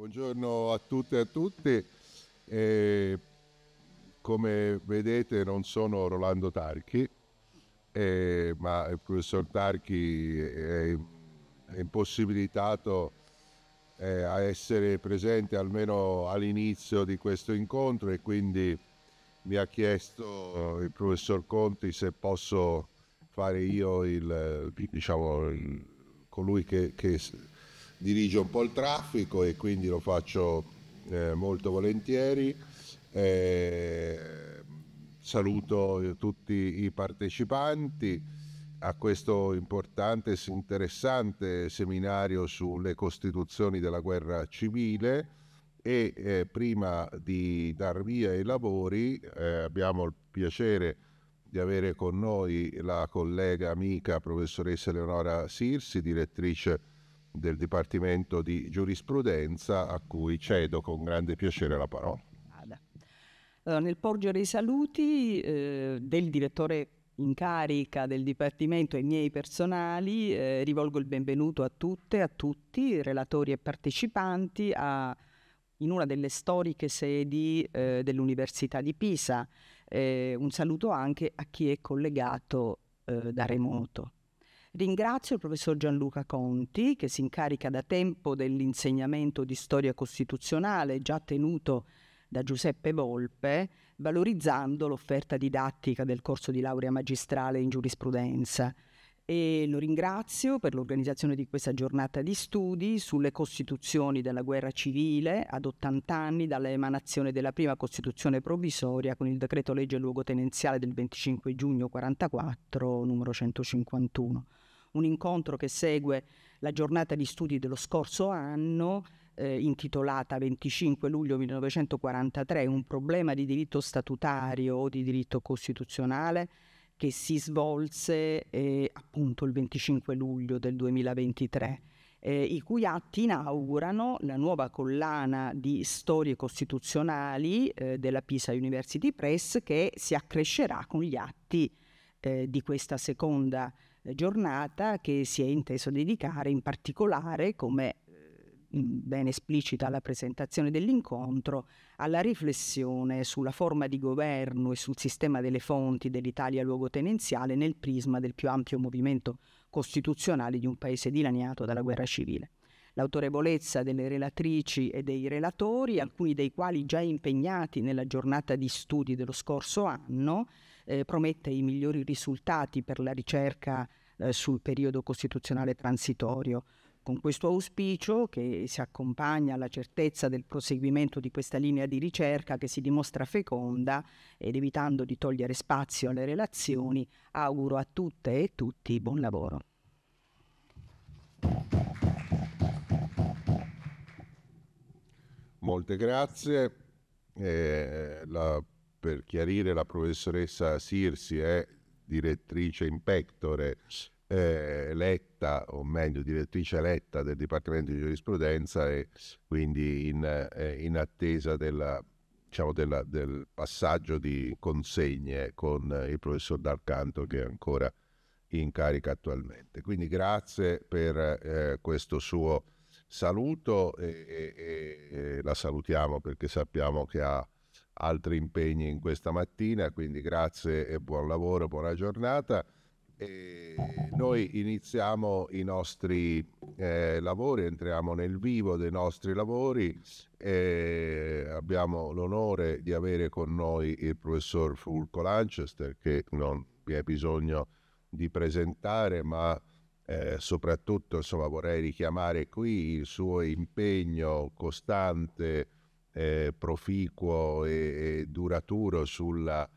Buongiorno a tutte e a tutti. Eh, come vedete non sono Rolando Tarchi, eh, ma il professor Tarchi è, è impossibilitato eh, a essere presente almeno all'inizio di questo incontro e quindi mi ha chiesto il professor Conti se posso fare io il, diciamo, il, colui che, che dirige un po' il traffico e quindi lo faccio eh, molto volentieri. Eh, saluto tutti i partecipanti a questo importante e interessante seminario sulle costituzioni della guerra civile e eh, prima di dar via ai lavori eh, abbiamo il piacere di avere con noi la collega amica professoressa Eleonora Sirsi, direttrice del Dipartimento di Giurisprudenza a cui cedo con grande piacere la parola. Allora, nel porgere i saluti eh, del direttore in carica del Dipartimento e miei personali, eh, rivolgo il benvenuto a tutte, e a tutti, relatori e partecipanti, a, in una delle storiche sedi eh, dell'Università di Pisa. Eh, un saluto anche a chi è collegato eh, da remoto. Ringrazio il professor Gianluca Conti che si incarica da tempo dell'insegnamento di storia costituzionale già tenuto da Giuseppe Volpe, valorizzando l'offerta didattica del corso di laurea magistrale in giurisprudenza. E lo ringrazio per l'organizzazione di questa giornata di studi sulle costituzioni della guerra civile ad 80 anni dall'emanazione della prima costituzione provvisoria con il decreto legge luogotenenziale del 25 giugno 1944, numero 151 un incontro che segue la giornata di studi dello scorso anno eh, intitolata 25 luglio 1943 un problema di diritto statutario o di diritto costituzionale che si svolse eh, appunto il 25 luglio del 2023. Eh, i cui atti inaugurano la nuova collana di storie costituzionali eh, della Pisa University Press che si accrescerà con gli atti eh, di questa seconda eh, giornata che si è inteso dedicare in particolare, come eh, ben esplicita la presentazione dell'incontro, alla riflessione sulla forma di governo e sul sistema delle fonti dell'Italia luogotenenziale nel prisma del più ampio movimento costituzionale di un paese dilaniato dalla guerra civile. L'autorevolezza delle relatrici e dei relatori, alcuni dei quali già impegnati nella giornata di studi dello scorso anno, eh, promette i migliori risultati per la ricerca eh, sul periodo costituzionale transitorio. Con questo auspicio, che si accompagna alla certezza del proseguimento di questa linea di ricerca che si dimostra feconda ed evitando di togliere spazio alle relazioni, auguro a tutte e tutti buon lavoro. Molte grazie. Eh, la per chiarire la professoressa Sirsi è direttrice in pectore eh, eletta, o meglio direttrice eletta del Dipartimento di Giurisprudenza e quindi in, eh, in attesa della, diciamo della, del passaggio di consegne con il professor D'Arcanto che è ancora in carica attualmente. Quindi grazie per eh, questo suo saluto e, e, e la salutiamo perché sappiamo che ha altri impegni in questa mattina, quindi grazie e buon lavoro, buona giornata. E noi iniziamo i nostri eh, lavori, entriamo nel vivo dei nostri lavori e abbiamo l'onore di avere con noi il professor Fulco Lanchester che non vi è bisogno di presentare ma eh, soprattutto insomma, vorrei richiamare qui il suo impegno costante eh, proficuo e, e, duraturo sulla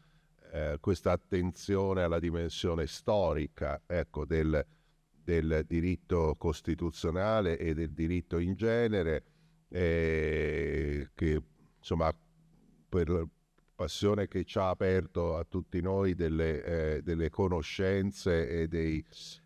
eh, questa attenzione alla dimensione storica ecco, del, del, diritto costituzionale e del diritto in genere, eh, che insomma per passione che ci ha aperto a tutti noi delle, eh, delle conoscenze e dei,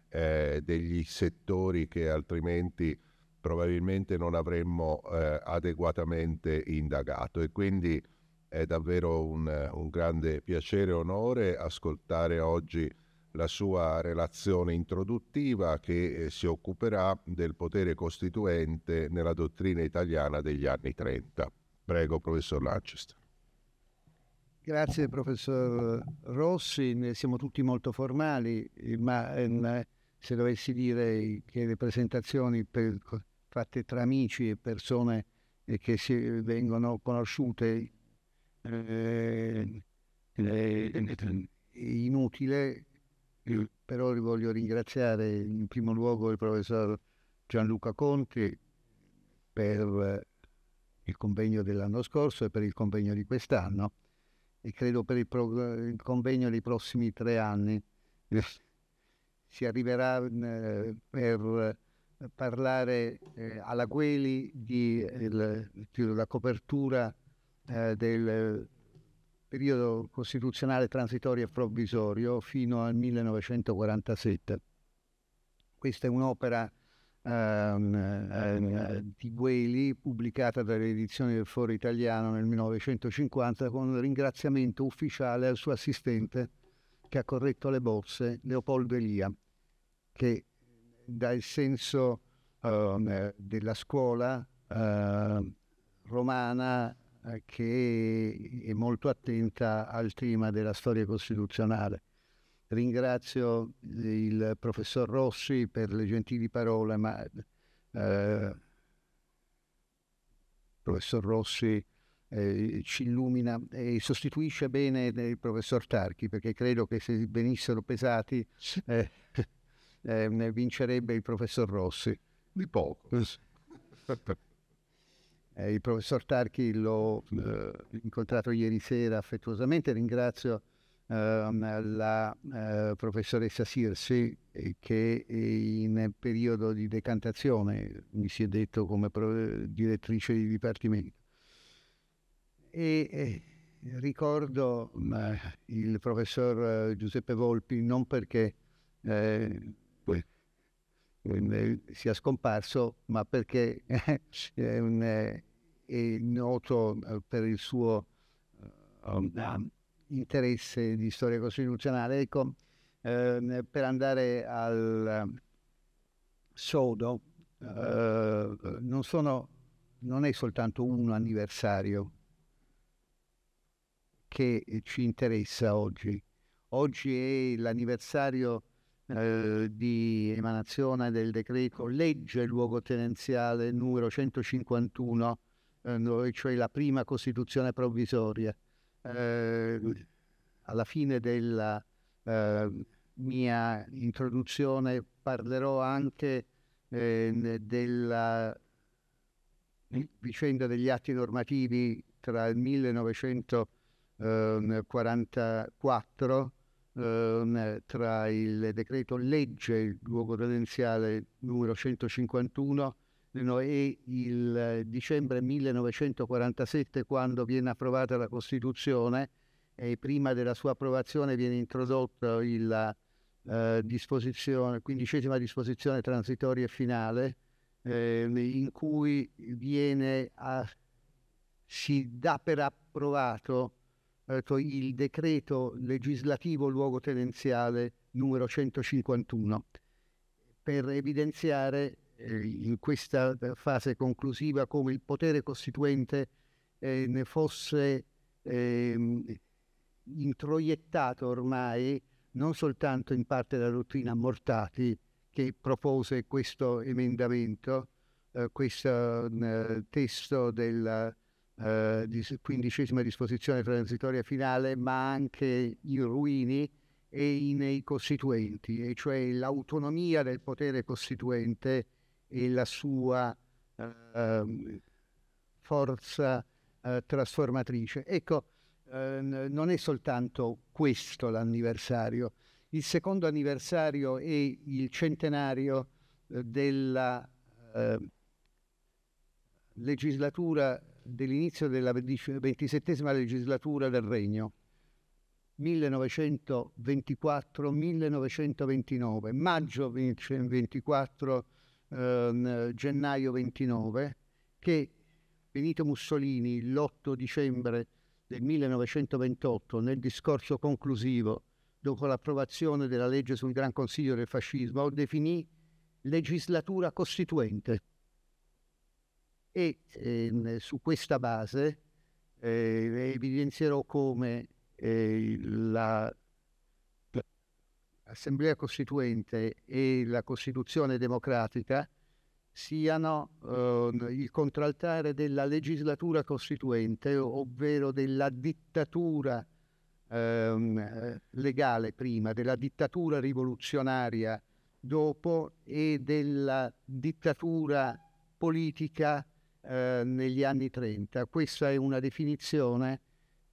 eh, degli settori che altrimenti probabilmente non avremmo eh, adeguatamente indagato e quindi è davvero un, un, grande piacere e onore ascoltare oggi la sua relazione introduttiva che eh, si occuperà del potere costituente nella dottrina italiana degli anni 30. Prego, professor Lanchester. Grazie professor Rossi, siamo tutti molto formali, ma ehm, se dovessi dire che le presentazioni per il fatte tra amici e persone eh, che si eh, vengono conosciute eh, eh, inutile, eh, però voglio ringraziare in primo luogo il professor Gianluca Conti per il convegno dell'anno scorso e per il convegno di quest'anno e credo per il, pro- il convegno dei prossimi tre anni si arriverà eh, per eh, parlare eh, alla Queli di, eh, il, di la copertura eh, del periodo costituzionale transitorio e provvisorio fino al 1947. Questa è un'opera ehm, ehm di Gueli pubblicata dalle edizioni del Foro Italiano nel 1950 con un ringraziamento ufficiale al suo assistente che ha corretto le bozze, Leopoldo Elia, che dal senso eh, della scuola ehm, eh, romana che è molto attenta al tema della storia costituzionale. Ringrazio il professor Rossi per le gentili parole, ma eh, il professor Rossi eh, ci illumina e sostituisce bene il professor Tarchi, perché credo che se venissero pesati eh, eh, ne vincerebbe il professor Rossi. Di poco. Eh, eh, il professor Tarchi l'ho eh, incontrato ieri sera affettuosamente, ringrazio ehm, la eh, professoressa Sirsi eh, che in periodo di decantazione mi si è detto come direttrice di dipartimento. E, ricordo eh, il professor eh, Giuseppe Volpi non perché eh, poi eh, sia scomparso, ma perché è, un, eh, è, noto eh, per il suo um, ah, interesse di storia costituzionale. Ecco, eh, per andare al sodo, eh, non, sono, non è soltanto un anniversario che ci interessa oggi. Oggi è l'anniversario eh, di emanazione del decreto legge luogotenenziale numero 151, eh, cioè la prima Costituzione provvisoria. Eh, alla fine della eh, mia introduzione parlerò anche eh, della vicenda degli atti normativi tra il 1944 Ehm, tra il decreto legge il luogo credenziale numero 151 e il dicembre 1947 quando viene approvata la Costituzione e prima della sua approvazione viene introdotta la eh, quindicesima disposizione transitoria e finale eh, in cui viene a, si dà per approvato Ecco, il decreto legislativo luogotenenziale numero 151 per evidenziare eh, in questa fase conclusiva come il potere costituente eh, ne fosse ehm, introiettato ormai non soltanto in parte dalla dottrina Mortati che propose questo emendamento, eh, questo testo del eh, di, quindicesima disposizione transitoria finale, ma anche i ruini e nei costituenti, e cioè l'autonomia del potere costituente e la sua eh, forza eh, trasformatrice. Ecco, ehm, non è soltanto questo l'anniversario. Il secondo anniversario è il centenario eh, della ehm, legislatura dell'inizio della ventisettesima legislatura del Regno, 1924-1929, maggio 24, ehm, gennaio 29, che Benito Mussolini l'8 dicembre del 1928 nel discorso conclusivo dopo l'approvazione della legge sul Gran Consiglio del Fascismo definì legislatura costituente e ehm, su questa base eh, evidenzierò come eh, la Costituente e la Costituzione Democratica siano eh, il contraltare della legislatura costituente, ovvero della dittatura ehm, legale prima, della dittatura rivoluzionaria dopo e della dittatura politica eh, negli anni 30. Questa è una definizione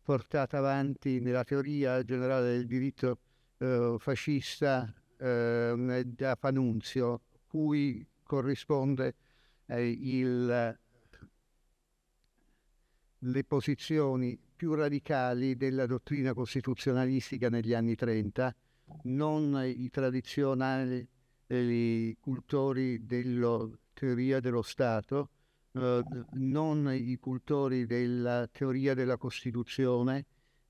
portata avanti nella teoria generale del diritto eh, fascista eh, da Panunzio, cui corrisponde eh, il, le posizioni più radicali della dottrina costituzionalistica negli anni 30, non i tradizionali cultori della teoria dello Stato, eh, non i cultori della teoria della Costituzione,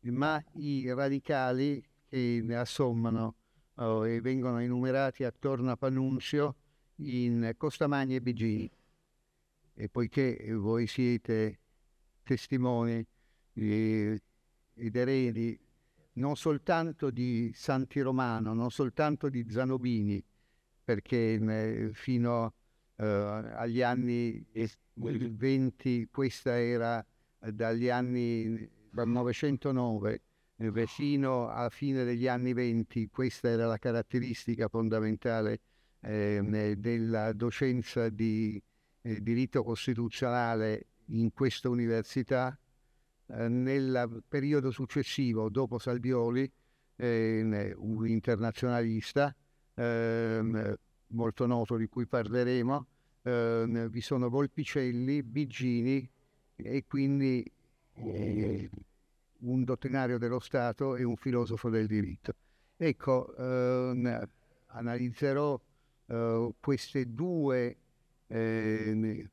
ma i radicali che ne assommano oh, e vengono enumerati attorno a Panunzio in Costamagna e Bigini. E poiché eh, voi siete testimoni eh, ed eredi non soltanto di Santi Romano, non soltanto di Zanobini, perché fino a eh, agli anni 20, questa era eh, dagli anni 909 eh, fino alla fine degli anni 20, questa era la caratteristica fondamentale ehm, eh, della docenza di eh, diritto costituzionale in questa università. Eh, nel periodo successivo, dopo Salvioli, ehm, un internazionalista, ehm, molto noto di cui parleremo, eh, vi sono Volpicelli, Biggini e quindi eh, un dottrinario dello Stato e un filosofo del diritto. Ecco, eh, analizzerò eh, questi due eh,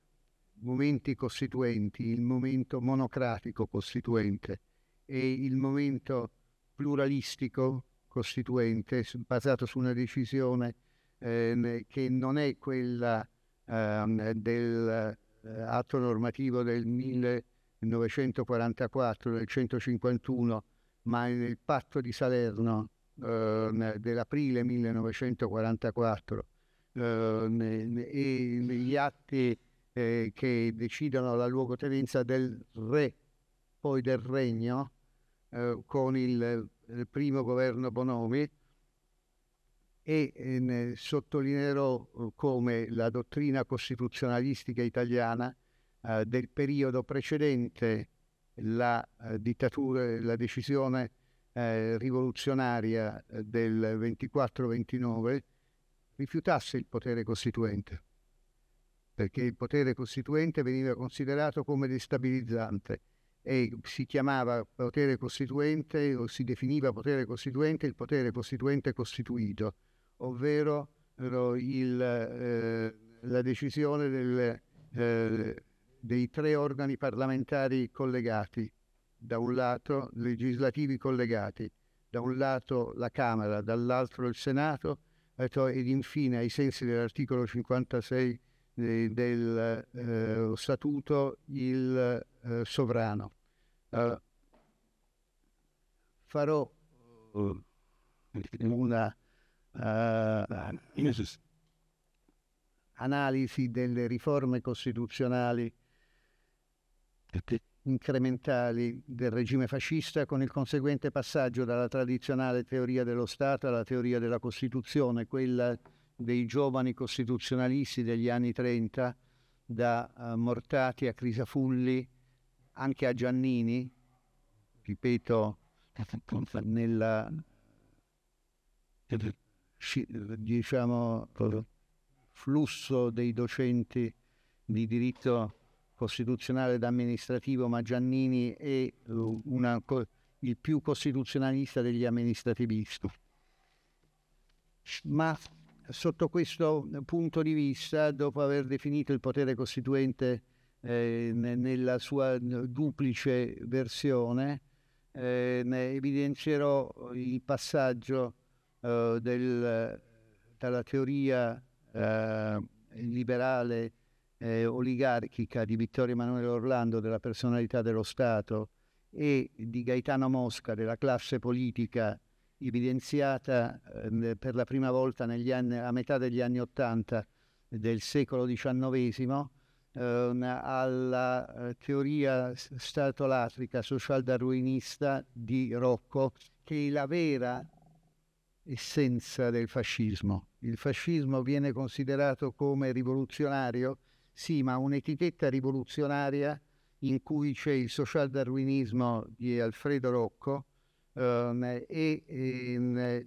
momenti costituenti, il momento monocratico costituente e il momento pluralistico costituente basato su una decisione ehm, che non è quella ehm, dell'atto eh, normativo del 1944, del 151, ma nel patto di Salerno ehm, dell'aprile 1944 ehm, e negli atti eh, che decidono la luogotenenza del re, poi del regno, eh, con il, il primo governo Bonomi, e eh, sottolineerò eh, come la dottrina costituzionalistica italiana eh, del periodo precedente la eh, dittatura, la decisione eh, rivoluzionaria eh, del 24-29 rifiutasse il potere costituente, perché il potere costituente veniva considerato come destabilizzante e si chiamava potere costituente o si definiva potere costituente il potere costituente costituito ovvero eh, il, eh, la decisione del, eh, dei tre organi parlamentari collegati, da un lato legislativi collegati, da un lato la Camera, dall'altro il Senato ed infine ai sensi dell'articolo 56 eh, del eh, statuto il eh, sovrano. Uh, farò una eh, analisi delle riforme costituzionali incrementali del regime fascista con il conseguente passaggio dalla tradizionale teoria dello Stato alla teoria della Costituzione, quella dei giovani costituzionalisti degli anni 30, da uh, Mortati a Crisafulli, anche a Giannini, ripeto, nella diciamo, flusso dei docenti di diritto costituzionale ed amministrativo, ma Giannini è eh, una, il più costituzionalista degli amministrativisti. Ma sotto questo punto di vista, dopo aver definito il potere costituente eh, nella sua duplice versione, eh, evidenzierò il passaggio eh, del, dalla teoria eh, liberale eh, oligarchica di Vittorio Emanuele Orlando della personalità dello Stato e di Gaetano Mosca della classe politica evidenziata eh, per la prima volta anni, a metà degli anni Ottanta del secolo XIX ehm, alla eh, teoria statolatrica social darwinista di Rocco, che è la vera essenza del fascismo. Il fascismo viene considerato come rivoluzionario, sì, ma un'etichetta rivoluzionaria in cui c'è il social-darwinismo di Alfredo Rocco ehm, e in, ehm,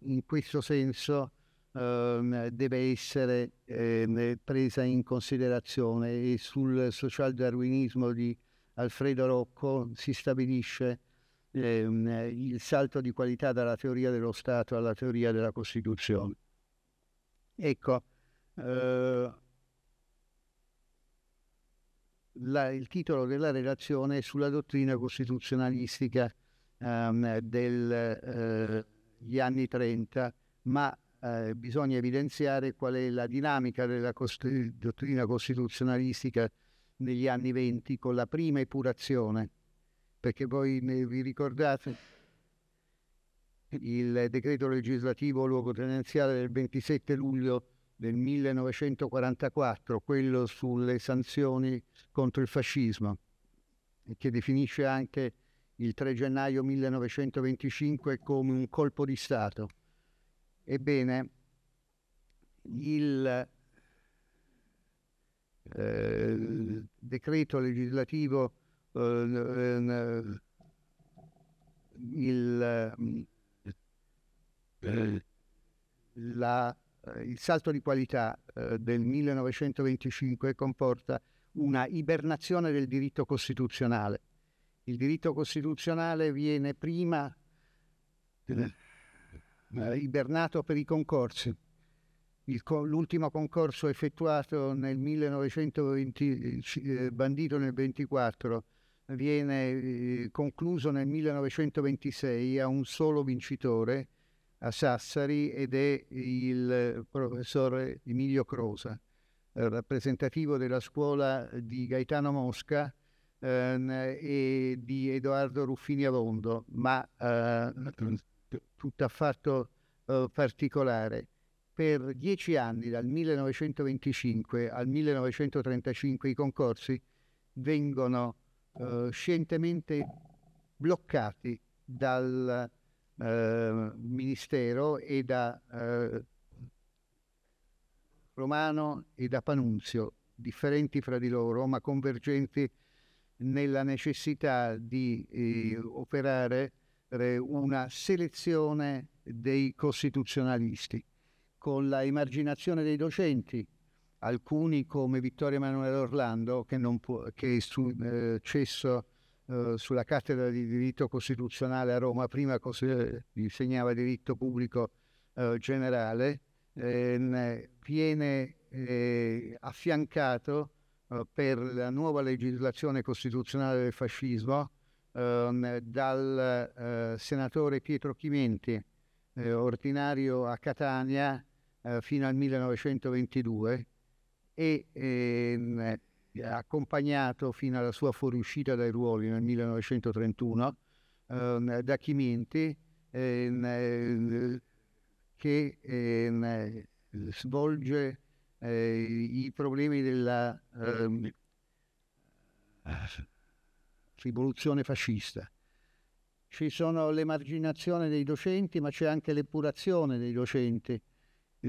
in, questo senso ehm, deve essere ehm, presa in considerazione e sul social-darwinismo di Alfredo Rocco si stabilisce ehm, il salto di qualità dalla teoria dello Stato alla teoria della Costituzione. Ecco, eh, la, il titolo della relazione è sulla dottrina costituzionalistica ehm, degli eh, anni 30, ma eh, bisogna evidenziare qual è la dinamica della cost- dottrina costituzionalistica negli anni 20 con la prima epurazione perché voi vi ricordate il decreto legislativo luogotenenziale del 27 luglio del 1944, quello sulle sanzioni contro il fascismo, che definisce anche il 3 gennaio 1925 come un colpo di Stato. Ebbene, il eh, decreto legislativo Ehm, ehm, il, il, ehm, la, il salto di qualità eh, del 1925 comporta una ibernazione del diritto costituzionale. Il diritto costituzionale viene prima eh, ibernato per i concorsi. Co- l'ultimo concorso effettuato nel 1920, eh, bandito nel 1924 viene eh, concluso nel 1926 a un solo vincitore a Sassari ed è il professor Emilio Crosa, eh, rappresentativo della scuola di Gaetano Mosca eh, e di Edoardo Ruffini Avondo, ma eh, tutt'affatto eh, particolare. Per dieci anni, dal 1925 al 1935, i concorsi vengono eh, scientemente bloccati dal eh, Ministero e da eh, Romano e da Panunzio, differenti fra di loro ma convergenti nella necessità di eh, operare eh, una selezione dei costituzionalisti con la emarginazione dei docenti alcuni come Vittorio Emanuele Orlando che, può, che su, eh, cesso eh, sulla cattedra di diritto costituzionale a Roma prima cose, eh, insegnava diritto pubblico eh, generale, ehm, viene eh, affiancato per la nuova legislazione costituzionale del fascismo ehm, dal senatore Pietro Chimenti, ordinario a Catania fino al 1922 e ehm, eh, accompagnato fino alla sua fuoriuscita dai ruoli nel 1931 ehm, da Chimenti ehm, che ehm, svolge eh, i problemi della ehm, rivoluzione fascista. Ci sono l'emarginazione dei docenti, ma c'è anche l'epurazione dei docenti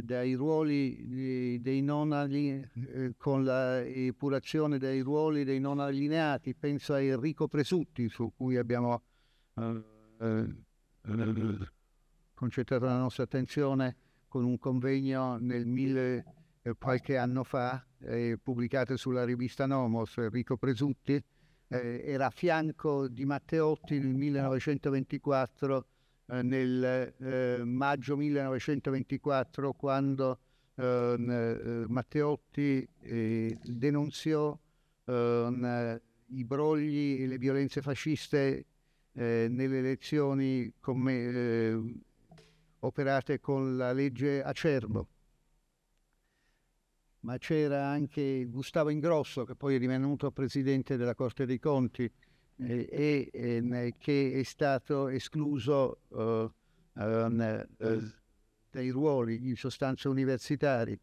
dai ruoli dei non allineati, eh, con la dei ruoli dei non allineati, penso a Enrico Presutti su cui abbiamo eh, eh concentrato la nostra attenzione con un convegno nel mille, eh, qualche anno fa pubblicato sulla rivista Nomos, Enrico Presutti era a fianco di Matteotti nel 1924 eh, nel eh, maggio 1924 quando ehm, eh, Matteotti eh, denunziò ehm, i brogli e le violenze fasciste eh, nelle elezioni me, eh, operate con la legge Acerbo. Ma c'era anche Gustavo Ingrosso, che poi è divenuto presidente della Corte dei Conti, e, e, ehm, che è stato escluso uh, um, uh, dai ruoli in sostanza universitari,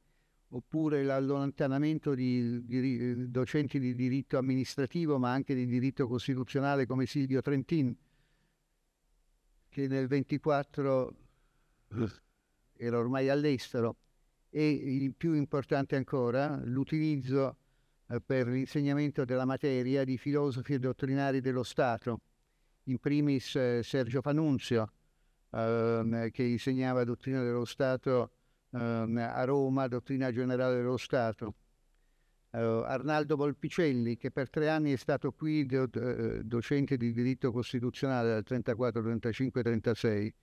oppure l'allontanamento di, di, docenti di diritto amministrativo ma anche di diritto costituzionale come Silvio Trentin, che nel 24 eh, era ormai all'estero, e il più importante ancora, l'utilizzo eh, per l'insegnamento della materia di filosofi e dottrinari dello Stato, in primis eh, Sergio Panunzio, ehm, che insegnava dottrina dello Stato ehm, a Roma, dottrina generale dello Stato. Eh, Arnaldo Volpicelli, che per tre anni è stato qui docente di diritto costituzionale dal 34, 35, 36.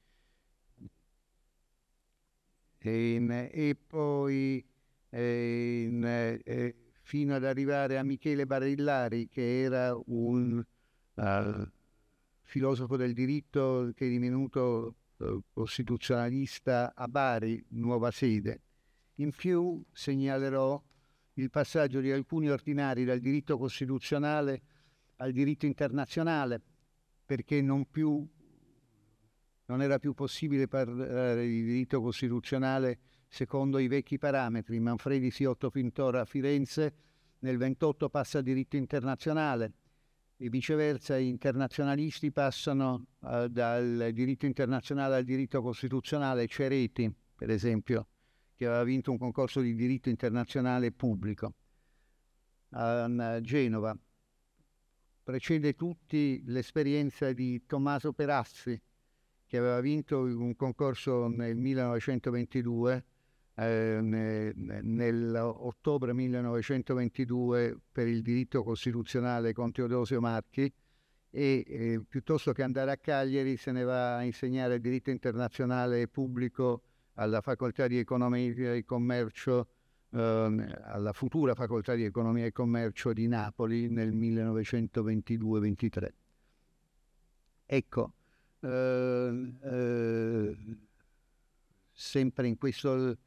E, e poi e, e, fino ad arrivare a Michele Barillari, che era un uh, filosofo del diritto che è divenuto uh, costituzionalista a Bari, nuova sede. In più segnalerò il passaggio di alcuni ordinari dal diritto costituzionale al diritto internazionale, perché non, più, non era più possibile parlare di diritto costituzionale secondo i vecchi parametri. Manfredi si Siotto Pintora a Firenze nel 28 passa a diritto internazionale e viceversa gli internazionalisti passano eh, dal diritto internazionale al diritto costituzionale. Cereti, per esempio, che aveva vinto un concorso di diritto internazionale pubblico a mm, Genova. Precede tutti l'esperienza di Tommaso Perazzi, che aveva vinto un concorso nel 1922 eh, nell'ottobre 1922 per il diritto costituzionale con Teodosio Marchi e eh, piuttosto che andare a Cagliari se ne va a insegnare diritto internazionale e pubblico alla facoltà di economia e commercio, eh, alla futura facoltà di economia e commercio di Napoli nel 1922-23. Ecco, ehm, eh, sempre in questo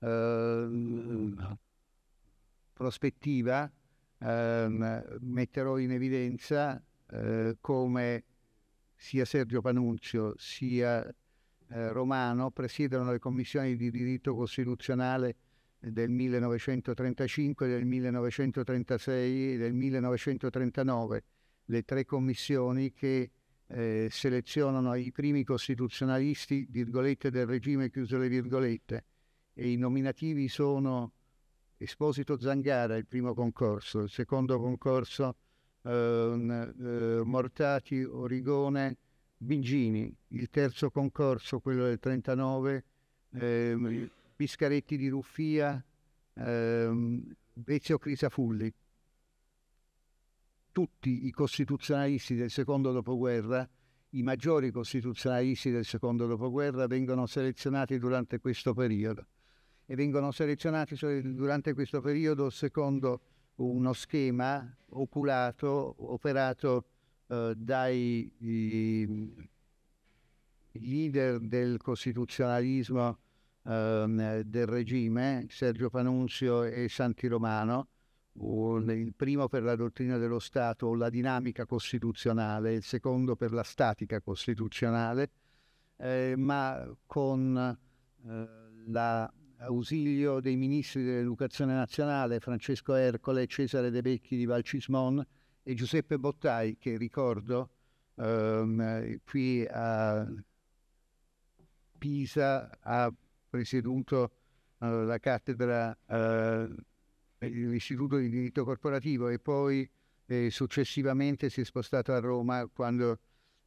Ehm, ah. prospettiva eh, metterò in evidenza eh, come sia Sergio Panunzio sia eh, Romano presiedono le commissioni di diritto costituzionale del 1935, del 1936 e del 1939, le tre commissioni che eh, selezionano i primi costituzionalisti, virgolette, del regime, chiuso le virgolette, e i nominativi sono Esposito Zangara, il primo concorso, il secondo concorso eh, eh, Mortati, Origone, Bingini, il terzo concorso, quello del 39, eh, Piscaretti di Ruffia, ehm, Ezio Crisafulli. Tutti i costituzionalisti del secondo dopoguerra, i maggiori costituzionalisti del secondo dopoguerra, vengono selezionati durante questo periodo e vengono selezionati durante questo periodo secondo uno schema oculato, operato eh, dai i, ehm, leader del costituzionalismo eh, del regime, Sergio Panunzio e Santi Romano, il primo per la dottrina dello Stato o la dinamica costituzionale, il secondo per la statica costituzionale, eh, ma con eh, la ausilio dei ministri dell'Educazione Nazionale Francesco Ercole, Cesare De Becchi di Valcismon e Giuseppe Bottai, che ricordo ehm, qui a Pisa ha presieduto eh, la cattedra eh, dell'Istituto di diritto corporativo e poi eh, successivamente si è spostato a Roma quando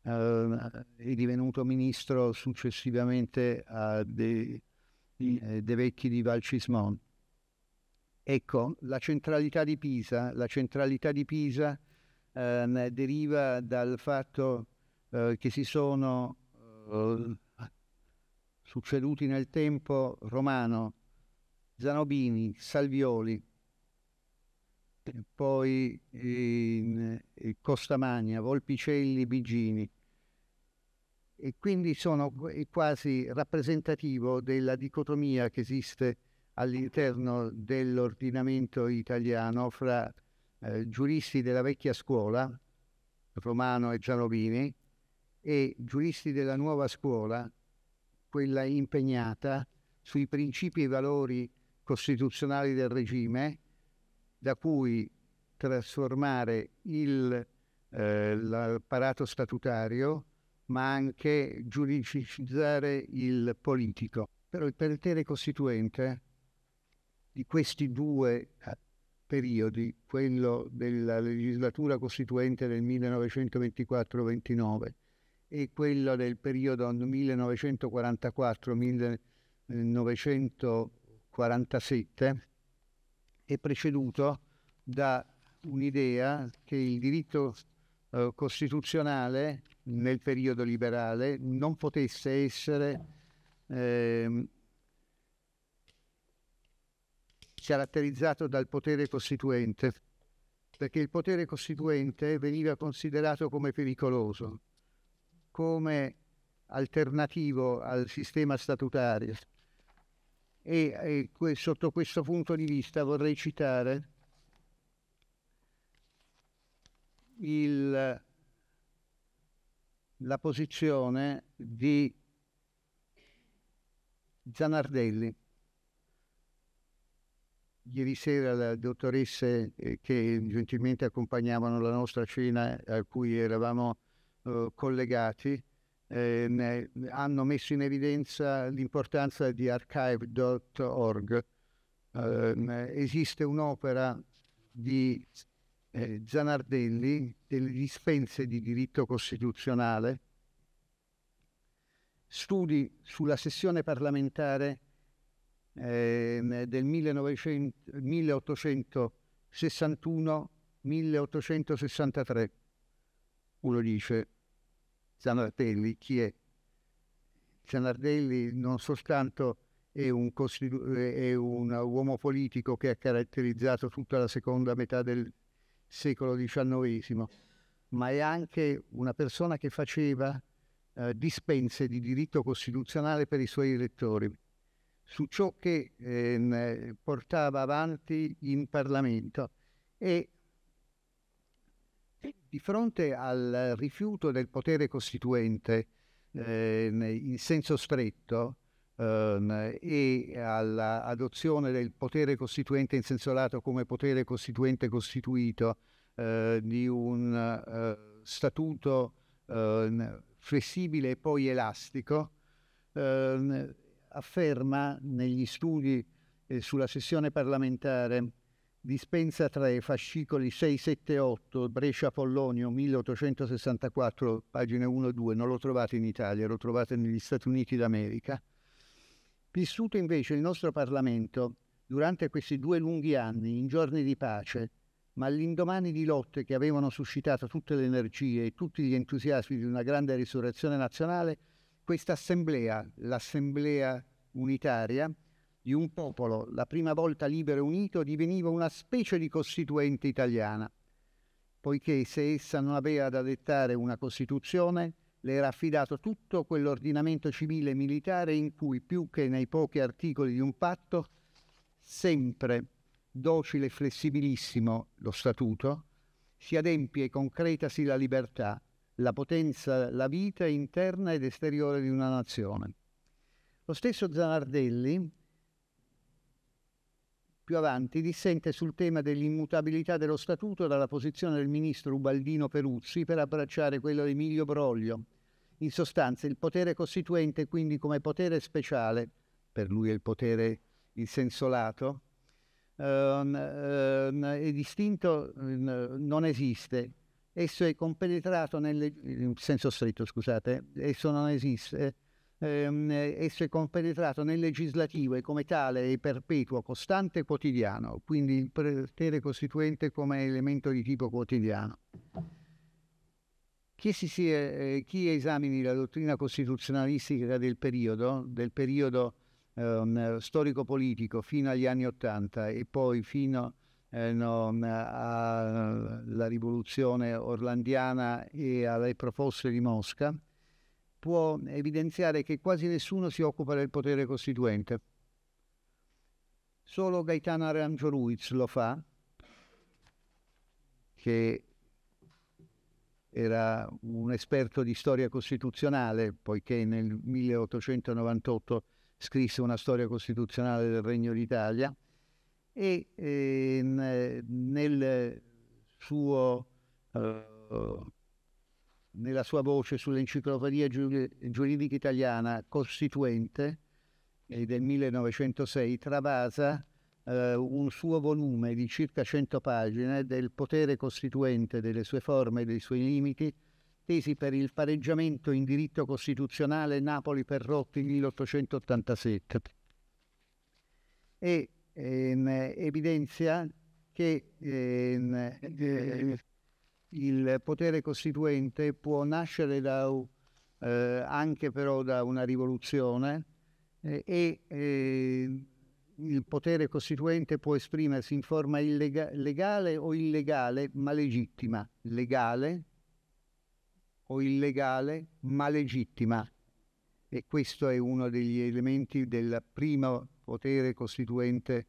ehm, è divenuto ministro successivamente a dei eh, De Vecchi di Valcismon. Ecco, la centralità di Pisa, la centralità di Pisa eh, deriva dal fatto eh, che si sono eh, succeduti nel tempo Romano, Zanobini, Salvioli, poi eh, Costamagna, Volpicelli, Bigini e quindi sono quasi rappresentativo della dicotomia che esiste all'interno dell'ordinamento italiano fra eh, giuristi della vecchia scuola, Romano e Gianovini, e giuristi della nuova scuola, quella impegnata sui principi e valori costituzionali del regime, da cui trasformare il, eh, l'apparato statutario ma anche giuridicizzare il politico. Però il potere costituente di questi due eh, periodi, quello della legislatura costituente del 1924-29 e quello del periodo 1944-1947, è preceduto da un'idea che il diritto eh, costituzionale nel periodo liberale non potesse essere eh, caratterizzato dal potere costituente, perché il potere costituente veniva considerato come pericoloso, come alternativo al sistema statutario. E, e que, sotto questo punto di vista vorrei citare il la posizione di Zanardelli. Ieri sera le dottoresse eh, che gentilmente accompagnavano la nostra cena a cui eravamo eh, collegati eh, ne, hanno messo in evidenza l'importanza di archive.org. Eh, esiste un'opera di eh, Zanardelli delle dispense di diritto costituzionale, studi sulla sessione parlamentare eh, del 1861-1863. Uno dice, Zanardelli chi è? Zanardelli non soltanto è un, costitu- è un uomo politico che ha caratterizzato tutta la seconda metà del secolo XIX, ma è anche una persona che faceva eh, dispense di diritto costituzionale per i suoi elettori su ciò che eh, portava avanti in Parlamento e di fronte al rifiuto del potere costituente eh, in senso stretto ehm, e all'adozione del potere costituente in senso lato come potere costituente costituito eh, di un eh, statuto eh, flessibile e poi elastico, ehm, afferma negli studi sulla sessione parlamentare dispensa tra i fascicoli 678 Brescia-Pollonio 1864, pagine 1 e 2, non lo trovate in Italia, lo trovate negli Stati Uniti d'America, Vissuto invece il nostro Parlamento durante questi due lunghi anni in giorni di pace, ma all'indomani di lotte che avevano suscitato tutte le energie e tutti gli entusiasmi di una grande risurrezione nazionale, questa assemblea, l'assemblea unitaria di un popolo, la prima volta libero e unito, diveniva una specie di costituente italiana, poiché se essa non aveva da dettare una Costituzione, le era affidato tutto quell'ordinamento civile e militare in cui, più che nei pochi articoli di un patto, sempre docile e flessibilissimo lo statuto, si adempie e concretasi la libertà, la potenza, la vita interna ed esteriore di una nazione. Lo stesso Zanardelli, più avanti dissente sul tema dell'immutabilità dello statuto dalla posizione del ministro Ubaldino Peruzzi per abbracciare quello di Emilio Broglio. In sostanza il potere costituente quindi come potere speciale, per lui è il potere il senso lato, ehm, ehm, è distinto, ehm, non esiste. Esso è compenetrato nel senso stretto, scusate, esso non esiste ehm, è compenetrato nel legislativo e come tale è perpetuo, costante e quotidiano, quindi il potere costituente come elemento di tipo quotidiano. Chi, sia, eh, chi esamini la dottrina costituzionalistica del periodo, del periodo ehm, storico-politico fino agli anni Ottanta e poi fino eh, alla rivoluzione orlandiana e alle proposte di Mosca, può evidenziare che quasi nessuno si occupa del potere costituente. Solo Gaetano Arancio Ruiz lo fa, che era un esperto di storia costituzionale, poiché nel 1898 scrisse una storia costituzionale del Regno d'Italia e eh, nel suo eh, nella sua voce sull'enciclopedia giuridica italiana costituente del 1906 travasa eh, un suo volume di circa 100 pagine del potere costituente, delle sue forme e dei suoi limiti, tesi per il pareggiamento in diritto costituzionale Napoli Perrotti 1887. E ehm, evidenzia che ehm, eh, il potere costituente può nascere da, eh, anche però da una rivoluzione eh, e eh, il potere costituente può esprimersi in forma illega- legale o illegale ma legittima, legale o illegale ma legittima. E questo è uno degli elementi del primo potere costituente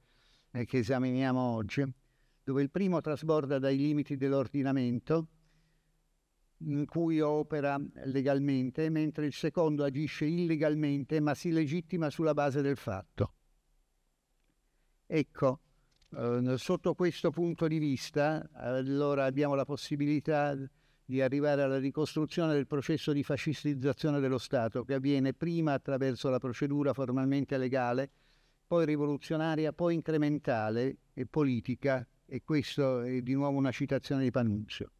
eh, che esaminiamo oggi dove il primo trasborda dai limiti dell'ordinamento in cui opera legalmente, mentre il secondo agisce illegalmente ma si legittima sulla base del fatto. Ecco, eh, sotto questo punto di vista, allora abbiamo la possibilità di arrivare alla ricostruzione del processo di fascistizzazione dello Stato, che avviene prima attraverso la procedura formalmente legale, poi rivoluzionaria, poi incrementale e politica, e questa è di nuovo una citazione di Panunzio.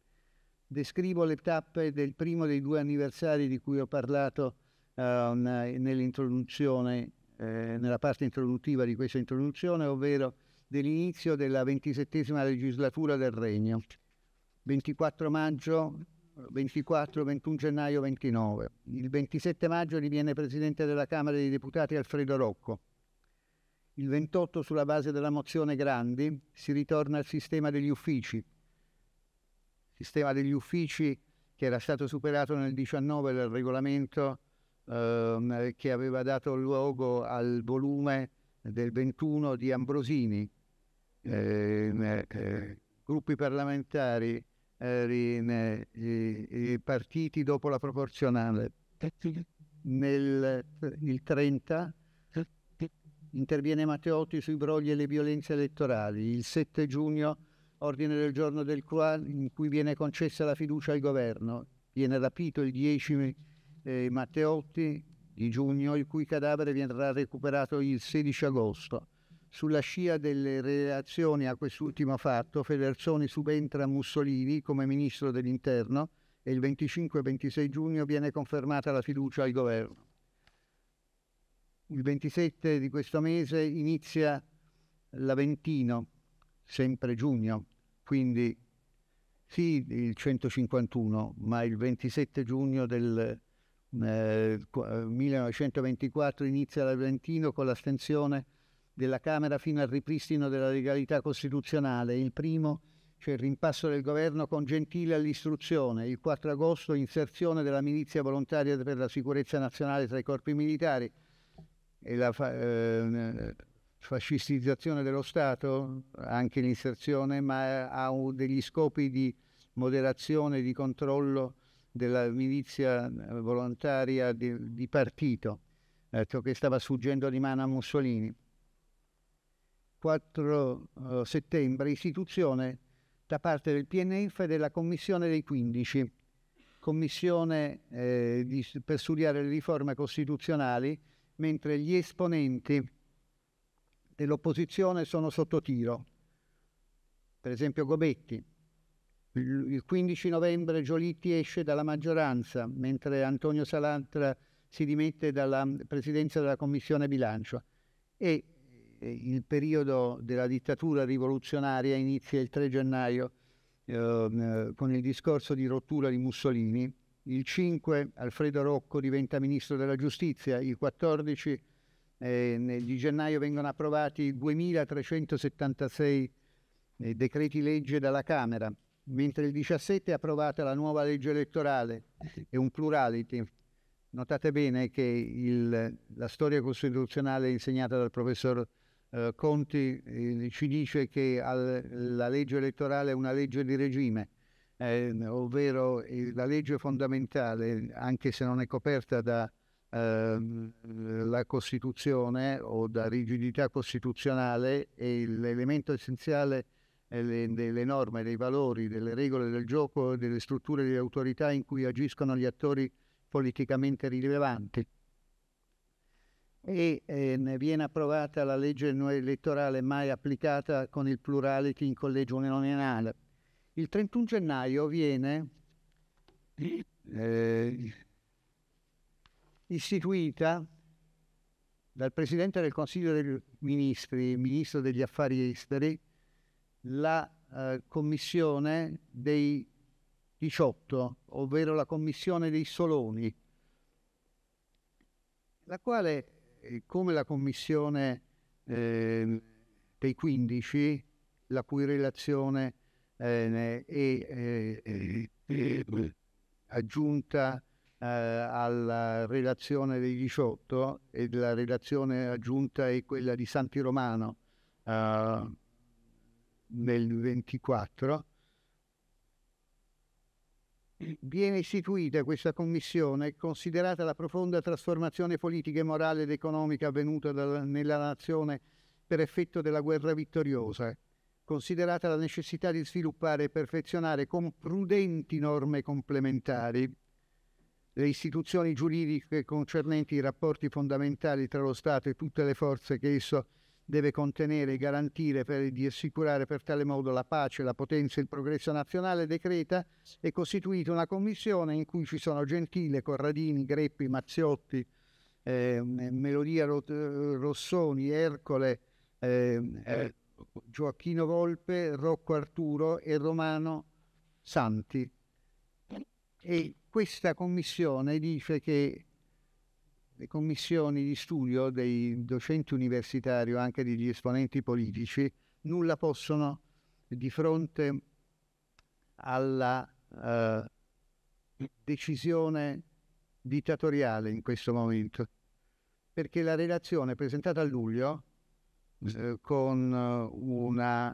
Descrivo le tappe del primo dei due anniversari di cui ho parlato uh, nell'introduzione, eh, nella parte introduttiva di questa introduzione, ovvero dell'inizio della ventisettesima legislatura del Regno, 24 maggio 24, 21 gennaio 29. Il 27 maggio diviene presidente della Camera dei Deputati Alfredo Rocco. Il 28 sulla base della mozione Grandi si ritorna al sistema degli uffici. Sistema degli uffici che era stato superato nel 19 dal regolamento ehm, che aveva dato luogo al volume del 21 di Ambrosini. Eh, eh, gruppi parlamentari, eh, i, partiti dopo la proporzionale. Nel 30 interviene Matteotti sui brogli e le violenze elettorali. Il 7 giugno, ordine del giorno del CUAN in cui viene concessa la fiducia al governo. Viene rapito il 10 eh, Matteotti di giugno, il cui cadavere verrà recuperato il 16 agosto. Sulla scia delle relazioni a quest'ultimo fatto, Federzoni subentra Mussolini come ministro dell'interno e il 25-26 giugno viene confermata la fiducia al governo il 27 di questo mese inizia l'Aventino, sempre giugno, quindi sì il 151, ma il 27 giugno del eh, 1924 eh, inizia l'Aventino con l'astensione della Camera fino al ripristino della legalità costituzionale. Il primo c'è cioè il rimpasso del governo con Gentile all'istruzione, il 4 agosto inserzione della milizia volontaria per la sicurezza nazionale tra i corpi militari, e la fa- eh, fascistizzazione dello Stato, anche l'inserzione, ma ha degli scopi di moderazione, di controllo della milizia eh, volontaria di, di partito ecco, che stava sfuggendo di mano a Mussolini. 4 eh, settembre, istituzione da parte del PNF della Commissione dei 15, Commissione eh, di, per studiare le riforme costituzionali mentre gli esponenti dell'opposizione sono sotto tiro. Per esempio Gobetti. Il 15 novembre Giolitti esce dalla maggioranza, mentre Antonio Salantra si dimette dalla presidenza della Commissione Bilancio. E il periodo della dittatura rivoluzionaria inizia il 3 gennaio eh, con il discorso di rottura di Mussolini il 5 Alfredo Rocco diventa ministro della giustizia, il 14 eh, di gennaio vengono approvati 2376 eh, decreti legge dalla Camera, mentre il 17 è approvata la nuova legge elettorale e un plurality. Notate bene che il, la storia costituzionale insegnata dal professor eh, Conti eh, ci dice che al, la legge elettorale è una legge di regime, Ehm, eh, ovvero la legge fondamentale, anche se non è coperta dalla ehm, la Costituzione o da rigidità costituzionale è l'elemento essenziale eh, delle norme, dei valori, delle regole del gioco, delle strutture di autorità in cui agiscono gli attori politicamente rilevanti. E eh, viene approvata la legge elettorale mai applicata con il plurality in collegio uninominale il 31 gennaio viene eh, istituita dal Presidente del Consiglio dei Ministri, Ministro degli Affari Esteri, la eh, Commissione dei 18, ovvero la Commissione dei Soloni, la quale, eh, come la Commissione eh, dei 15, la cui relazione eh, eh, eh, eh, aggiunta eh, alla relazione dei 18 e la relazione aggiunta è quella di Santi Romano eh, nel 24 viene istituita questa commissione considerata la profonda trasformazione politica e morale ed economica avvenuta dalla, nella nazione per effetto della guerra vittoriosa considerata la necessità di sviluppare e perfezionare con prudenti norme complementari le istituzioni giuridiche concernenti i rapporti fondamentali tra lo Stato e tutte le forze che esso deve contenere e garantire per di assicurare per tale modo la pace, la potenza e il progresso nazionale, decreta e costituita una commissione in cui ci sono Gentile, Corradini, Greppi, Mazziotti, eh, Melodia Rossoni, Ercole, ehm, eh, eh, Gioacchino Volpe, Rocco Arturo e Romano Santi. E questa commissione dice che le commissioni di studio dei docenti universitari o anche degli esponenti politici nulla possono di fronte alla eh, decisione dittatoriale in questo momento, perché la relazione presentata a luglio eh, con eh, una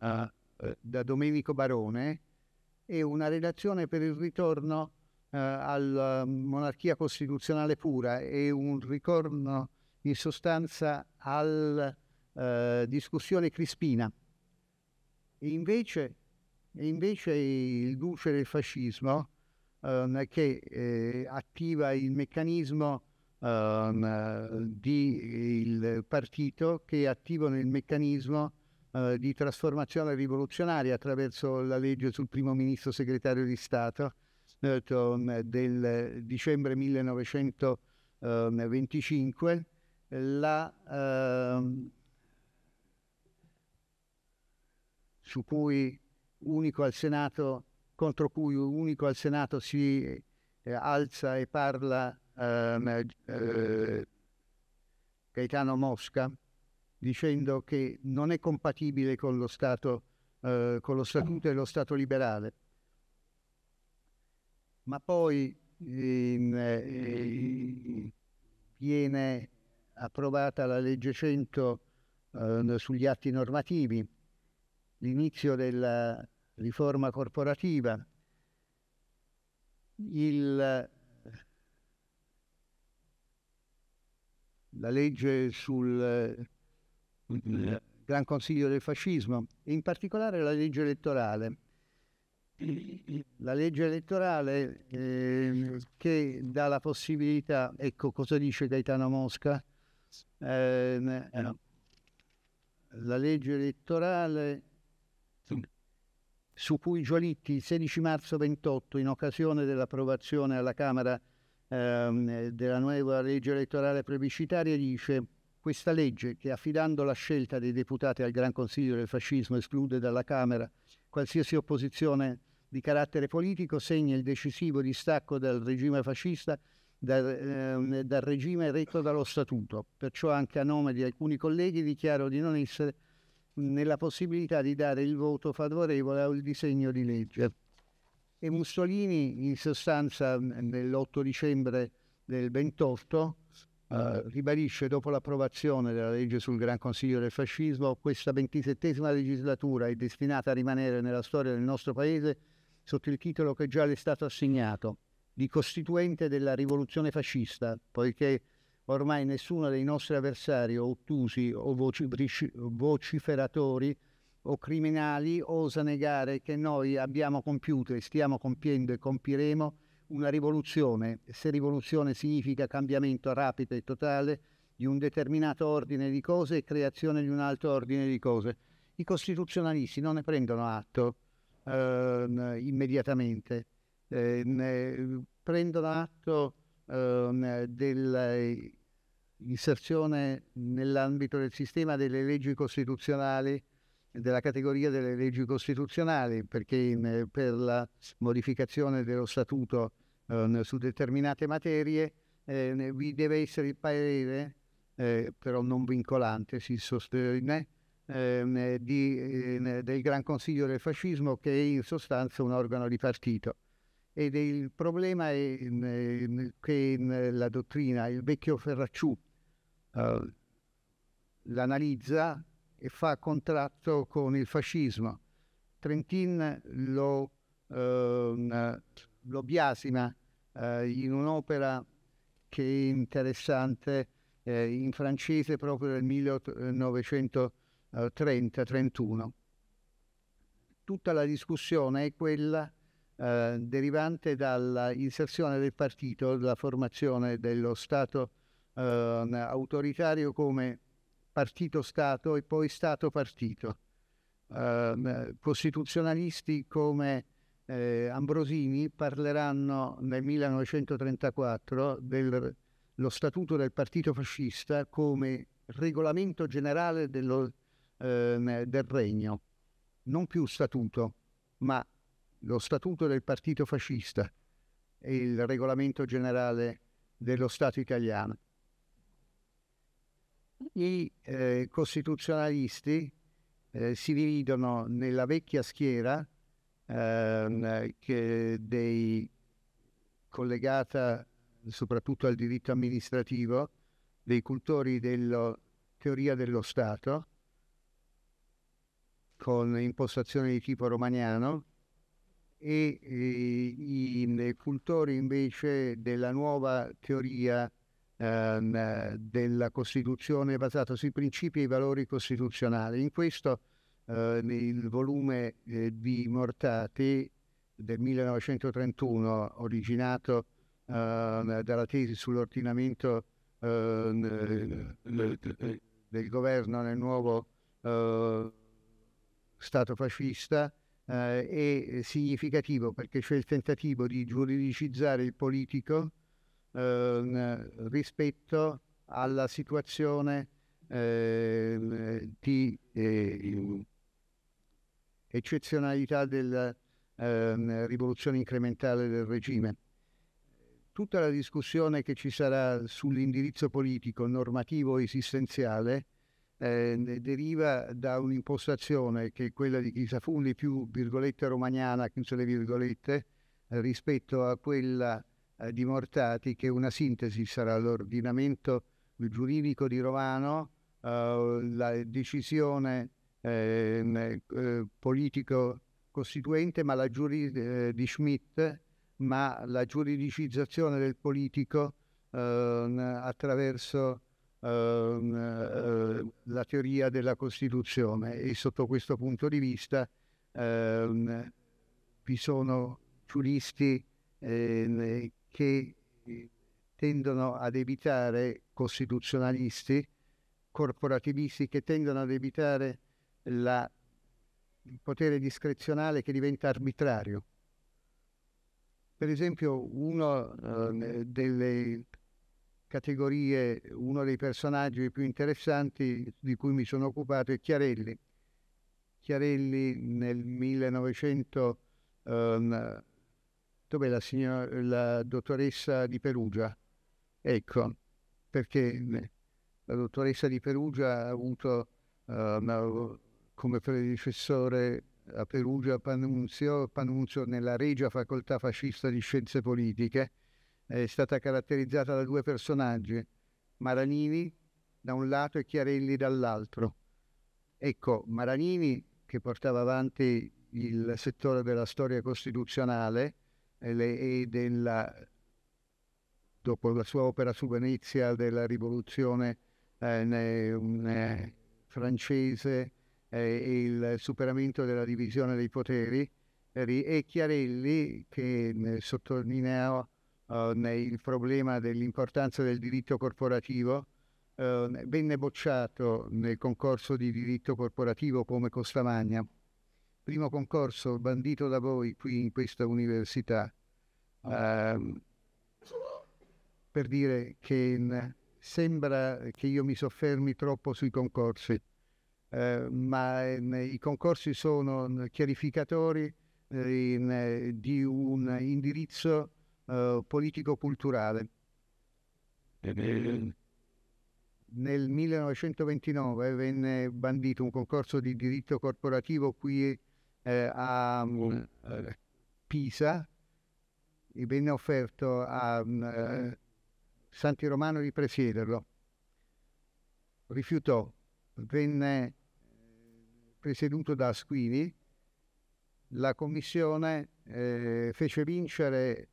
eh, eh, da Domenico Barone e una relazione per il ritorno alla monarchia costituzionale pura e un ritorno in sostanza alla discussione crispina. E invece, invece il duce del fascismo che attiva il meccanismo ehm, di il partito che attivano il meccanismo eh, di trasformazione rivoluzionaria attraverso la legge sul primo ministro segretario di Stato eh, eh del dicembre 1925 ehm, la, ehm, su cui unico al Senato contro cui unico al Senato si eh, alza e parla ehm, eh, Gaetano Mosca dicendo che non è compatibile con lo, stato, eh, con lo statuto e lo Stato liberale. Ma poi eh, viene approvata la legge 100 eh, sugli atti normativi, l'inizio della riforma corporativa, il la legge sul eh, Gran Consiglio del Fascismo, in particolare la legge elettorale. La legge elettorale eh, che dà la possibilità, ecco cosa dice Gaetano Mosca, ehm, eh, la legge elettorale su cui Giolitti il 16 marzo 28, in occasione dell'approvazione alla Camera Ehm, della nuova legge elettorale plebiscitaria dice questa legge che affidando la scelta dei deputati al Gran Consiglio del Fascismo esclude dalla Camera qualsiasi opposizione di carattere politico segna il decisivo distacco dal regime fascista dal, eh, dal regime retto dallo Statuto. Perciò anche a nome di alcuni colleghi dichiaro di non essere nella possibilità di dare il voto favorevole al disegno di legge e Mussolini in sostanza nell'8 dicembre del 28 eh, ribadisce dopo l'approvazione della legge sul Gran Consiglio del Fascismo questa ventisettesima legislatura è destinata a rimanere nella storia del nostro paese sotto il titolo che già le è stato assegnato di costituente della rivoluzione fascista, poiché ormai nessuno dei nostri avversari ottusi o vociferatori o criminali osa negare che noi abbiamo compiuto e stiamo compiendo e compiremo una rivoluzione, se rivoluzione significa cambiamento rapido e totale di un determinato ordine di cose e creazione di un altro ordine di cose. I costituzionalisti non ne prendono atto eh, immediatamente, ehm, eh, prendono atto ehm, eh, dell'inserzione nell'ambito del sistema delle leggi costituzionali della categoria delle leggi costituzionali, perché in, eh, per la modificazione dello statuto eh, su determinate materie eh, vi deve essere il parere, eh, però non vincolante, si sostiene, ehm, di, ehm, del Gran Consiglio del Fascismo che è in sostanza un organo di partito. Ed il problema è che la dottrina, il vecchio Ferracciù eh, l'analizza e fa contratto con il fascismo. Trentin lo, eh, lo biasima eh, in un'opera che è interessante eh, in francese proprio nel 1930-31. Tutta la discussione è quella eh, derivante dall'inserzione del partito, dalla formazione dello Stato ehm, autoritario come partito-stato e poi Stato-partito. Eh, costituzionalisti come eh, Ambrosini parleranno nel 1934 dello statuto del partito fascista come regolamento generale dello, eh, del regno, non più statuto, ma lo statuto del partito fascista e il regolamento generale dello Stato italiano i eh, costituzionalisti eh, si dividono nella vecchia schiera ehm, dei, collegata soprattutto al diritto amministrativo, dei cultori della teoria dello Stato, con impostazione di tipo romaniano, e, e eh, i cultori invece della nuova teoria ehm, eh, della Costituzione basata sui principi e i valori costituzionali. In questo eh, il volume eh, di Mortati del 1931, originato ehm, dalla tesi sull'ordinamento ehm, del governo nel nuovo ehm, Stato fascista, eh, è significativo perché c'è il tentativo di giuridicizzare il politico Ehm, rispetto alla situazione eh, di eh, eccezionalità della ehm, rivoluzione incrementale del regime. Tutta la discussione che ci sarà sull'indirizzo politico, normativo, esistenziale, eh, deriva da un'impostazione che è quella di Chisafunli più virgolette romagnana, chiuse le virgolette, eh, rispetto a quella eh, di Mortati che una sintesi sarà l'ordinamento giuridico di Romano, eh, la decisione eh, eh, politico costituente, ma la giuri di Schmidt, ma la giuridicizzazione del politico ehm, attraverso ehm, la teoria della Costituzione e sotto questo punto di vista ehm, vi sono giuristi eh, che eh, tendono ad evitare costituzionalisti, corporativisti che tendono ad evitare la, il potere discrezionale che diventa arbitrario. Per esempio, una eh, delle categorie, uno dei personaggi più interessanti di cui mi sono occupato è Chiarelli. Chiarelli nel 1900 eh, dov'è la, signora, la dottoressa di Perugia? Ecco, perché eh, la dottoressa di Perugia ha avuto uh, eh, una, come predecessore a Perugia Panunzio, Panunzio nella regia facoltà fascista di scienze politiche, è stata caratterizzata da due personaggi, Maranini da un lato e Chiarelli dall'altro. Ecco, Maranini che portava avanti il settore della storia costituzionale, e della, dopo la sua opera su Venezia della rivoluzione eh, ne, ne, eh, francese eh, e il superamento della divisione dei poteri e Chiarelli che eh, eh il problema dell'importanza del diritto corporativo eh, venne bocciato nel concorso di diritto corporativo come Costamagna primo concorso bandito da voi qui in questa università, uh, per dire che sembra che io mi soffermi troppo sui concorsi, uh, ma i concorsi sono chiarificatori eh, in, di un indirizzo uh, eh, politico-culturale. Nel 1929 venne bandito un concorso di diritto corporativo qui eh, a um, Pisa e venne offerto a um, Santi Romano di presiederlo. Rifiutò, venne eh, presieduto da Asquini, la commissione eh, fece vincere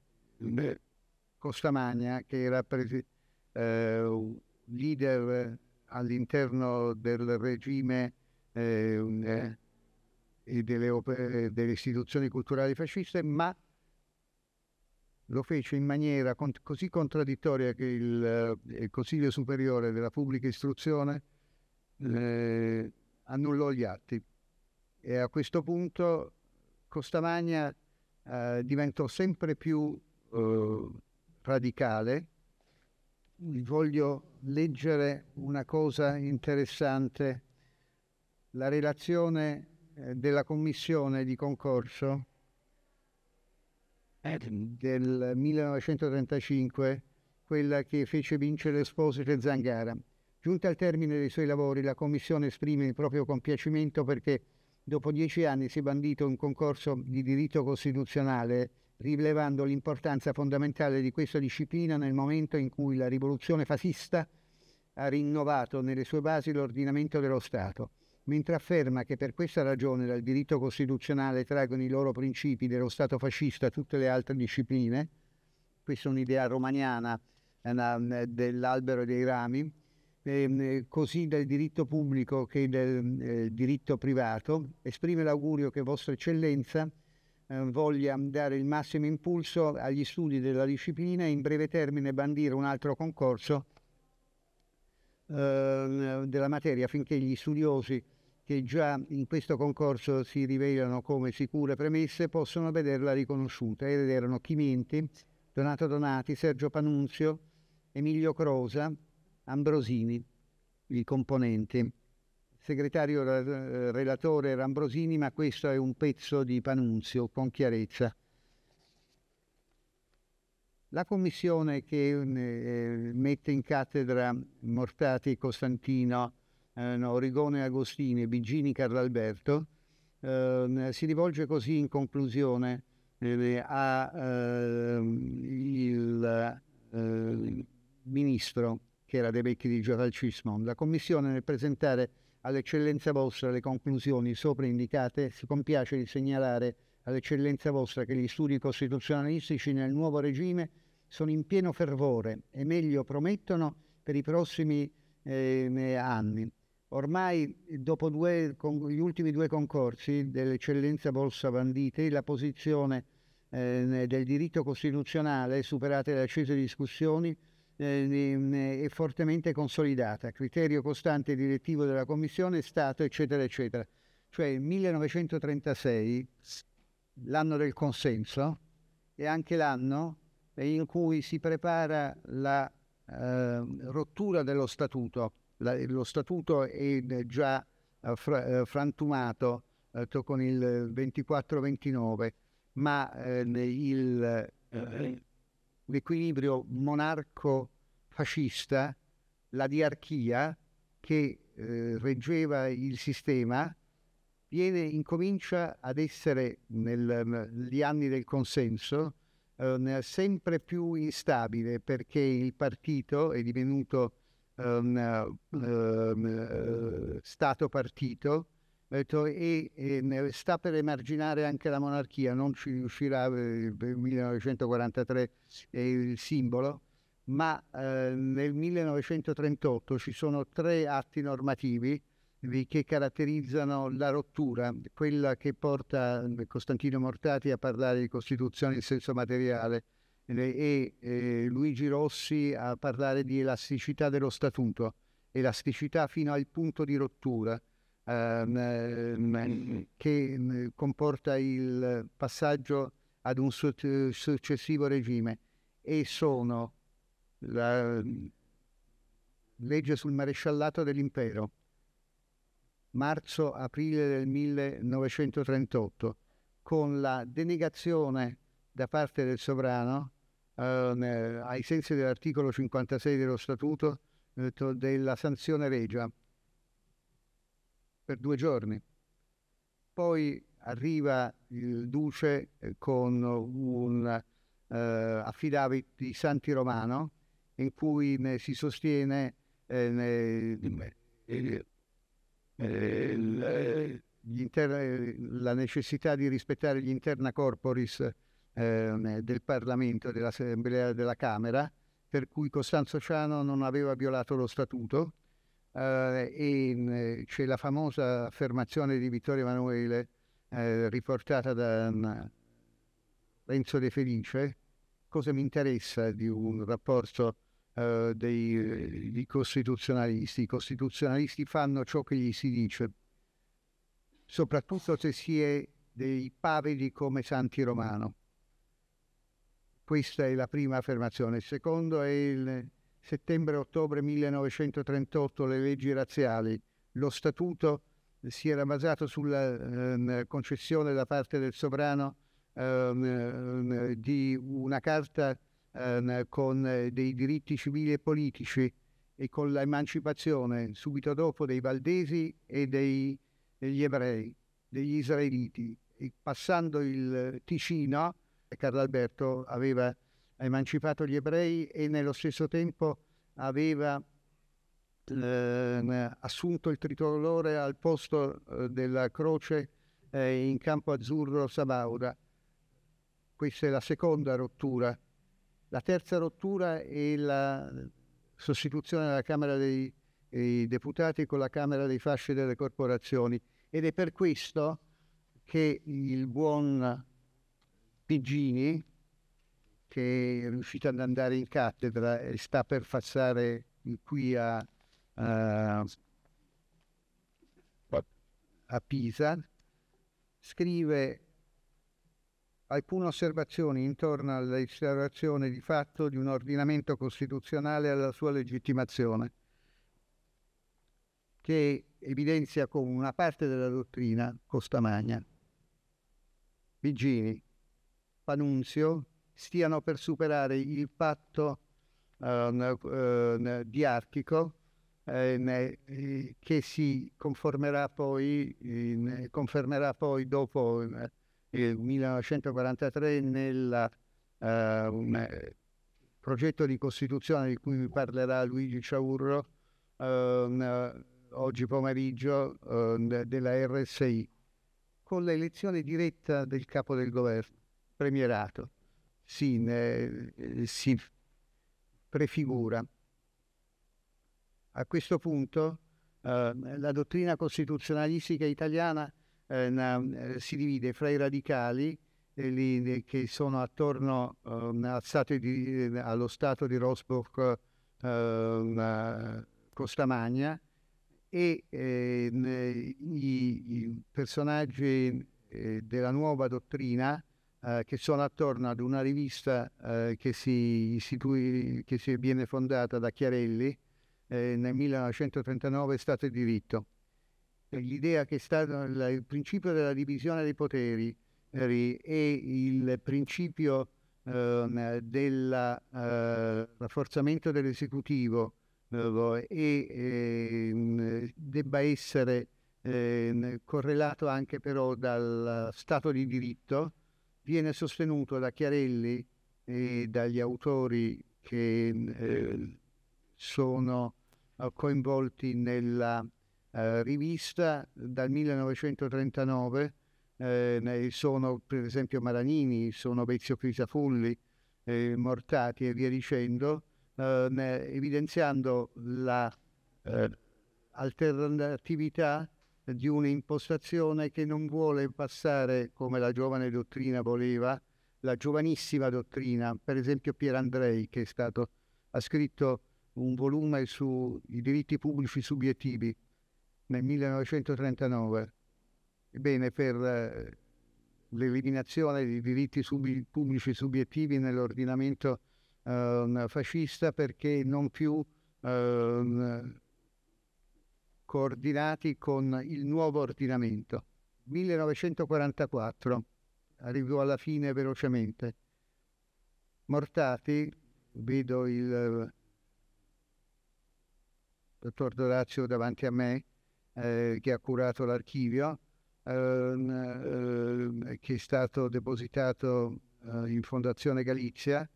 Costamagna, che era presi- eh, leader all'interno del regime eh, delle, delle istituzioni culturali fasciste, ma lo fece in maniera cont- così contraddittoria che il, eh, il, Consiglio Superiore della Pubblica Istruzione eh, annullò gli atti. E a questo punto Costamagna eh, diventò sempre più eh, radicale. Voglio leggere una cosa interessante, la relazione eh, della commissione di concorso eh, del 1935, quella che fece vincere Esposito e Zangara. Giunta al termine dei suoi lavori, la commissione esprime il proprio compiacimento perché dopo dieci anni si è bandito un concorso di diritto costituzionale, rilevando l'importanza fondamentale di questa disciplina nel momento in cui la rivoluzione fascista ha rinnovato nelle sue basi l'ordinamento dello Stato mentre afferma che per questa ragione dal diritto costituzionale traggono i loro principi dello Stato fascista tutte le altre discipline, questa è un'idea romaniana eh, eh, dell'albero dei rami, ehm, eh, così del diritto pubblico che del diritto privato, esprime l'augurio che Vostra Eccellenza voglia dare il massimo impulso agli studi della disciplina e in breve termine bandire un altro concorso ehm, della materia affinché gli studiosi che già in questo concorso si rivelano come sicure premesse possono vederla riconosciuta ed erano Chimenti, Donato Donati, Sergio Panunzio, Emilio Crosa, Ambrosini, il componente. Segretario eh, relatore era Ambrosini, ma questo è un pezzo di Panunzio con chiarezza. La commissione che eh, mette in cattedra Mortati e Costantino erano eh, Origone Agostini e Bigini Carlalberto, eh, si rivolge così in conclusione eh, al ehm, eh, ministro che era dei Vecchi di Gioval Cismon. La Commissione nel presentare all'eccellenza vostra le conclusioni sopra indicate si compiace di segnalare all'eccellenza vostra che gli studi costituzionalistici nel nuovo regime sono in pieno fervore e meglio promettono per i prossimi eh, anni. Ormai dopo due, con, gli ultimi due concorsi dell'eccellenza Borsa Bandite, la posizione eh, del diritto costituzionale, superate le accese discussioni, eh, è fortemente consolidata. Criterio costante direttivo della Commissione è stato, eccetera, eccetera. Cioè 1936, l'anno del consenso, è anche l'anno in cui si prepara la eh, rottura dello statuto la, lo statuto è già eh, fra, eh, frantumato eh, con il 24-29, ma il, l'equilibrio monarco-fascista, la diarchia che reggeva il sistema, viene, incomincia ad essere negli anni del consenso eh, sempre più instabile perché il partito è divenuto um, ehm, um, ehm, eh, Stato-partito e, e, sta per emarginare anche la monarchia, non ci riuscirà eh, il 1943 è il simbolo, ma eh, nel 1938 ci sono tre atti normativi che caratterizzano la rottura, quella che porta Costantino Mortati a parlare di Costituzione in senso materiale, e, e Luigi Rossi a parlare di elasticità dello statuto, elasticità fino al punto di rottura ehm, ehm che mm, comporta il passaggio ad un successivo regime e sono la legge sul maresciallato dell'impero, marzo-aprile del 1938, con la denegazione da parte del sovrano eh, ai sensi dell'articolo 56 dello Statuto eh, della sanzione regia per due giorni. Poi arriva il duce eh, con un eh, affidavit di Santi Romano in cui ne si sostiene eh, ne, eh, la necessità di rispettare gli interna corporis Ehm, eh, del Parlamento dell'Assemblea della Camera, per cui Costanzo Ciano non aveva violato lo statuto eh, e mm, eh, c'è la famosa affermazione di Vittorio Emanuele eh, riportata da mm, Renzo De Felice, cosa mi interessa di un rapporto eh, dei, dei, costituzionalisti. I costituzionalisti fanno ciò che gli si dice, soprattutto se si è dei pavidi come Santi Romano. Questa è la prima affermazione. Il secondo è il settembre-ottobre 1938, le leggi razziali. Lo statuto si era basato sulla eh, concessione da parte del sovrano eh, di una carta eh, con dei diritti civili e politici e con l'emancipazione subito dopo dei valdesi e dei, degli ebrei, degli israeliti. E passando il Ticino Carlo Alberto aveva emancipato gli ebrei e nello stesso tempo aveva eh, assunto il tricolore al posto eh, della croce eh, in campo azzurro Sabauda. Questa è la seconda rottura. La terza rottura è la sostituzione della Camera dei, dei Deputati con la Camera dei Fasci delle Corporazioni ed è per questo che il buon Pigini, che è riuscito ad andare in cattedra e sta per passare qui a, a, a Pisa, scrive alcune osservazioni intorno alla di fatto di un ordinamento costituzionale e alla sua legittimazione, che evidenzia come una parte della dottrina Costamagna. Vigini, Pappanunzio stiano per superare il patto eh, eh di Archico eh, eh, che si conformerà poi, in, eh, confermerà poi dopo il 1943 nel uh, progetto di Costituzione di cui vi parlerà Luigi Ciaurro uh, oggi pomeriggio uh, della RSI, con l'elezione diretta del capo del governo premierato si, eh, si prefigura. A questo punto eh, la dottrina costituzionalistica italiana eh, na, eh, si divide fra i radicali eh, li, che sono attorno al stato di, allo stato di Rosbach Costamagna e eh, i, i, personaggi eh, della nuova dottrina eh, che sono attorno ad una rivista eh, che, si istituì, che si viene fondata da Chiarelli eh, nel 1939, Stato e diritto. L'idea che stato, il principio della divisione dei poteri e il principio ehm, del eh, rafforzamento dell'esecutivo eh, e ehm, debba essere ehm, correlato anche però dal Stato di diritto, viene sostenuto da Chiarelli e dagli autori che eh, sono eh, coinvolti nella eh, rivista dal 1939, eh, sono per esempio Maranini, sono Vezio Crisafulli, eh, Mortati e via dicendo, eh, evidenziando la alternatività di un'impostazione che non vuole passare come la giovane dottrina voleva, la giovanissima dottrina, per esempio Pier Andrei che è stato, ha scritto un volume sui diritti pubblici subiettivi nel 1939. Ebbene, per eh, l'eliminazione dei diritti subi- pubblici subiettivi nell'ordinamento eh, fascista perché non più eh, coordinati con il nuovo ordinamento. 1944, arrivo alla fine velocemente. Mortati, vedo il dottor Dorazio davanti a me, eh, che ha curato l'archivio, eh, eh, che è stato depositato eh, in Fondazione Galizia.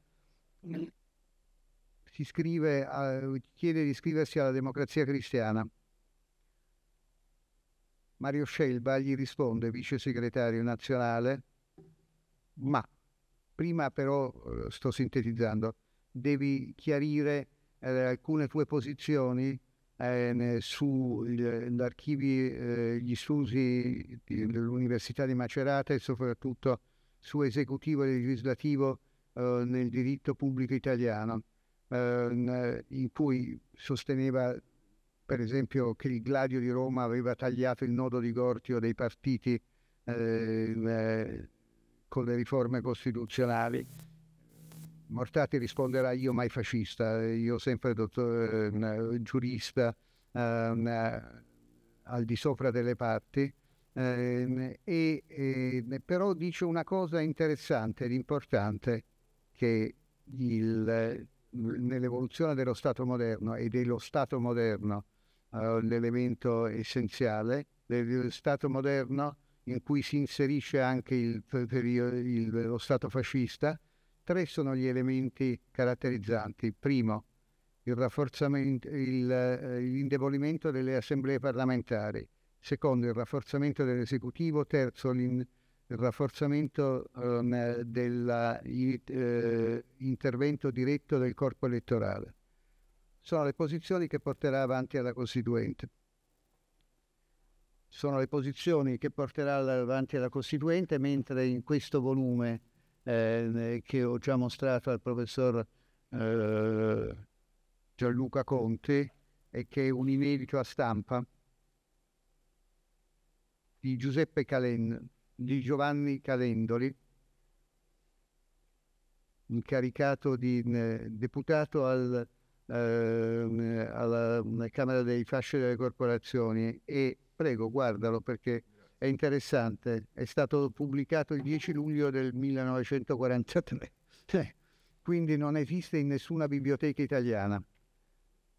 Si Scrive, chiede di iscriversi alla democrazia cristiana. Mario Scelba gli risponde, vice segretario nazionale, ma prima però, eh, sto sintetizzando, devi chiarire eh, alcune tue posizioni eh, sugli archivi, eh, gli studi dell'Università di Macerata e soprattutto su esecutivo e legislativo eh, nel diritto pubblico italiano, eh, in cui sosteneva per esempio che il Gladio di Roma aveva tagliato il nodo di Gortio dei partiti eh, eh con le riforme costituzionali. Mortati risponderà io mai fascista, io sempre dottor, eh, giurista ehm, eh, al di sopra delle parti. Eh, eh, eh, però dice una cosa interessante ed importante che il, nell'evoluzione dello Stato moderno e dello Stato moderno eh, l'elemento essenziale del Stato moderno in cui si inserisce anche il, il, lo Stato fascista, tre sono gli elementi caratterizzanti. Primo, il rafforzamento, il, eh, l'indebolimento delle assemblee parlamentari. Secondo, il rafforzamento dell'esecutivo. Terzo, il rafforzamento um, ehm, dell'intervento eh, diretto del corpo elettorale sono le posizioni che porterà avanti alla Costituente. Sono le posizioni che porterà avanti alla Costituente, mentre in questo volume eh, eh, che ho già mostrato al professor eh, Gianluca Conte, e che è un inedito a stampa di Giuseppe Calendoli, di Giovanni Calendoli, incaricato di eh, deputato al eh, alla Camera dei Fasci delle Corporazioni e prego guardalo perché è interessante, è stato pubblicato il 10 luglio del 1943, eh, quindi non esiste in nessuna biblioteca italiana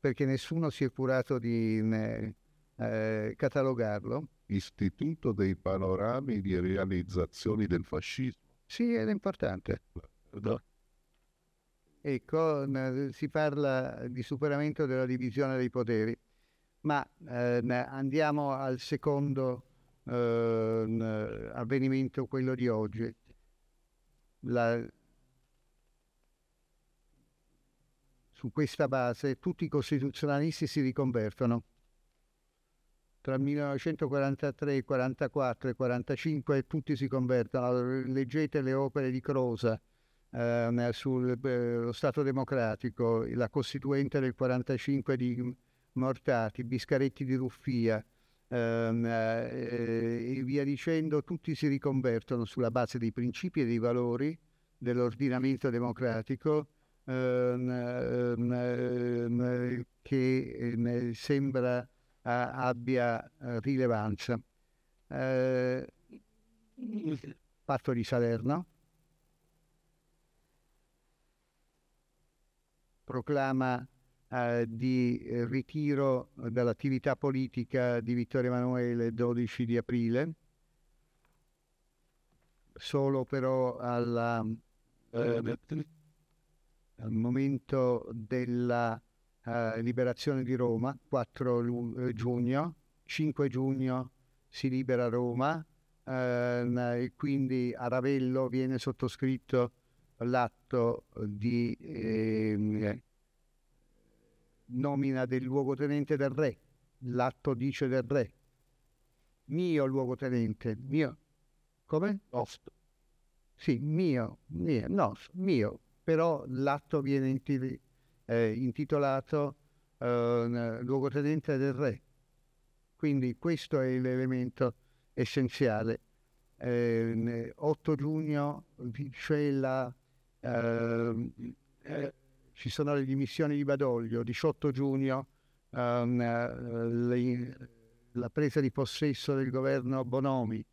perché nessuno si è curato di eh, catalogarlo. Istituto dei panorami di realizzazioni del fascismo. Sì, era importante. No. Ecco, si parla di superamento della divisione dei poteri, ma eh, andiamo al secondo eh, avvenimento, quello di oggi. La... su questa base tutti i costituzionalisti si riconvertono. Tra il 1943, 44 e 45 tutti si convertono. Leggete le opere di Crosa, eh, sullo eh, Stato democratico, la Costituente del 45 di Mortati, Biscaretti di Ruffia ehm, eh, e via dicendo, tutti si riconvertono sulla base dei principi e dei valori dell'ordinamento democratico ehm, ehm, che sembra abbia eh, rilevanza. Eh, patto di Salerno, proclama eh, di eh, ritiro eh, dall'attività politica di Vittorio Emanuele il 12 di aprile, solo però alla, eh, eh al momento della eh, liberazione di Roma, 4 giugno, 5 giugno si libera Roma, ehm, e quindi a Ravello viene sottoscritto l'atto di eh, nomina del luogotenente del re, l'atto dice del re, mio luogotenente, mio, come? Nostro. Sì, mio, mio, nostro, mio, però l'atto viene inti- eh, intitolato eh, luogotenente del re. Quindi questo è l'elemento essenziale. Eh, 8 giugno c'è la eh, eh, ci sono le dimissioni di Badoglio, 18 giugno, ehm, eh, le, la presa di possesso del governo Bonomi,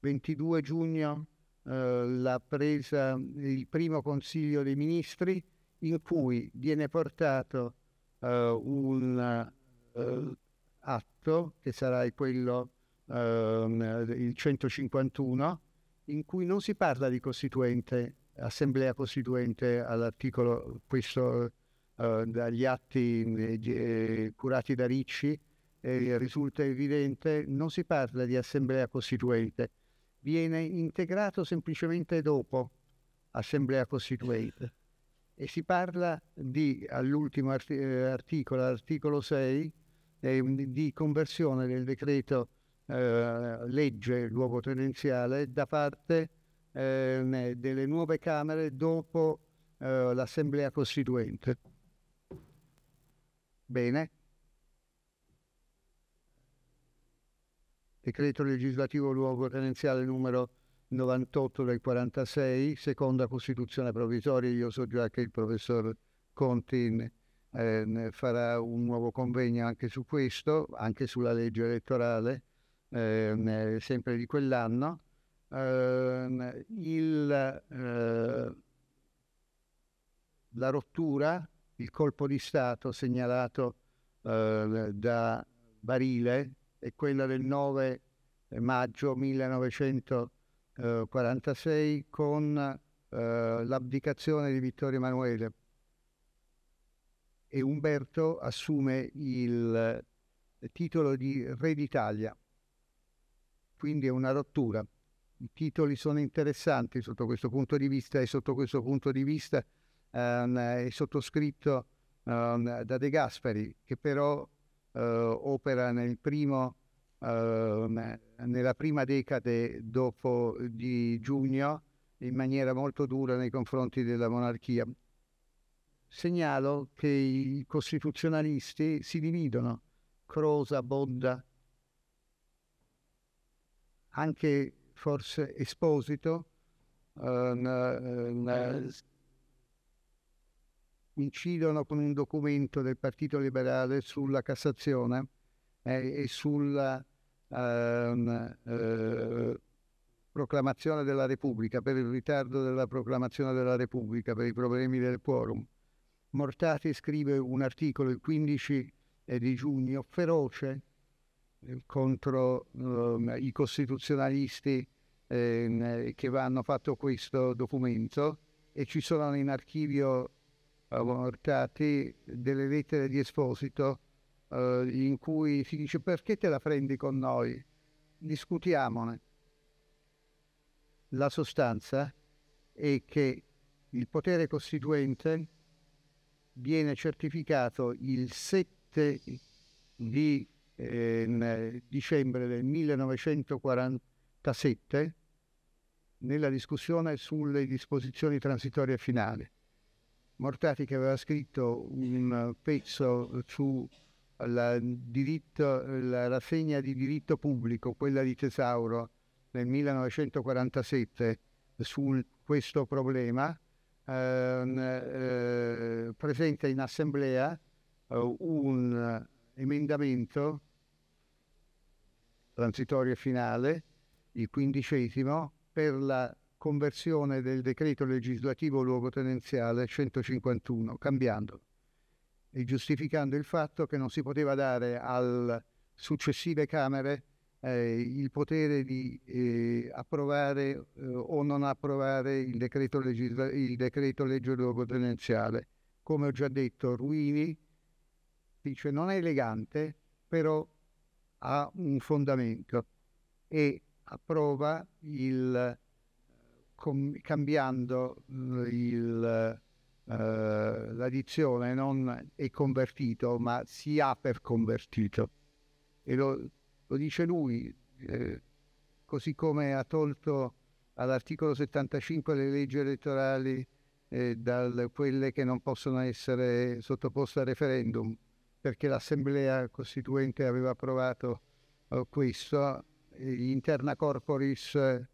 22 giugno eh, presa, il primo Consiglio dei Ministri in cui viene portato eh, un eh, atto che sarà quello ehm, il 151 in cui non si parla di costituente Assemblea Costituente all'articolo, questo eh, dagli atti eh, eh curati da Ricci eh, risulta evidente, non si parla di Assemblea Costituente, viene integrato semplicemente dopo Assemblea Costituente e si parla di, all'ultimo art- eh, articolo, articolo 6, di conversione del decreto eh, legge luogotenenziale da parte Ehm, eh, delle nuove Camere dopo eh, l'Assemblea Costituente. Bene. Decreto legislativo luogo credenziale numero 98 del 46, seconda Costituzione provvisoria. Io so già che il professor Conti eh, farà un nuovo convegno anche su questo, anche sulla legge elettorale, ehm, eh, sempre di quell'anno ehm, il, eh, la rottura, il colpo di Stato segnalato eh, da Barile è quella del 9 maggio 1946 con eh, l'abdicazione di Vittorio Emanuele e Umberto assume il titolo di re d'Italia, quindi è una rottura i titoli sono interessanti sotto questo punto di vista e sotto questo punto di vista um, è sottoscritto um, da De Gasperi che però uh, opera nel primo, uh, nella prima decade dopo eh, di giugno in maniera molto dura nei confronti della monarchia. Segnalo che i costituzionalisti si dividono, Crosa, Bodda, anche forse Esposito, ehm, ehm, eh, ehm, incidono con un documento del Partito Liberale sulla Cassazione eh, e sulla proclamazione della Repubblica, per il ritardo della proclamazione della Repubblica, per i problemi del quorum. Mortati scrive un articolo il 15 eh, di giugno feroce contro um, i costituzionalisti eh, che hanno fatto questo documento e ci sono in archivio portati delle lettere di Esposito eh, in cui si dice perché te la prendi con noi? Discutiamone. La sostanza è che il potere costituente viene certificato il 7 di in ehm, dicembre del 1947 nella discussione sulle disposizioni transitorie finali. Mortati che aveva scritto un pezzo sulla la rassegna di diritto pubblico, quella di Tesauro, nel 1947 su questo problema, eh, eh, presenta in assemblea eh, un emendamento transitorio e finale, il quindicesimo, per la conversione del decreto legislativo luogotenenziale 151, cambiandolo e giustificando il fatto che non si poteva dare alle successive Camere eh, il potere di eh, approvare eh, o non approvare il decreto, legisla- il decreto legge luogotenenziale. Come ho già detto, Ruini dice non è elegante, però ha un fondamento e approva il, com, cambiando il, eh, la dizione non è convertito ma si ha per convertito e lo, lo dice lui eh, così come ha tolto all'articolo 75 le leggi elettorali eh, da quelle che non possono essere sottoposte a referendum perché l'Assemblea Costituente aveva approvato eh, questo, gli interna corporis eh,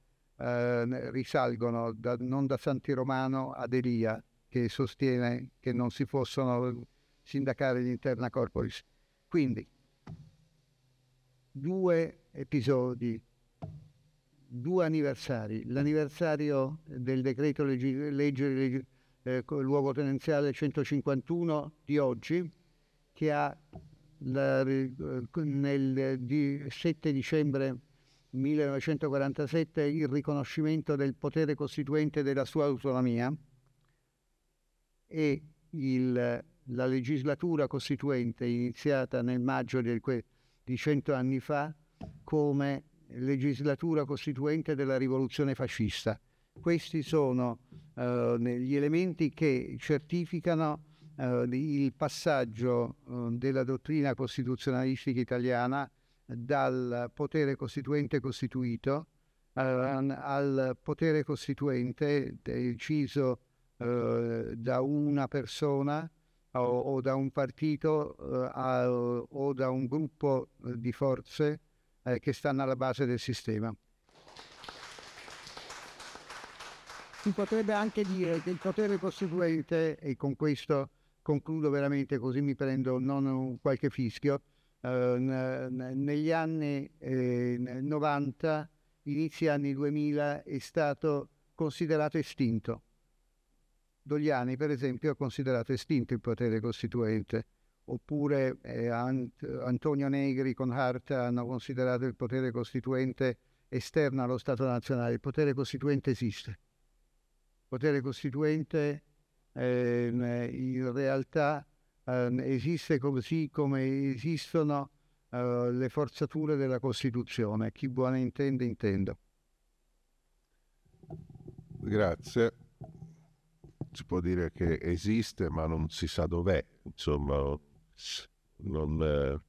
risalgono da, non da Santi Romano ad Elia, che sostiene che non si possono sindacare gli interna corporis. Quindi, due episodi, due anniversari. L'anniversario del decreto legge, legge eh, luogotenenziale 151 di oggi, che ha la, nel di 7 dicembre 1947 il riconoscimento del potere costituente della sua autonomia e il, la legislatura costituente iniziata nel maggio del, di cento anni fa come legislatura costituente della rivoluzione fascista. Questi sono eh, gli elementi che certificano eh, il passaggio eh, della dottrina costituzionalistica italiana dal potere costituente costituito ehm, al potere costituente deciso eh, da una persona o, da un partito o da un gruppo di forze che stanno alla base del sistema. Si potrebbe anche dire che il potere costituente, e con questo concludo veramente così mi prendo non qualche fischio, eh, negli anni 90, eh, inizi anni 2000, è stato considerato estinto. Dogliani, per esempio, ha considerato estinto il potere costituente, oppure eh, Ant- Antonio Negri con Harta hanno considerato il potere costituente esterno allo Stato nazionale. Il potere costituente esiste. Il potere costituente Ehm, in realtà ehm, esiste così come esistono eh, le forzature della Costituzione. Chi buona intende, intendo. Grazie. Si può dire che esiste, ma non si sa dov'è. Insomma, non,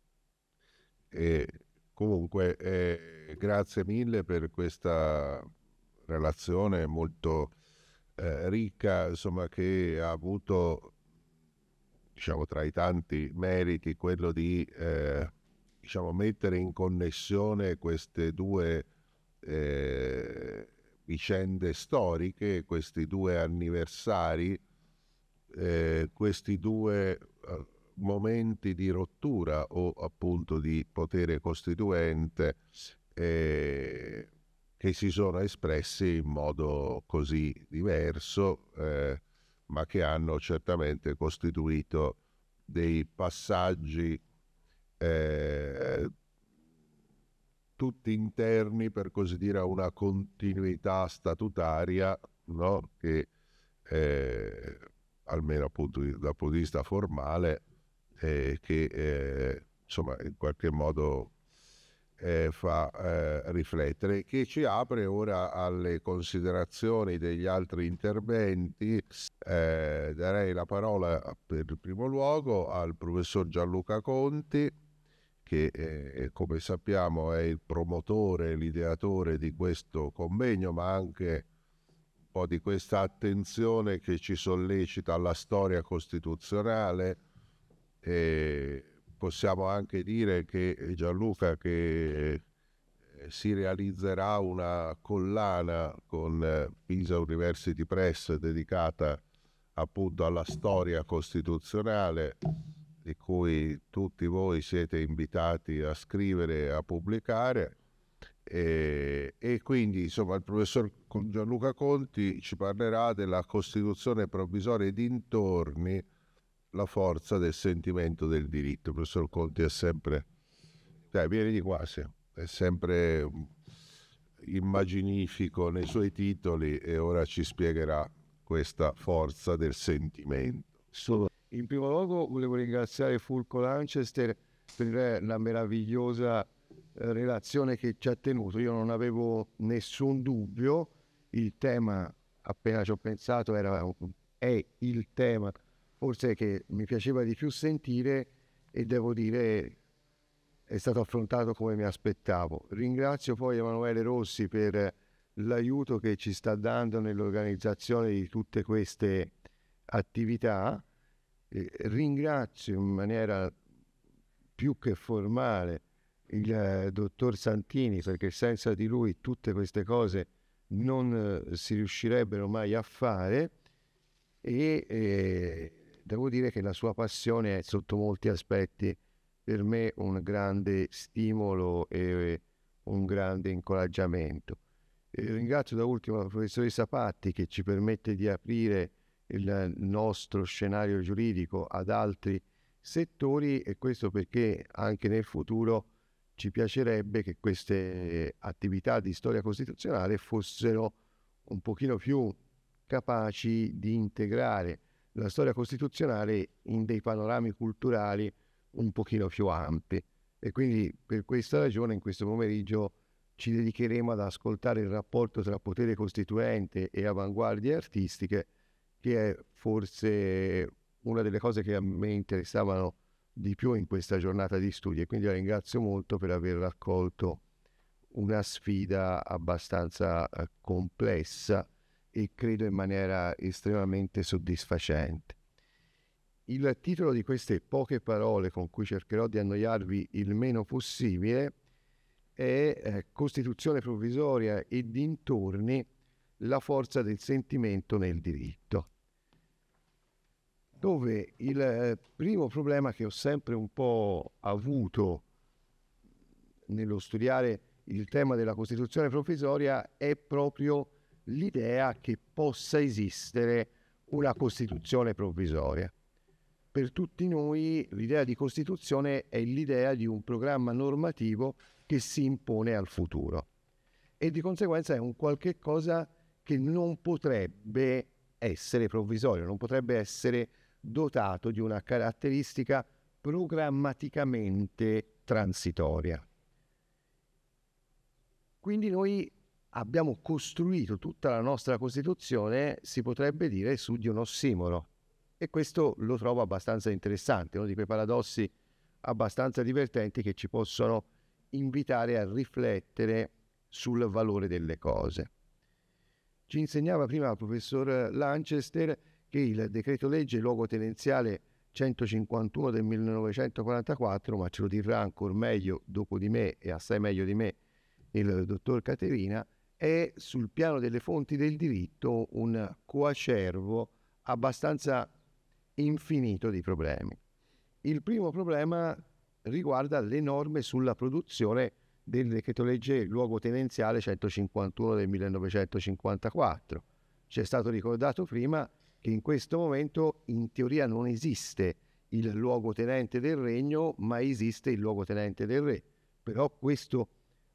eh, comunque, eh, grazie mille per questa relazione molto eh, ricca, insomma, che ha avuto, diciamo, tra i tanti meriti quello di, eh, diciamo, mettere in connessione queste due eh, vicende storiche, questi due anniversari, eh, questi due eh, momenti di rottura o appunto di potere costituente. Eh, che si sono espressi in modo così diverso, eh, ma che hanno certamente costituito dei passaggi eh, tutti interni, per così dire, a una continuità statutaria no? che eh, almeno appunto dal punto di vista formale, eh, che eh, insomma in qualche modo eh, fa eh, riflettere, che ci apre ora alle considerazioni degli altri interventi. Eh, darei la parola per primo luogo al professor Gianluca Conti, che eh, come sappiamo è il promotore, l'ideatore di questo convegno, ma anche un po' di questa attenzione che ci sollecita alla storia costituzionale. E possiamo anche dire che eh, Gianluca che eh, eh, si realizzerà una collana con Pisa University Press dedicata appunto alla storia costituzionale di cui tutti voi siete invitati a scrivere e a pubblicare. E, e, quindi insomma il professor Gianluca Conti ci parlerà della Costituzione provvisoria e dintorni la forza del sentimento del diritto. Il professor Conti è sempre, cioè, vieni di qua, sì. è sempre mm, immaginifico nei suoi titoli e ora ci spiegherà questa forza del sentimento. In primo luogo volevo ringraziare Fulco Lanchester per la meravigliosa eh, relazione che ci ha tenuto. Io non avevo nessun dubbio, il tema appena ci ho pensato era, è il tema forse che mi piaceva di più sentire e devo dire è stato affrontato come mi aspettavo. Ringrazio poi Emanuele Rossi per l'aiuto che ci sta dando nell'organizzazione di tutte queste attività. ringrazio in maniera più che formale il eh, dottor Santini perché senza di lui tutte queste cose non eh, si riuscirebbero mai a fare e eh, devo dire che la sua passione è sotto molti aspetti per me un grande stimolo e eh, un grande incoraggiamento. E eh, ringrazio da ultimo la professoressa Patti che ci permette di aprire il nostro scenario giuridico ad altri settori e questo perché anche nel futuro ci piacerebbe che queste attività di storia costituzionale fossero un pochino più capaci di integrare la storia costituzionale in dei panorami culturali un pochino più ampi. E quindi per questa ragione in questo pomeriggio ci dedicheremo ad ascoltare il rapporto tra potere costituente e avanguardie artistiche, che è forse una delle cose che a me interessavano di più in questa giornata di studio. E quindi la ringrazio molto per aver raccolto una sfida abbastanza eh, complessa e credo in maniera estremamente soddisfacente. Il titolo di queste poche parole con cui cercherò di annoiarvi il meno possibile è eh, Costituzione provvisoria e dintorni, la forza del sentimento nel diritto, dove il eh, primo problema che ho sempre un po' avuto nello studiare il tema della Costituzione provvisoria è proprio l'idea che possa esistere una Costituzione provvisoria. Per tutti noi l'idea di Costituzione è l'idea di un programma normativo che si impone al futuro e di conseguenza è un qualche cosa che non potrebbe essere provvisorio, non potrebbe essere dotato di una caratteristica programmaticamente transitoria. Quindi noi abbiamo costruito tutta la nostra Costituzione, si potrebbe dire, su di un ossimoro. E questo lo trovo abbastanza interessante, uno di quei paradossi abbastanza divertenti che ci possono invitare a riflettere sul valore delle cose. Ci insegnava prima il professor Lanchester che il decreto legge luogotenenziale 151 del 1944, ma ce lo dirà ancora meglio dopo di me e assai meglio di me il dottor Caterina, è sul piano delle fonti del diritto un coacervo abbastanza infinito di problemi. Il primo problema riguarda le norme sulla produzione del decreto legge luogotenenziale 151 del 1954. Ci è stato ricordato prima che in questo momento in teoria non esiste il luogotenente del regno, ma esiste il luogotenente del re. Però questo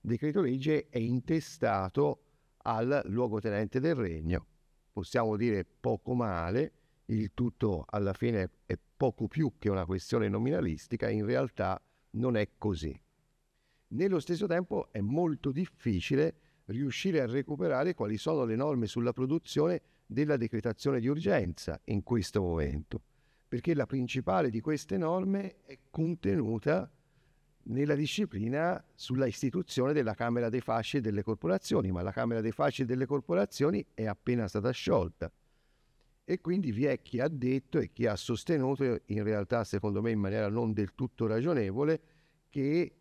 decreto legge è intestato al luogotenente del regno. Possiamo dire poco male, il tutto alla fine è poco più che una questione nominalistica, in realtà non è così. Nello stesso tempo è molto difficile riuscire a recuperare quali sono le norme sulla produzione della decretazione di urgenza in questo momento, perché la principale di queste norme è contenuta nella disciplina sulla istituzione della Camera dei Fasci e delle Corporazioni, ma la Camera dei Fasci e delle Corporazioni è appena stata sciolta. E quindi vi è chi ha detto e chi ha sostenuto, in realtà secondo me in maniera non del tutto ragionevole, che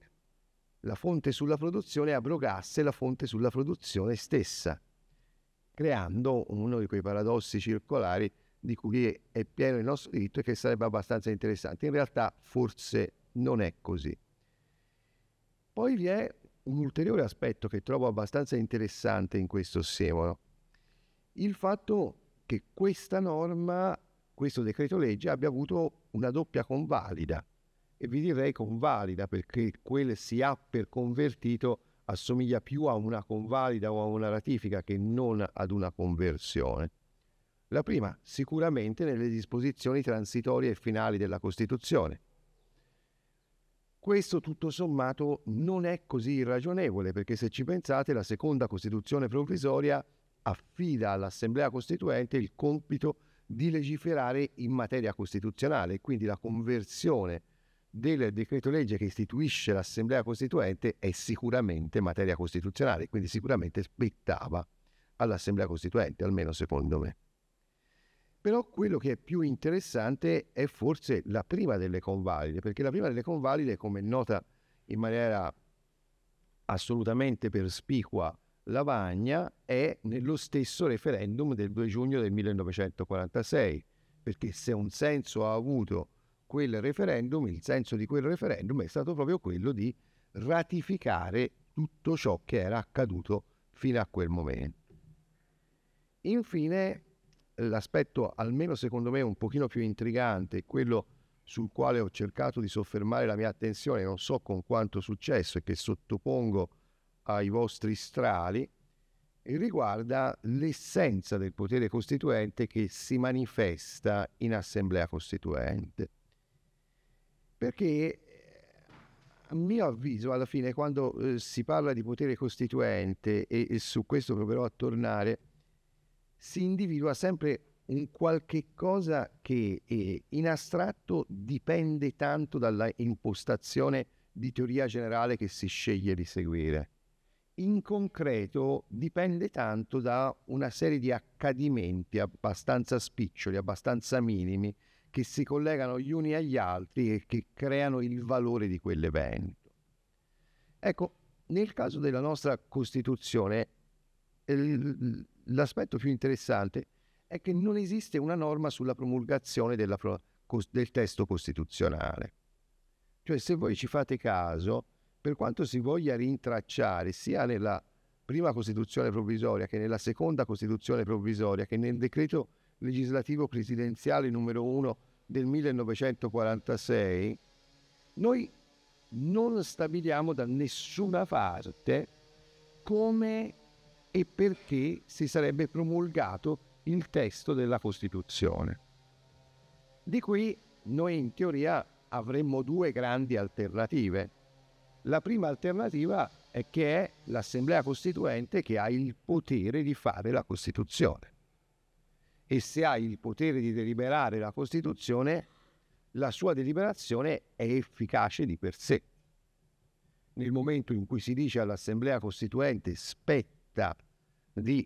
la fonte sulla produzione abrogasse la fonte sulla produzione stessa, creando uno di quei paradossi circolari di cui è pieno il nostro diritto e che sarebbe abbastanza interessante. In realtà forse non è così. Poi vi è un ulteriore aspetto che trovo abbastanza interessante in questo semolo, il fatto che questa norma, questo decreto legge abbia avuto una doppia convalida e vi direi convalida perché quel si ha per convertito assomiglia più a una convalida o a una ratifica che non ad una conversione. La prima sicuramente nelle disposizioni transitorie e finali della Costituzione, questo tutto sommato non è così irragionevole perché se ci pensate la seconda Costituzione provvisoria affida all'Assemblea Costituente il compito di legiferare in materia costituzionale, quindi la conversione del decreto legge che istituisce l'Assemblea Costituente è sicuramente materia costituzionale, quindi sicuramente spettava all'Assemblea Costituente, almeno secondo me. Però quello che è più interessante è forse la prima delle convalide, perché la prima delle convalide, come nota in maniera assolutamente perspicua Lavagna, è nello stesso referendum del 2 giugno del 1946, perché se un senso ha avuto quel referendum, il senso di quel referendum è stato proprio quello di ratificare tutto ciò che era accaduto fino a quel momento. Infine, l'aspetto, almeno secondo me, un pochino più intrigante, quello sul quale ho cercato di soffermare la mia attenzione, non so con quanto successo e che sottopongo ai vostri strali, riguarda l'essenza del potere costituente che si manifesta in assemblea costituente. Perché a mio avviso, alla fine, quando eh, si parla di potere costituente, e, e su questo proverò a tornare, si individua sempre un qualche cosa che eh, in astratto dipende tanto dalla impostazione di teoria generale che si sceglie di seguire. In concreto dipende tanto da una serie di accadimenti abbastanza spiccioli, abbastanza minimi, che si collegano gli uni agli altri e che creano il valore di quell'evento. Ecco, nel caso della nostra Costituzione, eh, l'aspetto più interessante è che non esiste una norma sulla promulgazione della, del testo costituzionale. Cioè, se voi ci fate caso, per quanto si voglia rintracciare sia nella prima Costituzione provvisoria che nella seconda Costituzione provvisoria che nel decreto legislativo presidenziale numero 1 del 1946, noi non stabiliamo da nessuna parte come e perché si sarebbe promulgato il testo della Costituzione. Di qui noi in teoria avremmo due grandi alternative. La prima alternativa è che è l'Assemblea Costituente che ha il potere di fare la Costituzione. E se ha il potere di deliberare la Costituzione, la sua deliberazione è efficace di per sé. Nel momento in cui si dice all'Assemblea Costituente spetta scelta di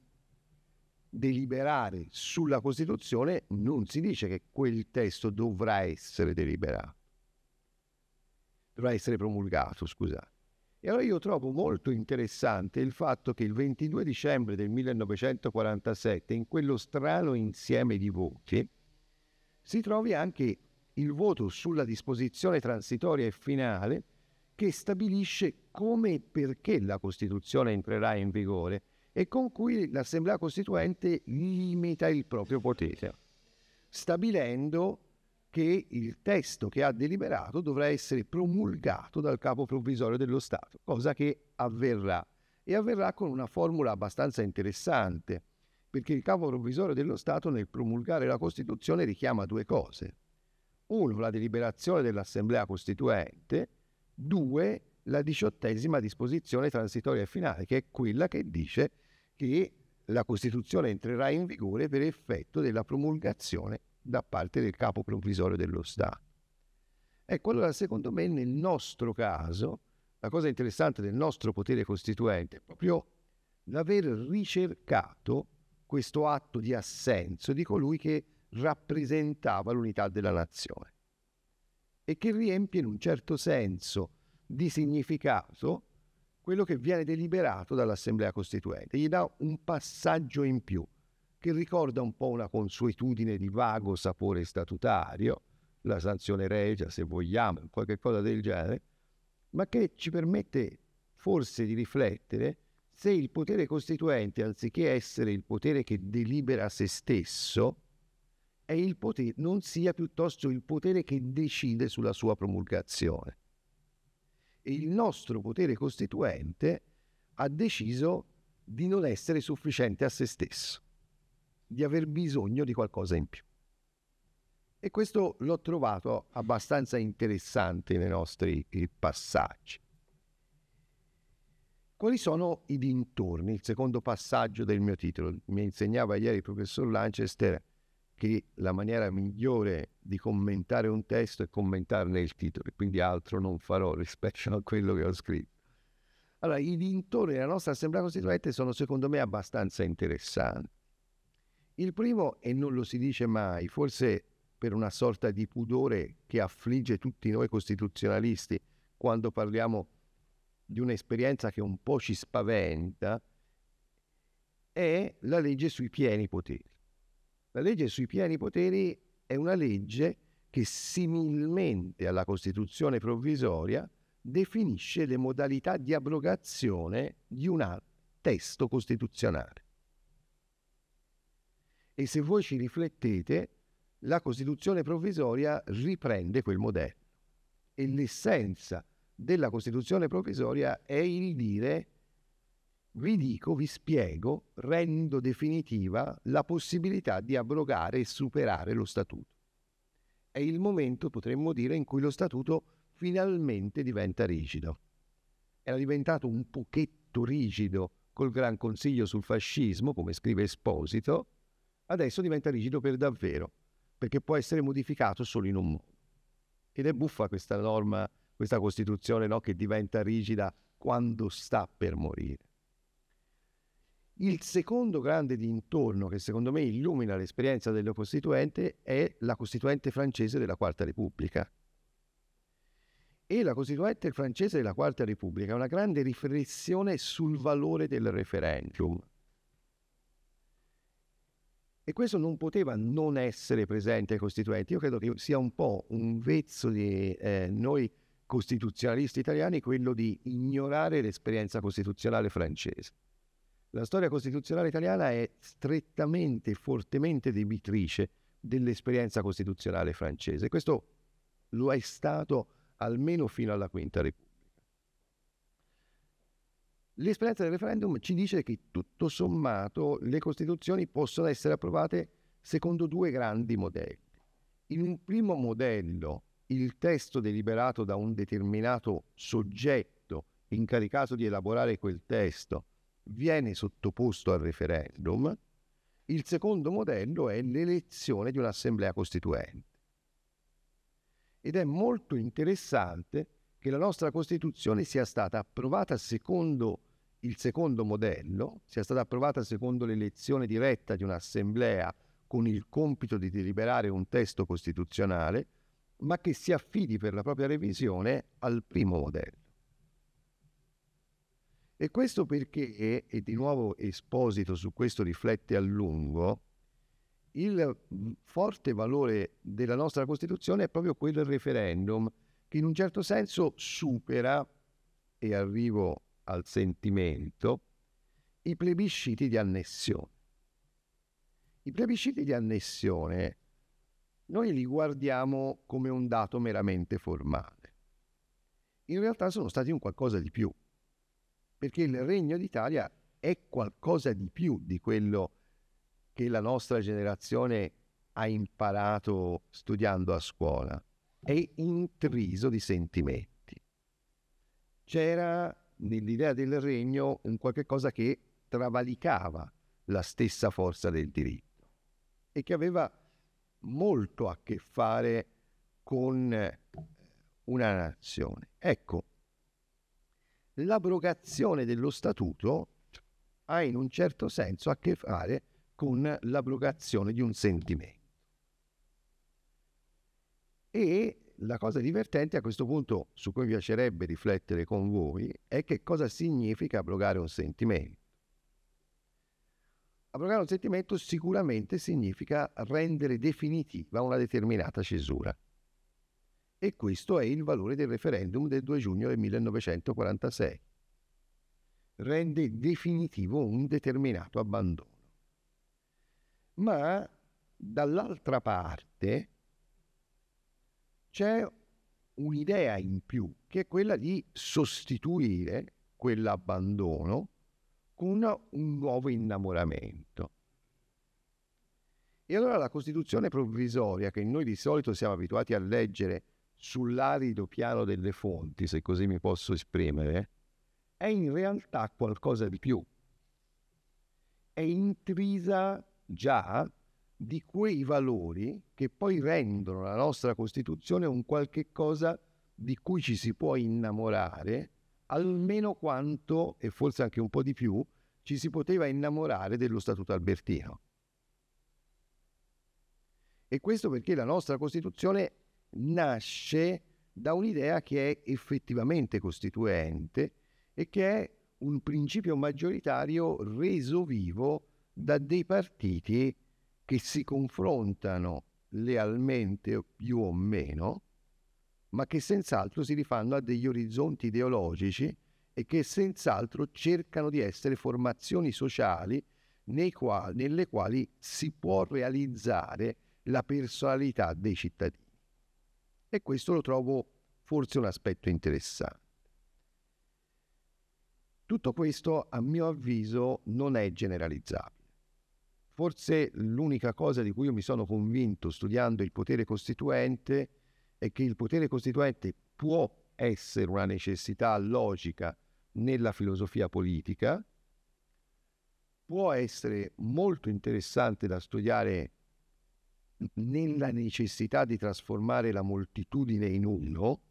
deliberare sulla Costituzione, non si dice che quel testo dovrà essere deliberato, dovrà essere promulgato, scusate. E allora io trovo molto interessante il fatto che il 22 dicembre del 1947, in quello strano insieme di voti, si trovi anche il voto sulla disposizione transitoria e finale che stabilisce come e perché la Costituzione entrerà in vigore e con cui l'Assemblea Costituente limita il proprio potere, stabilendo che il testo che ha deliberato dovrà essere promulgato dal capo provvisorio dello Stato, cosa che avverrà e avverrà con una formula abbastanza interessante, perché il capo provvisorio dello Stato nel promulgare la Costituzione richiama due cose. Uno, la deliberazione dell'Assemblea Costituente, due, la diciottesima disposizione transitoria e finale, che è quella che dice che la Costituzione entrerà in vigore per effetto della promulgazione da parte del capo provvisorio dello Stato. Ecco, allora secondo me nel nostro caso, la cosa interessante del nostro potere costituente è proprio l'aver ricercato questo atto di assenso di colui che rappresentava l'unità della nazione e che riempie in un certo senso di significato quello che viene deliberato dall'Assemblea Costituente, gli dà un passaggio in più che ricorda un po' una consuetudine di vago sapore statutario, la sanzione regia se vogliamo, qualche cosa del genere, ma che ci permette forse di riflettere se il potere costituente, anziché essere il potere che delibera se stesso, è il potere, non sia piuttosto il potere che decide sulla sua promulgazione il nostro potere costituente ha deciso di non essere sufficiente a se stesso, di aver bisogno di qualcosa in più. E questo l'ho trovato abbastanza interessante nei nostri eh, passaggi. Quali sono i dintorni? Il secondo passaggio del mio titolo. Mi insegnava ieri il professor Lanchester che la maniera migliore di commentare un testo è commentarne il titolo, e quindi altro non farò rispetto a quello che ho scritto. Allora, i dintorni della nostra Assemblea Costituente sono secondo me abbastanza interessanti. Il primo, e non lo si dice mai, forse per una sorta di pudore che affligge tutti noi costituzionalisti quando parliamo di un'esperienza che un po' ci spaventa, è la legge sui pieni poteri. La legge sui pieni poteri è una legge che similmente alla Costituzione provvisoria definisce le modalità di abrogazione di un testo costituzionale. E se voi ci riflettete, la Costituzione provvisoria riprende quel modello. E l'essenza della Costituzione provvisoria è il dire vi dico, vi spiego, rendo definitiva la possibilità di abrogare e superare lo statuto. È il momento, potremmo dire, in cui lo statuto finalmente diventa rigido. Era diventato un pochetto rigido col Gran Consiglio sul fascismo, come scrive Esposito, adesso diventa rigido per davvero, perché può essere modificato solo in un modo. Ed è buffa questa norma, questa Costituzione no, che diventa rigida quando sta per morire. Il secondo grande dintorno che secondo me illumina l'esperienza del Costituente è la Costituente francese della Quarta Repubblica. E la Costituente francese della Quarta Repubblica è una grande riflessione sul valore del referendum. E questo non poteva non essere presente ai Costituenti. Io credo che sia un po' un vezzo di eh, noi costituzionalisti italiani quello di ignorare l'esperienza costituzionale francese. La storia costituzionale italiana è strettamente, fortemente debitrice dell'esperienza costituzionale francese. Questo lo è stato almeno fino alla Quinta Repubblica. L'esperienza del referendum ci dice che tutto sommato le Costituzioni possono essere approvate secondo due grandi modelli. In un primo modello, il testo deliberato da un determinato soggetto incaricato di elaborare quel testo viene sottoposto al referendum. Il secondo modello è l'elezione di un'assemblea costituente. Ed è molto interessante che la nostra Costituzione sia stata approvata secondo il secondo modello, sia stata approvata secondo l'elezione diretta di un'assemblea con il compito di deliberare un testo costituzionale, ma che si affidi per la propria revisione al primo modello. E questo perché, e di nuovo Esposito su questo riflette a lungo, il forte valore della nostra Costituzione è proprio quel referendum che in un certo senso supera, e arrivo al sentimento, i plebisciti di annessione. I plebisciti di annessione noi li guardiamo come un dato meramente formale. In realtà sono stati un qualcosa di più perché il Regno d'Italia è qualcosa di più di quello che la nostra generazione ha imparato studiando a scuola, è intriso di sentimenti. C'era nell'idea del regno un qualche cosa che travalicava la stessa forza del diritto e che aveva molto a che fare con eh, una nazione. Ecco, l'abrogazione dello statuto ha in un certo senso a che fare con l'abrogazione di un sentimento. E la cosa divertente a questo punto, su cui mi piacerebbe riflettere con voi, è che cosa significa abrogare un sentimento. Abrogare un sentimento sicuramente significa rendere definitiva una determinata cesura e questo è il valore del referendum del 2 giugno del 1946. Rende definitivo un determinato abbandono. Ma dall'altra parte c'è un'idea in più che è quella di sostituire quell'abbandono con un nuovo innamoramento. E allora la Costituzione provvisoria che noi di solito siamo abituati a leggere sull'arido piano delle fonti, se così mi posso esprimere, è in realtà qualcosa di più. È intrisa già di quei valori che poi rendono la nostra Costituzione un qualche cosa di cui ci si può innamorare, almeno quanto, e forse anche un po' di più, ci si poteva innamorare dello Statuto albertino. E questo perché la nostra Costituzione nasce da un'idea che è effettivamente costituente e che è un principio maggioritario reso vivo da dei partiti che si confrontano lealmente più o meno, ma che senz'altro si rifanno a degli orizzonti ideologici e che senz'altro cercano di essere formazioni sociali quali, nelle quali si può realizzare la personalità dei cittadini. E questo lo trovo forse un aspetto interessante. Tutto questo, a mio avviso, non è generalizzabile. Forse l'unica cosa di cui io mi sono convinto studiando il potere costituente è che il potere costituente può essere una necessità logica nella filosofia politica, può essere molto interessante da studiare nella necessità di trasformare la moltitudine in uno,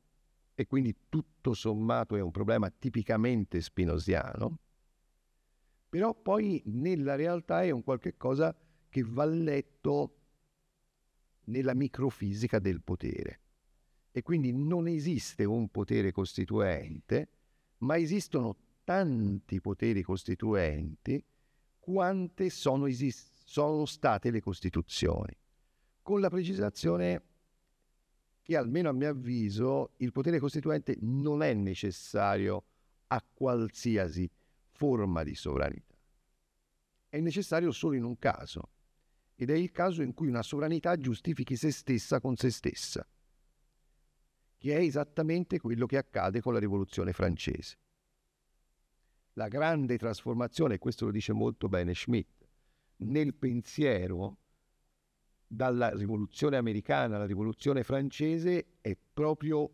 e quindi tutto sommato è un problema tipicamente spinoziano, però poi nella realtà è un qualche cosa che va letto nella microfisica del potere. E quindi non esiste un potere costituente, ma esistono tanti poteri costituenti quante sono, esist- sono state le costituzioni con la precisazione che almeno a mio avviso il potere costituente non è necessario a qualsiasi forma di sovranità. È necessario solo in un caso, ed è il caso in cui una sovranità giustifichi se stessa con se stessa, che è esattamente quello che accade con la Rivoluzione francese. La grande trasformazione, questo lo dice molto bene Schmitt, nel pensiero dalla rivoluzione americana alla rivoluzione francese è proprio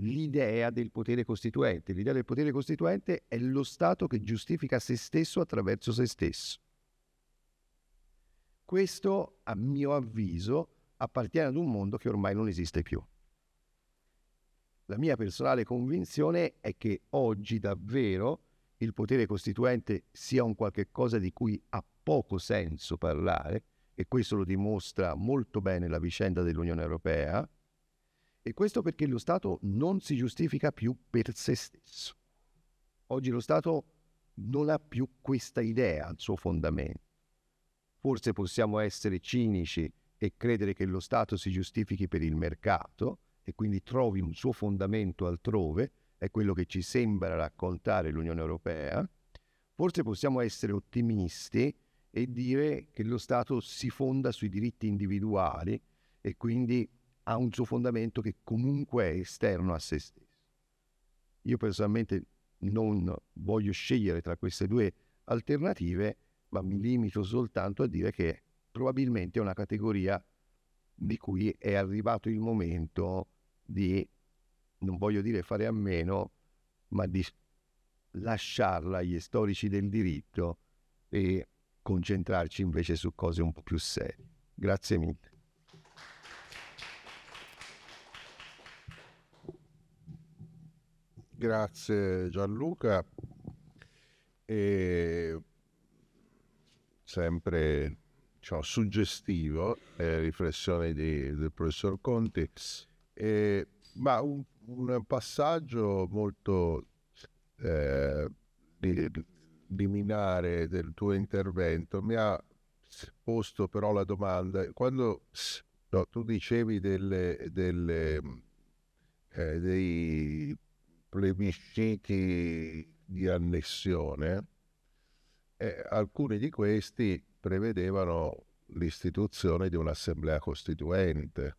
l'idea del potere costituente. L'idea del potere costituente è lo Stato che giustifica se stesso attraverso se stesso. Questo, a mio avviso, appartiene ad un mondo che ormai non esiste più. La mia personale convinzione è che oggi davvero il potere costituente sia un qualche cosa di cui ha poco senso parlare, e questo lo dimostra molto bene la vicenda dell'Unione Europea, e questo perché lo Stato non si giustifica più per se stesso. Oggi lo Stato non ha più questa idea al suo fondamento. Forse possiamo essere cinici e credere che lo Stato si giustifichi per il mercato e quindi trovi un suo fondamento altrove, è quello che ci sembra raccontare l'Unione Europea. Forse possiamo essere ottimisti e dire che lo Stato si fonda sui diritti individuali e quindi ha un suo fondamento che comunque è esterno a se stesso. Io personalmente non voglio scegliere tra queste due alternative, ma mi limito soltanto a dire che probabilmente è una categoria di cui è arrivato il momento di, non voglio dire fare a meno, ma di lasciarla agli storici del diritto e concentrarci invece su cose un po' più serie. Grazie mille. Grazie Gianluca. E sempre diciamo, suggestivo eh, riflessione di, del professor Conti, e, ma un, un, passaggio molto eh, di, liminare del tuo intervento mi ha posto però la domanda, quando no, tu dicevi delle, delle, eh, dei plebisciti di annessione, eh, alcuni di questi prevedevano l'istituzione di un'assemblea costituente.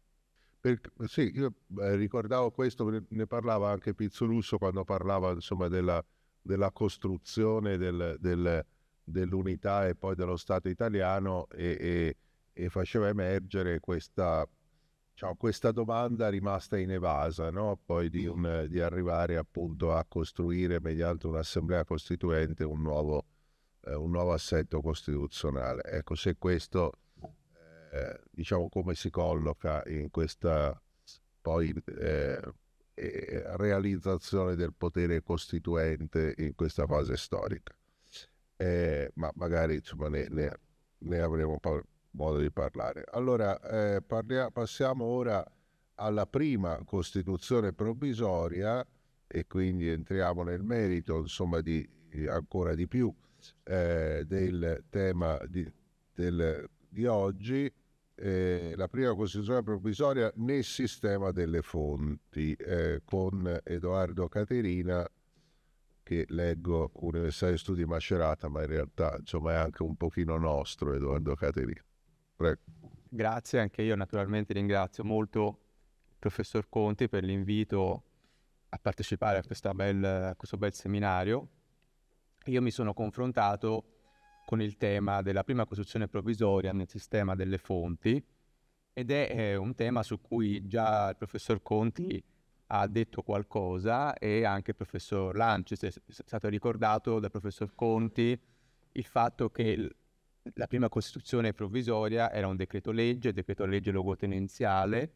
Perché, sì, io eh, ricordavo questo, ne parlava anche Pizzolusso quando parlava insomma, della, della costruzione del, del, dell'unità e poi dello Stato italiano e, e, e faceva emergere questa, diciamo, questa, domanda rimasta inevasa, no? poi di, mm. un, di, arrivare appunto a costruire mediante un'assemblea costituente un nuovo, eh, un nuovo assetto costituzionale. Ecco, se questo... Eh, diciamo come si colloca in questa poi eh, eh, realizzazione del potere costituente in questa fase storica. Eh, ma magari insomma, ne, ne, ne, avremo par- modo di parlare. Allora, eh, parlia- passiamo ora alla prima Costituzione provvisoria e quindi entriamo nel merito, insomma, di, eh, ancora di più eh, del tema di, del, di oggi eh, la prima Costituzione provvisoria nel sistema delle fonti eh, con Edoardo Caterina che leggo Università di Studi Macerata, ma in realtà insomma è anche un pochino nostro Edoardo Caterina. Prego. Grazie, anche io naturalmente ringrazio molto il professor Conti per l'invito a partecipare a, bel, a questo bel seminario. Io mi sono confrontato con il tema della prima costruzione provvisoria nel sistema delle fonti ed è eh, un tema su cui già il professor Conti ha detto qualcosa e anche il professor Lanci, è stato ricordato dal professor Conti il fatto che la prima costituzione provvisoria era un decreto legge, decreto legge luogotenenziale,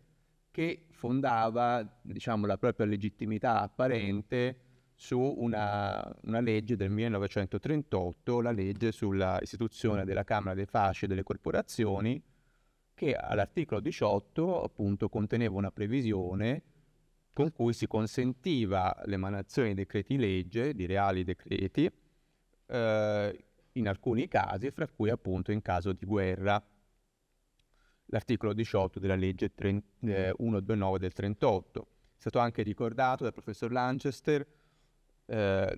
che fondava diciamo, la propria legittimità apparente su una, una, legge del 1938, la legge sulla istituzione della Camera dei Fasci e delle Corporazioni, che all'articolo 18 appunto conteneva una previsione con cui si consentiva l'emanazione di decreti legge, di reali decreti, eh, in alcuni casi, fra cui appunto in caso di guerra. L'articolo 18 della legge 30, eh, 129 del 38. È stato anche ricordato dal professor Lanchester eh,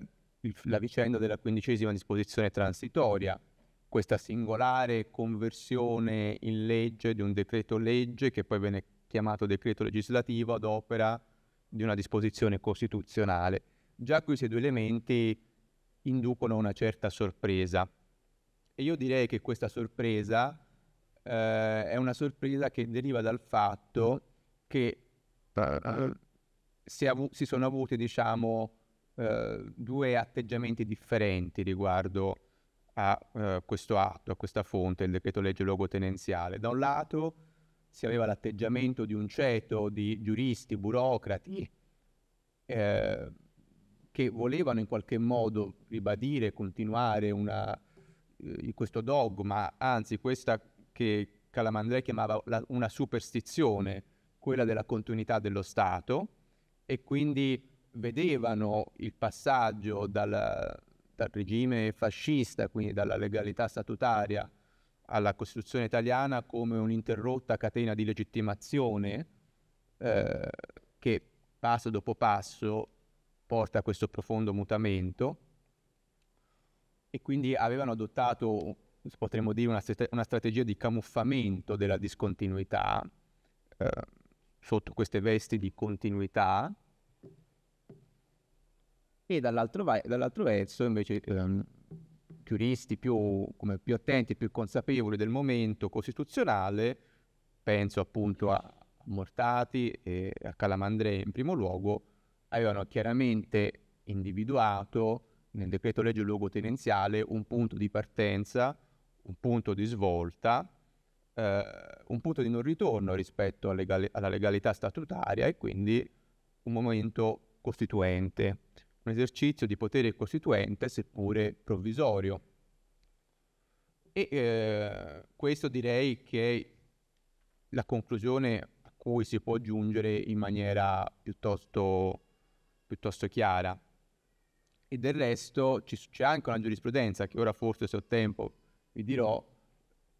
la vicenda della quindicesima disposizione transitoria, questa singolare conversione in legge di un decreto legge che poi viene chiamato decreto legislativo ad opera di una disposizione costituzionale. Già questi due elementi inducono una certa sorpresa. E io direi che questa sorpresa eh, è una sorpresa che deriva dal fatto che ah, ah. si, av- si, sono avuti, diciamo, eh, due atteggiamenti differenti riguardo a eh, questo atto, a questa fonte, il decreto legge logotenenziale. Da un lato si aveva l'atteggiamento di un ceto di giuristi, burocrati, eh, che volevano in qualche modo ribadire, continuare una, eh, questo dogma, anzi questa che Calamandrei chiamava la, una superstizione, quella della continuità dello Stato, e quindi vedevano il passaggio dal, dal regime fascista, quindi dalla legalità statutaria, alla Costituzione italiana come un'interrotta catena di legittimazione eh, che passo dopo passo porta a questo profondo mutamento e quindi avevano adottato, potremmo dire, una, una strategia di camuffamento della discontinuità eh, sotto queste vesti di continuità e dall'altro, vai, dall'altro verso invece ehm, giuristi più, come, più attenti, più consapevoli del momento costituzionale, penso appunto a Mortati e a Calamandrei in primo luogo, avevano chiaramente individuato nel decreto legge luogotenenziale un punto di partenza, un punto di svolta, eh, un punto di non ritorno rispetto alla, alla legalità statutaria e quindi un momento costituente un esercizio di potere costituente, seppure provvisorio. E eh, questo direi che è la conclusione a cui si può giungere in maniera piuttosto, piuttosto chiara. E del resto c'è anche una giurisprudenza che ora forse se ho tempo vi dirò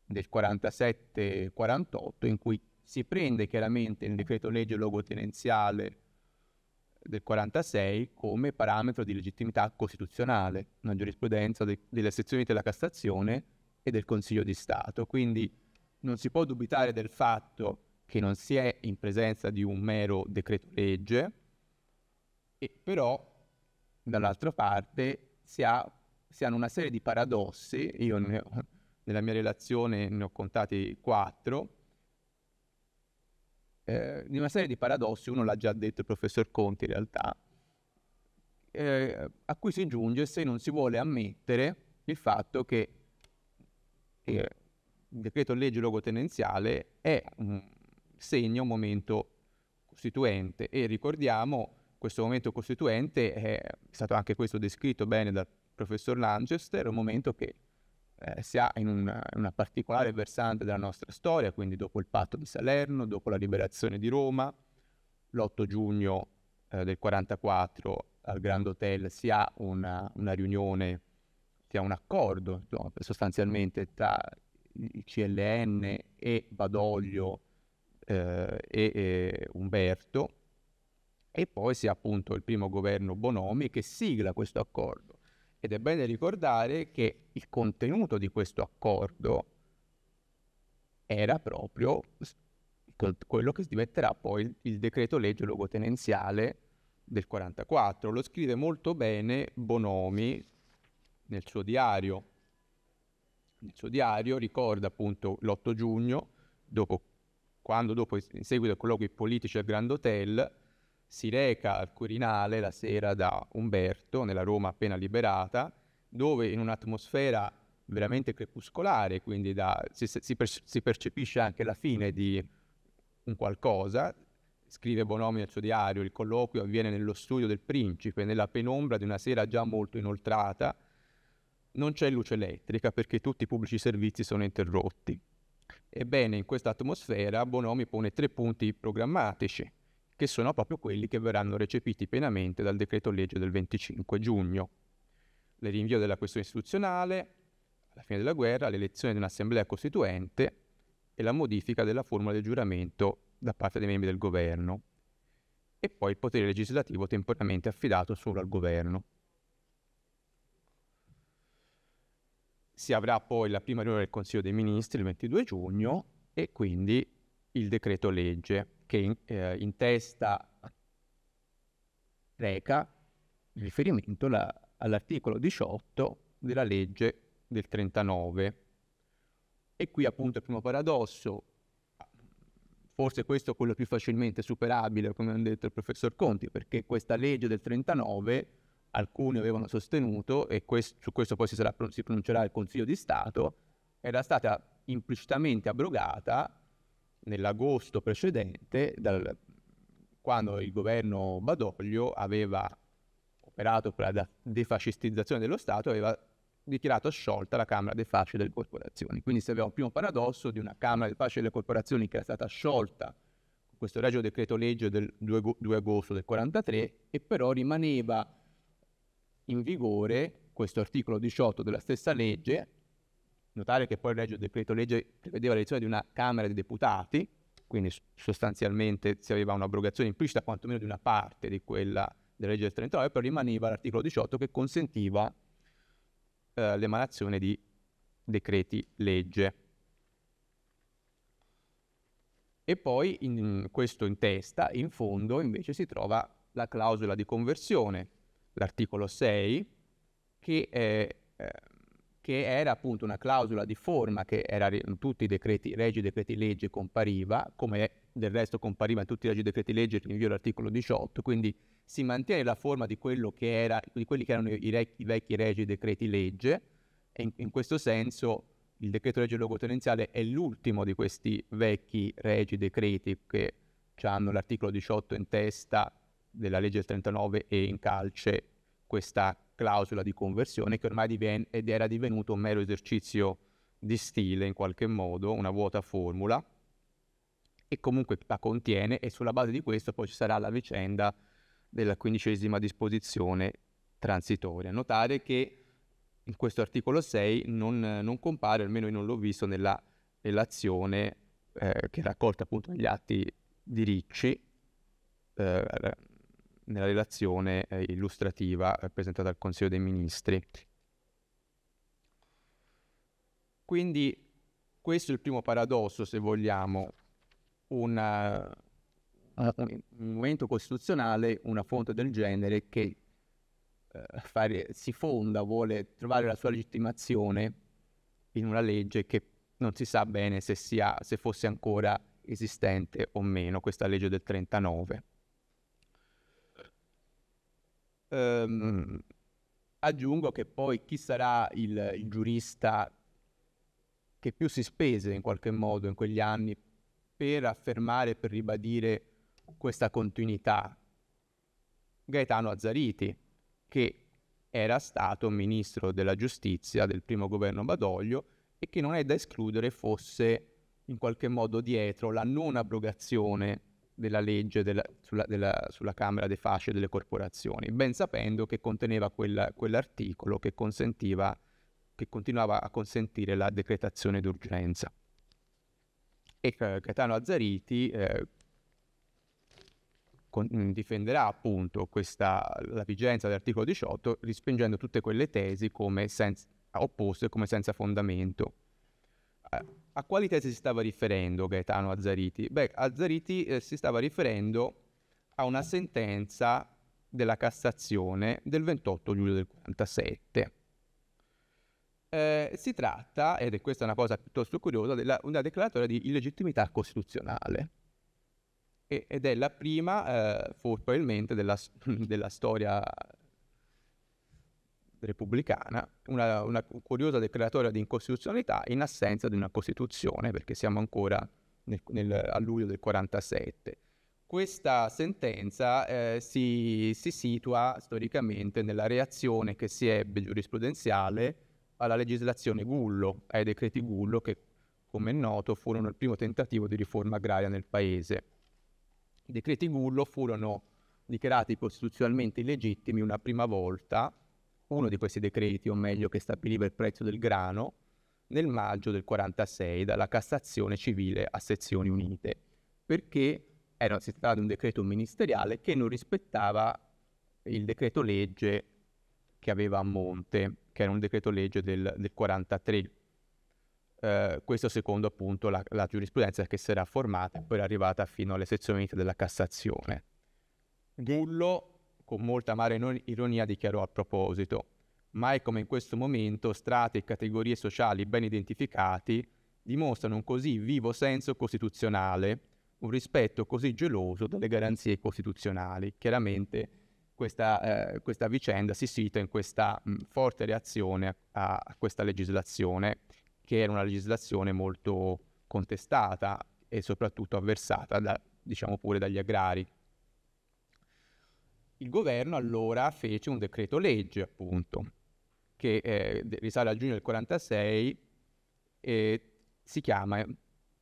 del 47-48 in cui si prende chiaramente il decreto legge logotenenziale del 46 come parametro di legittimità costituzionale, una giurisprudenza de- delle sezioni della Cassazione e del Consiglio di Stato. Quindi non si può dubitare del fatto che non si è in presenza di un mero decreto legge, e però dall'altra parte si, ha, si hanno una serie di paradossi, io ho, nella mia relazione ne ho contati quattro, eh, di una serie di paradossi, uno l'ha già detto il professor Conti in realtà, eh, a cui si giunge se non si vuole ammettere il fatto che eh, il decreto legge luogotenenziale è un segno, un momento costituente e ricordiamo questo momento costituente è stato anche questo descritto bene dal professor Lanchester, un momento che eh, si ha in una, una particolare versante della nostra storia, quindi dopo il patto di Salerno, dopo la liberazione di Roma, l'8 giugno eh, del 44 al Grand Hotel si ha una, una riunione, si ha un accordo insomma, sostanzialmente tra il CLN e Badoglio eh, e, e Umberto e poi si ha appunto il primo governo Bonomi che sigla questo accordo ed è bene ricordare che il contenuto di questo accordo era proprio quello che diventerà poi il, il decreto legge logotenenziale del 44. Lo scrive molto bene Bonomi nel suo diario. Nel suo diario ricorda appunto l'8 giugno, dopo, quando dopo, in seguito ai colloqui politici al Grand Hotel, si reca al Quirinale la sera da Umberto, nella Roma appena liberata, dove in un'atmosfera veramente crepuscolare, quindi da, si, si, si, percepisce anche la fine di un qualcosa, scrive Bonomi nel suo diario, il colloquio avviene nello studio del principe, nella penombra di una sera già molto inoltrata, non c'è luce elettrica perché tutti i pubblici servizi sono interrotti. Ebbene, in questa atmosfera Bonomi pone tre punti programmatici che sono proprio quelli che verranno recepiti pienamente dal decreto legge del 25 giugno. Il rinvio della questione istituzionale, la fine della guerra, l'elezione di un'assemblea costituente e la modifica della formula del giuramento da parte dei membri del governo e poi il potere legislativo temporaneamente affidato solo al governo. Si avrà poi la prima riunione del Consiglio dei Ministri il 22 giugno e quindi il decreto legge che in, eh, in testa reca riferimento la, all'articolo 18 della legge del 39. E qui appunto il primo paradosso, forse questo è quello più facilmente superabile, come ha detto il professor Conti, perché questa legge del 39 alcuni avevano sostenuto, e quest- su questo poi si, sarà, si pronuncerà il Consiglio di Stato, era stata implicitamente abrogata nell'agosto precedente, dal, quando il mm-hmm. governo Badoglio aveva operato per la defascistizzazione dello Stato, aveva dichiarato sciolta la Camera dei Fasci delle Corporazioni. Quindi si aveva un primo paradosso di una Camera dei Fasci delle Corporazioni che era stata sciolta con questo regio decreto legge del 2, agosto del 1943 e però rimaneva in vigore questo articolo 18 della stessa legge Notare che poi il legge, decreto legge prevedeva l'elezione di una Camera dei Deputati, quindi sostanzialmente si aveva un'abrogazione implicita quantomeno di una parte di quella della legge del 39, però rimaneva l'articolo 18 che consentiva eh, l'emanazione di decreti legge. E poi in, questo in testa, in fondo invece si trova la clausola di conversione, l'articolo 6, che è... Eh, che era appunto una clausola di forma che era in tutti i decreti, leggi, decreti legge compariva, come del resto compariva in tutti i regi decreti legge che rinvio l'articolo 18, quindi si mantiene la forma di, che era, di quelli che erano i, rec- i vecchi regi decreti legge, e in, in questo senso il decreto legge logotenenziale è l'ultimo di questi vecchi regi decreti che hanno l'articolo 18 in testa della legge del 39 e in calce questa clausola di conversione che ormai diven- ed era divenuto un mero esercizio di stile in qualche modo, una vuota formula, e comunque la contiene e sulla base di questo poi ci sarà la vicenda della quindicesima disposizione transitoria. Notare che in questo articolo 6 non, non compare, almeno io non l'ho visto nella relazione eh, che è raccolta appunto negli atti di Ricci, eh, nella relazione eh, illustrativa presentata al Consiglio dei Ministri. Quindi questo è il primo paradosso, se vogliamo, una, ah, ah. un momento costituzionale, una fonte del genere che eh, fare, si fonda, vuole trovare la sua legittimazione in una legge che non si sa bene se, sia, se fosse ancora esistente o meno, questa legge del 39. Ehm, mm. aggiungo che poi chi sarà il, il giurista che più si spese in qualche modo in quegli anni per affermare, per ribadire questa continuità? Gaetano Azzariti, che era stato ministro della giustizia del primo governo Badoglio e che non è da escludere fosse in qualche modo dietro la non abrogazione della legge della, sulla, della, sulla, Camera dei Fasci delle Corporazioni, ben sapendo che conteneva quella, quell'articolo che, che continuava a consentire la decretazione d'urgenza. E Catano eh, Azzariti eh, con, mm, difenderà appunto questa, la vigenza dell'articolo 18 rispingendo tutte quelle tesi come senza, opposte come senza fondamento a quali tesi si stava riferendo Gaetano Azzariti? Beh, Azzariti eh, si stava riferendo a una sentenza della Cassazione del 28 luglio del 47. Eh, si tratta, ed è questa una cosa piuttosto curiosa, della, una declaratoria di illegittimità costituzionale. E, ed è la prima, eh, probabilmente, della, della storia repubblicana, una, una curiosa declaratoria di incostituzionalità in assenza di una Costituzione, perché siamo ancora nel, nel, a luglio del 47. Questa sentenza eh, si, si, situa storicamente nella reazione che si ebbe giurisprudenziale alla legislazione Gullo, ai decreti Gullo che, come è noto, furono il primo tentativo di riforma agraria nel paese. I decreti Gullo furono dichiarati costituzionalmente illegittimi una prima volta uno di questi decreti, o meglio che stabiliva il prezzo del grano, nel maggio del 46 dalla Cassazione Civile a Sezioni Unite, perché era, si trattava di un decreto ministeriale che non rispettava il decreto legge che aveva a monte, che era un decreto legge del, del 43. Eh, questo secondo appunto la, la giurisprudenza che si era formata e poi era arrivata fino alle sezioni unite della Cassazione. Gullo con molta amare ironia dichiarò a proposito. Mai come in questo momento strati e categorie sociali ben identificati dimostrano un così vivo senso costituzionale, un rispetto così geloso delle garanzie costituzionali. Chiaramente questa, eh, questa vicenda si situa in questa mh, forte reazione a, a, questa legislazione, che era una legislazione molto contestata e soprattutto avversata da, diciamo pure dagli agrari il governo allora fece un decreto legge, appunto, che eh, risale al giugno del 46 e si chiama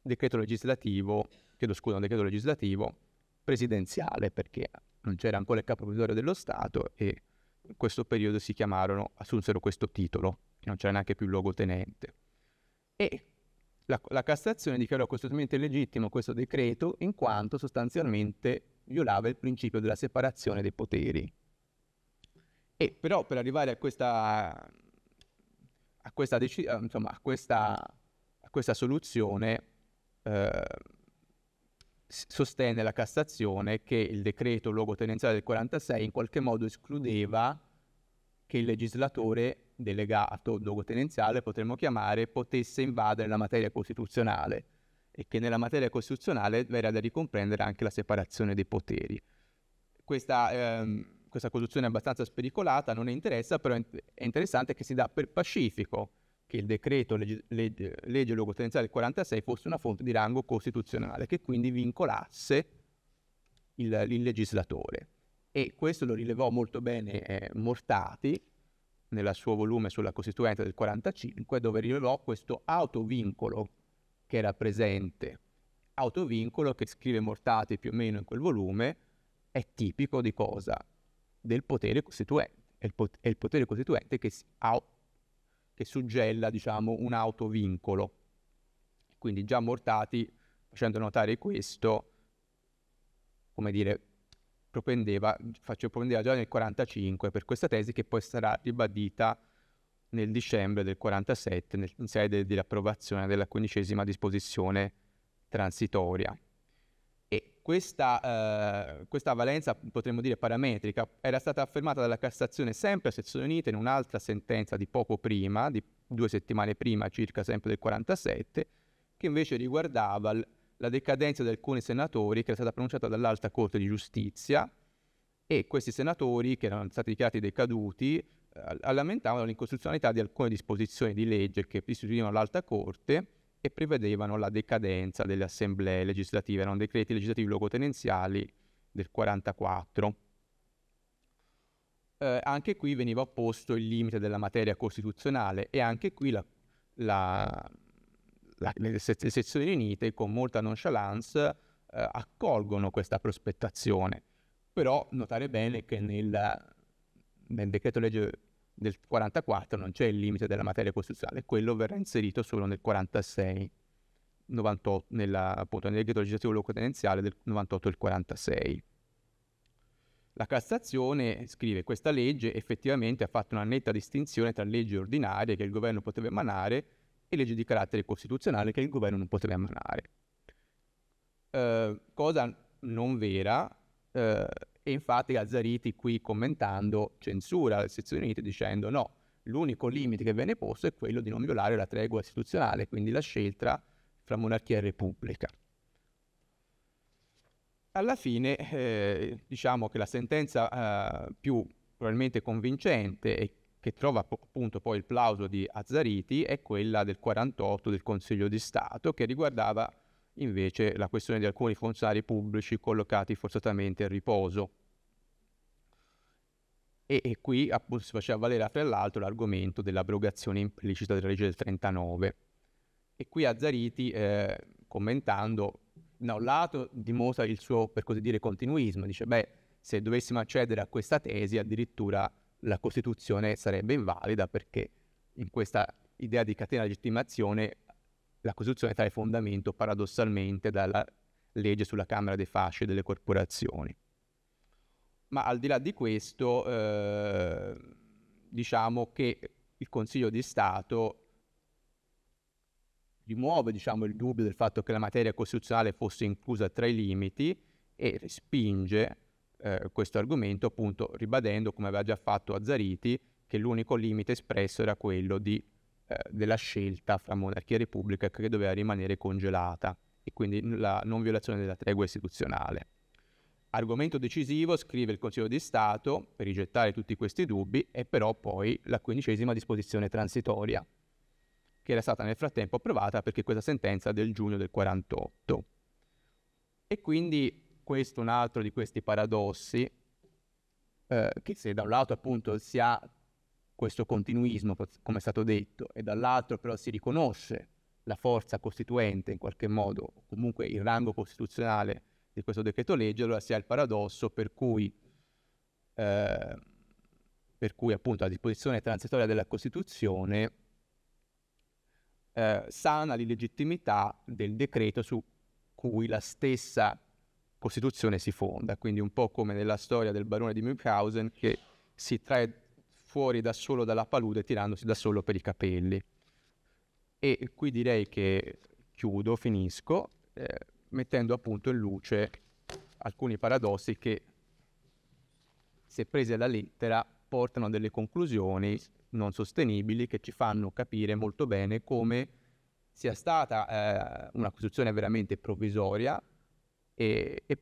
decreto legislativo, chiedo scusa, un decreto legislativo presidenziale perché non c'era ancora il capo provvisorio dello Stato e in questo periodo si chiamarono, assunsero questo titolo, che non c'era neanche più il luogotenente. E la, la Cassazione dichiarò costituzionalmente legittimo questo decreto in quanto sostanzialmente violava il principio della separazione dei poteri. E però per arrivare a questa, a questa, deci- eh, insomma, a questa, a questa soluzione eh, sostenne la Cassazione che il decreto luogotenenziale del 46 in qualche modo escludeva che il legislatore delegato luogotenenziale, potremmo chiamare, potesse invadere la materia costituzionale e che nella materia costituzionale era da ricomprendere anche la separazione dei poteri. Questa, ehm, questa costruzione è abbastanza spericolata, non interessa, però è interessante che si dà per pacifico che il decreto legge, legge, legge luogotenenziale del 46 fosse una fonte di rango costituzionale che quindi vincolasse il, il legislatore. E questo lo rilevò molto bene eh, Mortati nel suo volume sulla Costituente del 45, dove rilevò questo autovincolo che era presente, autovincolo che scrive Mortati più o meno in quel volume, è tipico di cosa? Del potere costituente. È il, pot- è il potere costituente che, au- che suggella, diciamo, un autovincolo. Quindi già Mortati, facendo notare questo, come dire, propendeva, propendeva già nel 1945 per questa tesi che poi sarà ribadita nel dicembre del 47 nel, in sede dell'approvazione della quindicesima disposizione transitoria. E questa, eh, questa valenza, potremmo dire parametrica, era stata affermata dalla Cassazione sempre a Sezioni Unite in un'altra sentenza di poco prima, di due settimane prima circa sempre del 47, che invece riguardava l- la decadenza di alcuni senatori che era stata pronunciata dall'Alta Corte di Giustizia e questi senatori che erano stati dichiarati decaduti eh, lamentavano l'incostituzionalità di alcune disposizioni di legge che istituivano l'Alta Corte e prevedevano la decadenza delle assemblee legislative, erano decreti legislativi luogotenenziali del 44. Eh, anche qui veniva opposto il limite della materia costituzionale e anche qui la, la, la, le, se- le sezioni unite con molta nonchalance eh, accolgono questa prospettazione. Però notare bene che nel, nel decreto legge del 44 non c'è il limite della materia costituzionale, quello verrà inserito solo nel 46, 98, nella, appunto nel decreto legislativo locotenenziale del 98 del 46. La Cassazione scrive questa legge effettivamente ha fatto una netta distinzione tra leggi ordinarie che il governo poteva emanare e leggi di carattere costituzionale che il governo non poteva emanare. Eh, cosa non vera, eh, e infatti Gazzariti qui commentando censura le sezioni unite dicendo no, l'unico limite che viene posto è quello di non violare la tregua istituzionale, quindi la scelta fra monarchia e repubblica. Alla fine eh, diciamo che la sentenza eh, più probabilmente convincente e che trova appunto poi il plauso di Azzariti è quella del 48 del Consiglio di Stato che riguardava invece la questione di alcuni funzionari pubblici collocati forzatamente a riposo. E, e qui appunto si faceva valere fra l'altro l'argomento dell'abrogazione implicita della legge del 39. E qui Azzariti, eh, commentando, da un lato dimostra il suo, per così dire, continuismo, dice, beh, se dovessimo accedere a questa tesi addirittura la Costituzione sarebbe invalida perché in questa idea di catena legittimazione la Costituzione trae fondamento paradossalmente dalla legge sulla Camera dei Fasci e delle Corporazioni. Ma al di là di questo, eh, diciamo che il Consiglio di Stato rimuove diciamo, il dubbio del fatto che la materia costituzionale fosse inclusa tra i limiti e respinge eh, questo argomento, appunto ribadendo, come aveva già fatto Azzariti, che l'unico limite espresso era quello di eh, della scelta fra monarchia e repubblica che doveva rimanere congelata e quindi la non violazione della tregua istituzionale. Argomento decisivo, scrive il Consiglio di Stato, per rigettare tutti questi dubbi, è però poi la quindicesima disposizione transitoria, che era stata nel frattempo approvata perché questa sentenza è del giugno del 48. E quindi questo è un altro di questi paradossi eh, che se da un lato appunto si ha questo continuismo, come è stato detto, e dall'altro però si riconosce la forza costituente in qualche modo, comunque il rango costituzionale di questo decreto legge, allora si ha il paradosso per cui, eh, per cui appunto la disposizione transitoria della Costituzione eh, sana l'illegittimità del decreto su cui la stessa Costituzione si fonda, quindi un po' come nella storia del barone di Münchhausen che si trae fuori da solo dalla palude tirandosi da solo per i capelli. E qui direi che chiudo, finisco, eh, mettendo appunto in luce alcuni paradossi che se presi alla lettera portano a delle conclusioni non sostenibili che ci fanno capire molto bene come sia stata eh, una costruzione veramente provvisoria e, e,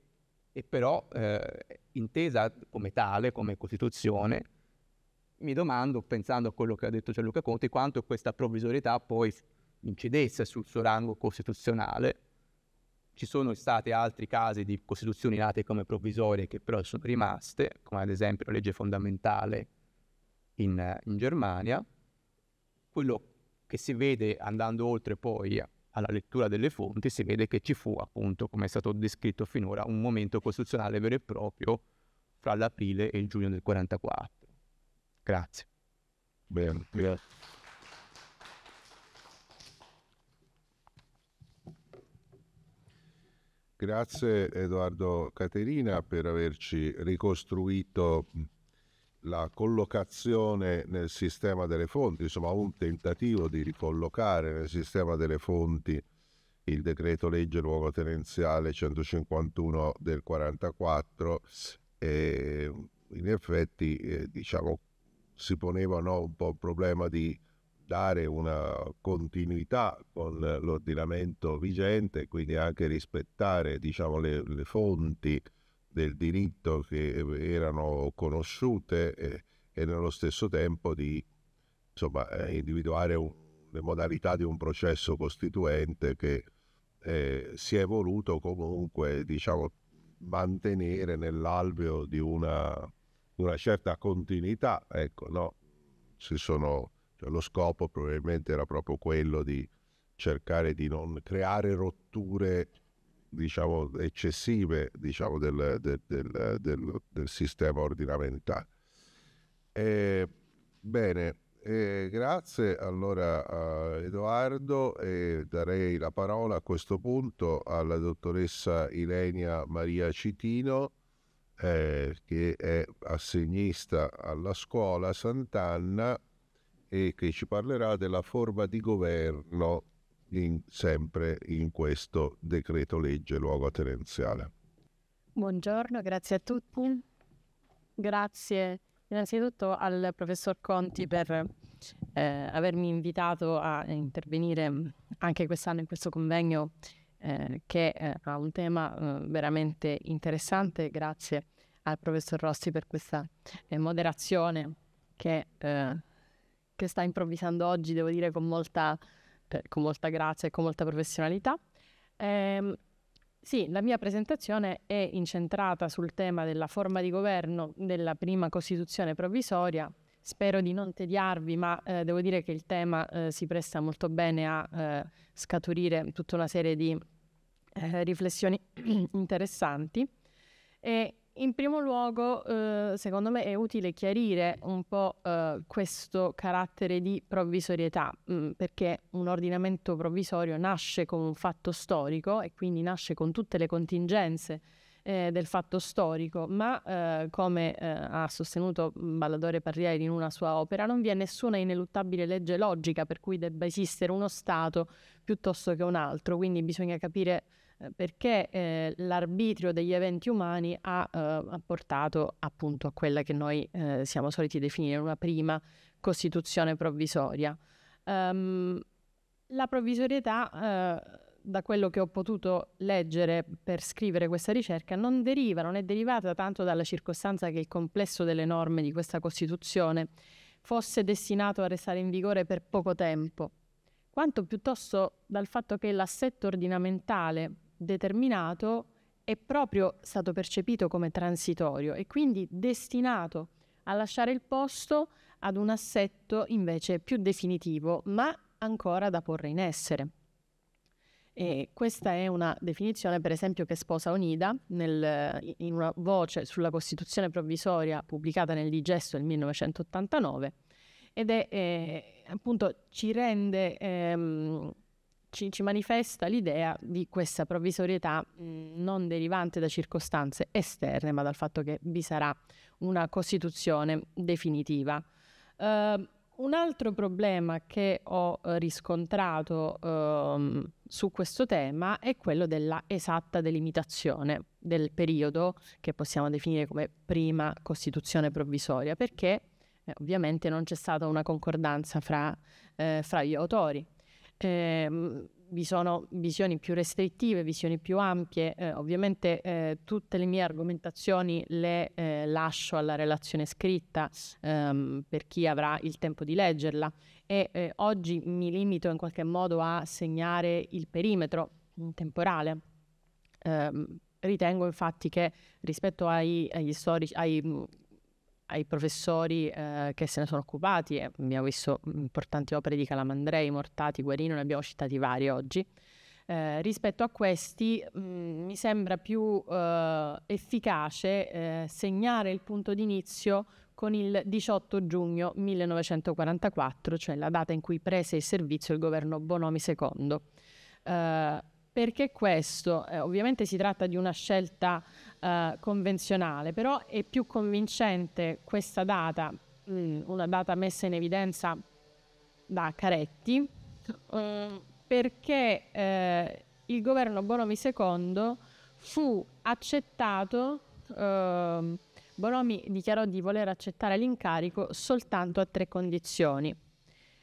e però eh, intesa come tale, come Costituzione, mi domando, pensando a quello che ha detto Gianluca Conti, quanto questa provvisorietà poi incidesse sul suo rango costituzionale. Ci sono stati altri casi di costituzioni nate come provvisorie che però sono rimaste, come ad esempio la legge fondamentale in, in Germania. Quello che si vede andando oltre poi alla lettura delle fonti, si vede che ci fu appunto, come è stato descritto finora, un momento costituzionale vero e proprio fra l'aprile e il giugno del 44 Grazie. Bene, grazie. Grazie Edoardo Caterina per averci ricostruito la collocazione nel sistema delle fonti, insomma un tentativo di ricollocare nel sistema delle fonti il decreto legge luogotenenziale 151 del 44 e in effetti eh, diciamo si ponevano un po' il problema di dare una continuità con l'ordinamento vigente, quindi anche rispettare diciamo, le, le, fonti del diritto che erano conosciute e, e nello stesso tempo di insomma, eh, individuare un, le modalità di un processo costituente che eh, si è voluto comunque diciamo, mantenere nell'alveo di una una certa continuità, ecco, no? sono, cioè, lo scopo probabilmente era proprio quello di cercare di non creare rotture diciamo, eccessive diciamo, del, del, del, del, sistema ordinamentale. E, bene, e grazie allora a Edoardo e darei la parola a questo punto alla dottoressa Ilenia Maria Citino eh, che è assegnista alla scuola Sant'Anna e che ci parlerà della forma di governo in, sempre in questo decreto legge luogotenenziale. Buongiorno, grazie a tutti. Grazie innanzitutto al professor Conti per eh, avermi invitato a intervenire anche quest'anno in questo convegno eh, che ha eh, un tema eh, veramente interessante. Grazie al professor Rossi per questa eh, moderazione che, eh, che, sta improvvisando oggi, devo dire, con molta, con molta grazia e con molta professionalità. Ehm, sì, la mia presentazione è incentrata sul tema della forma di governo della prima Costituzione provvisoria Spero di non tediarvi, ma eh, devo dire che il tema eh, si presta molto bene a eh, scaturire tutta una serie di eh, riflessioni interessanti. E in primo luogo, eh, secondo me, è utile chiarire un po' eh, questo carattere di provvisorietà, mh, mm, perché un ordinamento provvisorio nasce con un fatto storico e quindi nasce con tutte le contingenze eh, del fatto storico, ma eh, come eh, ha sostenuto mm, Balladore Parrieri in una sua opera, non vi è nessuna ineluttabile legge logica per cui debba esistere uno Stato piuttosto che un altro, quindi bisogna capire eh, perché eh, l'arbitrio degli eventi umani ha, eh, ha, portato appunto a quella che noi siamo soliti definire una prima Costituzione provvisoria. Um, la provvisorietà da quello che ho potuto leggere per scrivere questa ricerca, non deriva, non è derivata tanto dalla circostanza che il complesso delle norme di questa Costituzione fosse destinato a restare in vigore per poco tempo, quanto piuttosto dal fatto che l'assetto ordinamentale determinato è proprio stato percepito come transitorio e quindi destinato a lasciare il posto ad un assetto invece più definitivo, ma ancora da porre in essere. E questa è una definizione, per esempio, che sposa Onida nel, in una voce sulla Costituzione provvisoria pubblicata nel Digesto del 1989 ed è eh, appunto ci rende, ehm, ci, ci, manifesta l'idea di questa provvisorietà mh, non derivante da circostanze esterne, ma dal fatto che vi sarà una Costituzione definitiva. Uh, un altro problema che ho eh, riscontrato ehm, su questo tema è quello della esatta delimitazione del periodo che possiamo definire come prima Costituzione provvisoria, perché eh, ovviamente non c'è stata una concordanza fra, eh, fra gli autori. Eh, vi sono visioni più restrittive, visioni più ampie, eh, ovviamente eh, tutte le mie argomentazioni le eh, lascio alla relazione scritta ehm, per chi avrà il tempo di leggerla e eh, oggi mi limito in qualche modo a segnare il perimetro temporale. Ehm, ritengo infatti che rispetto ai, agli storici, ai ai professori eh, che se ne sono occupati e abbiamo visto importanti opere di Calamandrei, Mortati, Guarino, ne abbiamo citati vari oggi. Eh, rispetto a questi mh, mm, mi sembra più eh, efficace eh, segnare il punto d'inizio con il 18 giugno 1944, cioè la data in cui prese il servizio il governo Bonomi II. Perché questo? Eh, ovviamente si tratta di una scelta eh, convenzionale, però è più convincente questa data, mh, mm, una data messa in evidenza da Caretti, mm, eh, perché il governo Bonomi II fu accettato, ehm, Bonomi dichiarò di voler accettare l'incarico soltanto a tre condizioni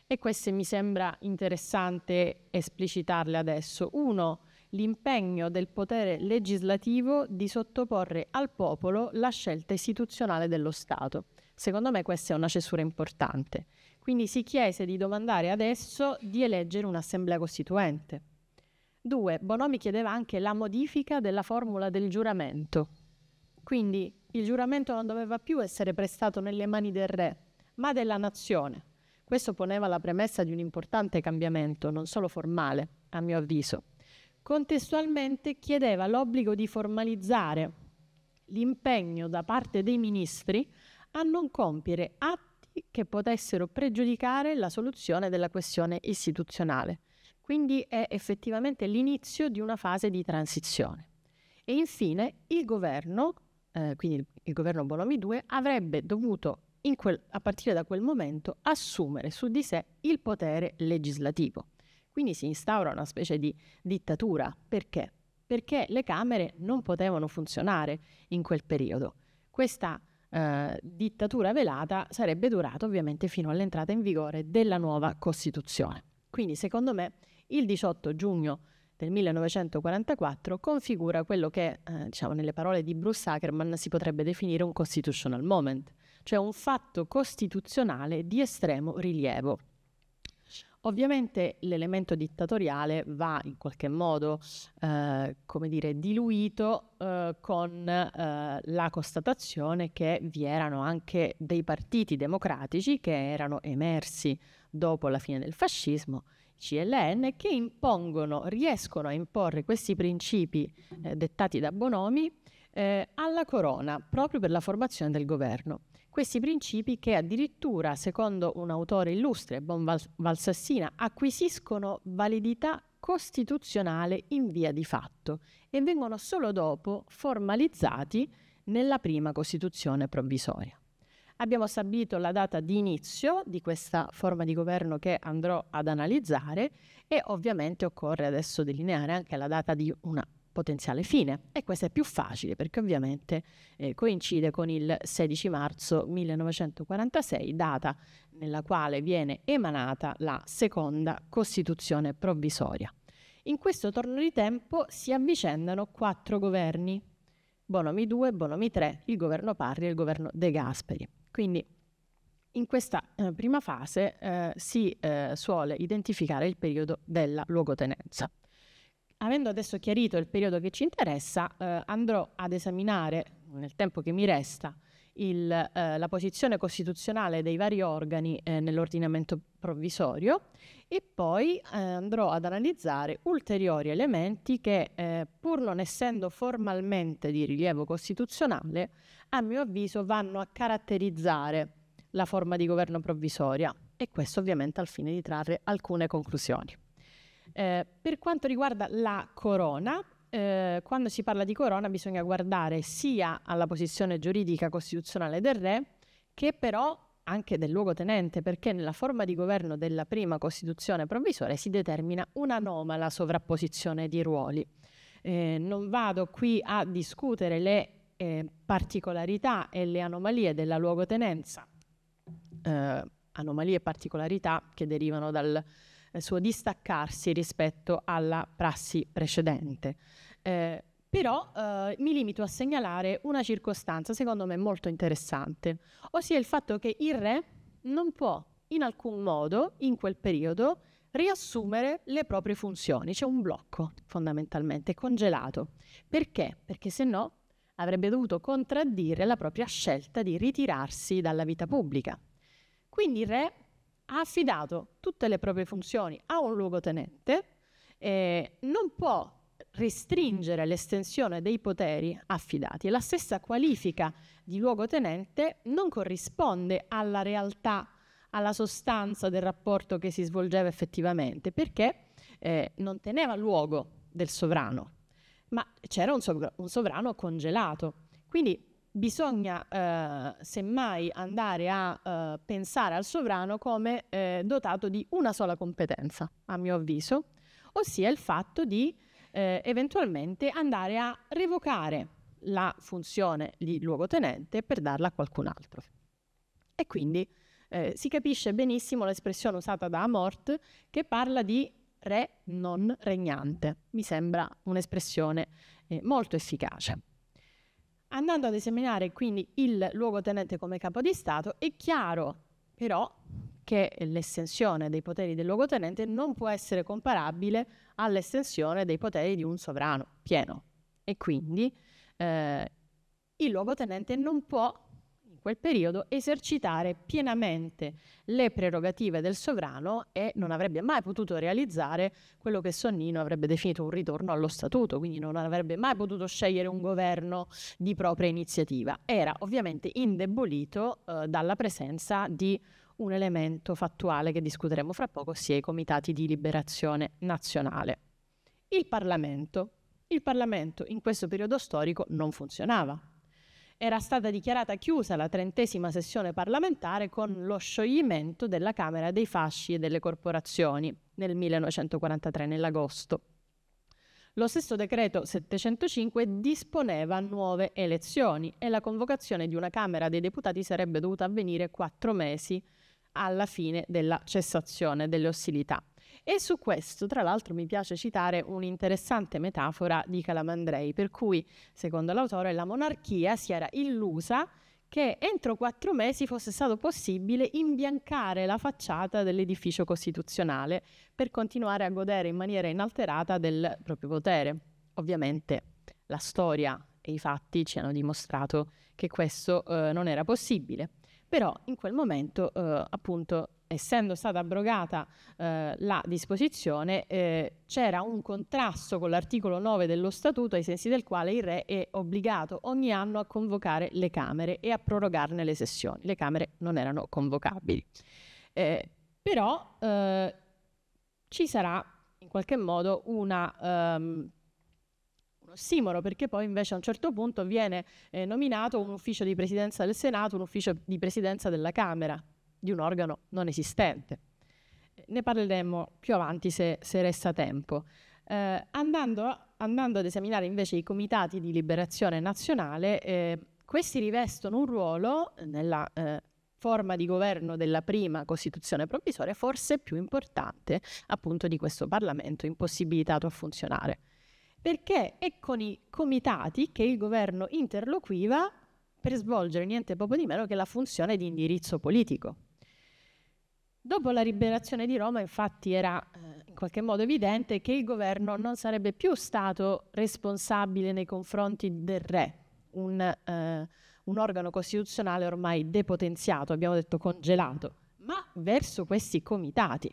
e queste mi sembra interessante esplicitarle adesso. Uno, l'impegno del potere legislativo di sottoporre al popolo la scelta istituzionale dello Stato. Secondo me questa è una cesura importante. Quindi si chiese di domandare adesso di eleggere un'assemblea costituente. Due, Bonomi chiedeva anche la modifica della formula del giuramento. Quindi il giuramento non doveva più essere prestato nelle mani del re, ma della nazione. Questo poneva la premessa di un importante cambiamento, non solo formale, a mio avviso. Contestualmente chiedeva l'obbligo di formalizzare l'impegno da parte dei ministri a non compiere atti che potessero pregiudicare la soluzione della questione istituzionale. Quindi è effettivamente l'inizio di una fase di transizione. E infine il governo, eh, quindi il governo Bonomi II, avrebbe dovuto quel, a partire da quel momento assumere su di sé il potere legislativo. Quindi si instaura una specie di dittatura. Perché? Perché le Camere non potevano funzionare in quel periodo. Questa eh, dittatura velata sarebbe durata ovviamente fino all'entrata in vigore della nuova Costituzione. Quindi secondo me il 18 giugno del 1944 configura quello che, eh, diciamo, nelle parole di Bruce Ackerman si potrebbe definire un constitutional moment, cioè un fatto costituzionale di estremo rilievo. Ovviamente l'elemento dittatoriale va in qualche modo, eh, come dire, diluito eh, con eh, la constatazione che vi erano anche dei partiti democratici che erano emersi dopo la fine del fascismo, CLN, che impongono, riescono a imporre questi principi eh, dettati da Bonomi eh, alla corona proprio per la formazione del governo questi principi che addirittura, secondo un autore illustre, Bon Valsassina, acquisiscono validità costituzionale in via di fatto e vengono solo dopo formalizzati nella prima Costituzione provvisoria. Abbiamo stabilito la data di inizio di questa forma di governo che andrò ad analizzare e ovviamente occorre adesso delineare anche la data di una potenziale fine. E questo è più facile perché ovviamente eh, coincide con il 16 marzo 1946, data nella quale viene emanata la seconda Costituzione provvisoria. In questo torno di tempo si avvicendano quattro governi, Bonomi 2, Bonomi 3, il governo Parri e il governo De Gasperi. Quindi in questa eh, prima fase eh, si eh, suole identificare il periodo della luogotenenza. Avendo adesso chiarito il periodo che ci interessa, eh, andrò ad esaminare, nel tempo che mi resta, il, eh, la posizione costituzionale dei vari organi eh, nell'ordinamento provvisorio e poi eh, andrò ad analizzare ulteriori elementi che, eh, pur non essendo formalmente di rilievo costituzionale, a mio avviso vanno a caratterizzare la forma di governo provvisoria e questo ovviamente al fine di trarre alcune conclusioni. Eh, per quanto riguarda la corona, eh, quando si parla di corona bisogna guardare sia alla posizione giuridica costituzionale del re, che però anche del luogotenente, perché nella forma di governo della prima Costituzione provvisoria si determina un'anomala sovrapposizione di ruoli. Eh, non vado qui a discutere le eh, particolarità e le anomalie della luogotenenza, eh, anomalie e particolarità che derivano dal, suo distaccarsi rispetto alla prassi precedente. Eh, però eh, mi limito a segnalare una circostanza secondo me molto interessante, ossia il fatto che il re non può in alcun modo in quel periodo riassumere le proprie funzioni, c'è un blocco fondamentalmente congelato. Perché? Perché se no avrebbe dovuto contraddire la propria scelta di ritirarsi dalla vita pubblica. Quindi il re ha affidato tutte le proprie funzioni a un luogotenente, eh, non può restringere l'estensione dei poteri affidati. La stessa qualifica di luogotenente non corrisponde alla realtà, alla sostanza del rapporto che si svolgeva effettivamente, perché eh, non teneva luogo del sovrano, ma c'era un, sovra- un sovrano congelato. Quindi bisogna eh, semmai andare a eh, pensare al sovrano come eh, dotato di una sola competenza, a mio avviso, ossia il fatto di eh, eventualmente andare a revocare la funzione di luogotenente per darla a qualcun altro. E quindi eh, si capisce benissimo l'espressione usata da Amort che parla di re non regnante. Mi sembra un'espressione eh, molto efficace. Andando ad esaminare quindi il luogotenente come capo di Stato, è chiaro però che l'estensione dei poteri del luogotenente non può essere comparabile all'estensione dei poteri di un sovrano pieno. E quindi eh, il luogotenente non può in quel periodo, esercitare pienamente le prerogative del sovrano e non avrebbe mai potuto realizzare quello che Sonnino avrebbe definito un ritorno allo statuto, quindi non avrebbe mai potuto scegliere un governo di propria iniziativa. Era ovviamente indebolito eh, dalla presenza di un elemento fattuale che discuteremo fra poco, ossia i comitati di liberazione nazionale. Il Parlamento. Il Parlamento in questo periodo storico non funzionava, era stata dichiarata chiusa la trentesima sessione parlamentare con lo scioglimento della Camera dei Fasci e delle Corporazioni nel 1943, nell'agosto. Lo stesso decreto 705 disponeva nuove elezioni e la convocazione di una Camera dei Deputati sarebbe dovuta avvenire quattro mesi alla fine della cessazione delle ostilità. E su questo, tra l'altro, mi piace citare un'interessante metafora di Calamandrei, per cui, secondo l'autore, la monarchia si era illusa che entro quattro mesi fosse stato possibile imbiancare la facciata dell'edificio costituzionale per continuare a godere in maniera inalterata del proprio potere. Ovviamente la storia e i fatti ci hanno dimostrato che questo eh, non era possibile, però in quel momento eh, appunto essendo stata abrogata eh, la disposizione, eh, c'era un contrasto con l'articolo 9 dello Statuto ai sensi del quale il Re è obbligato ogni anno a convocare le Camere e a prorogarne le sessioni. Le Camere non erano convocabili. Eh, però eh, ci sarà in qualche modo una... Um, ehm, un ossimoro perché poi invece a un certo punto viene eh, nominato un ufficio di presidenza del Senato, un ufficio di presidenza della Camera, di un organo non esistente. Ne parleremo più avanti se, se resta tempo. Eh, andando, andando, ad esaminare invece i comitati di liberazione nazionale, eh, questi rivestono un ruolo eh, nella eh, forma di governo della prima Costituzione provvisoria, forse più importante appunto di questo Parlamento impossibilitato a funzionare. Perché è con i comitati che il governo interloquiva per svolgere niente poco di meno che la funzione di indirizzo politico. Dopo la liberazione di Roma, infatti, era eh, in qualche modo evidente che il governo non sarebbe più stato responsabile nei confronti del re, un, eh, un organo costituzionale ormai depotenziato, abbiamo detto congelato, ma verso questi comitati.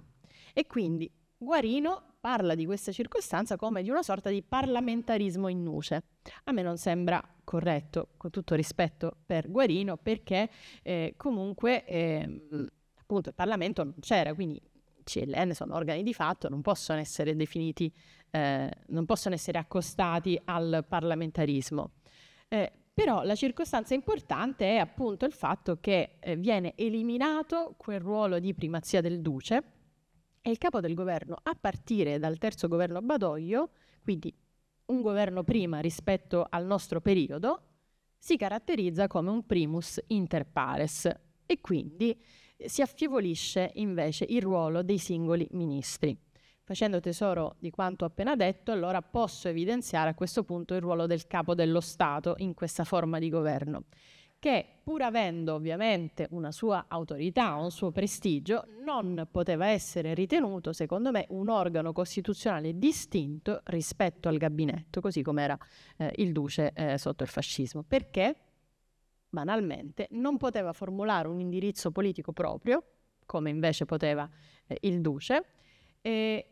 E quindi Guarino parla di questa circostanza come di una sorta di parlamentarismo in nuce. A me non sembra corretto, con tutto rispetto per Guarino, perché eh, comunque ehm, appunto il Parlamento non c'era, quindi CLN sono organi di fatto, non possono essere definiti, eh, non possono essere accostati al parlamentarismo. Eh, però la circostanza importante è appunto il fatto che eh, viene eliminato quel ruolo di primazia del duce e il capo del governo, a partire dal terzo governo Badoglio, quindi un governo prima rispetto al nostro periodo, si caratterizza come un primus inter pares e quindi si affievolisce invece il ruolo dei singoli ministri. Facendo tesoro di quanto appena detto, allora posso evidenziare a questo punto il ruolo del capo dello Stato in questa forma di governo, che pur avendo ovviamente una sua autorità, un suo prestigio, non poteva essere ritenuto, secondo me, un organo costituzionale distinto rispetto al gabinetto, così come era eh, il duce eh, sotto il fascismo. Perché? banalmente, non poteva formulare un indirizzo politico proprio, come invece poteva eh, il Duce, eh,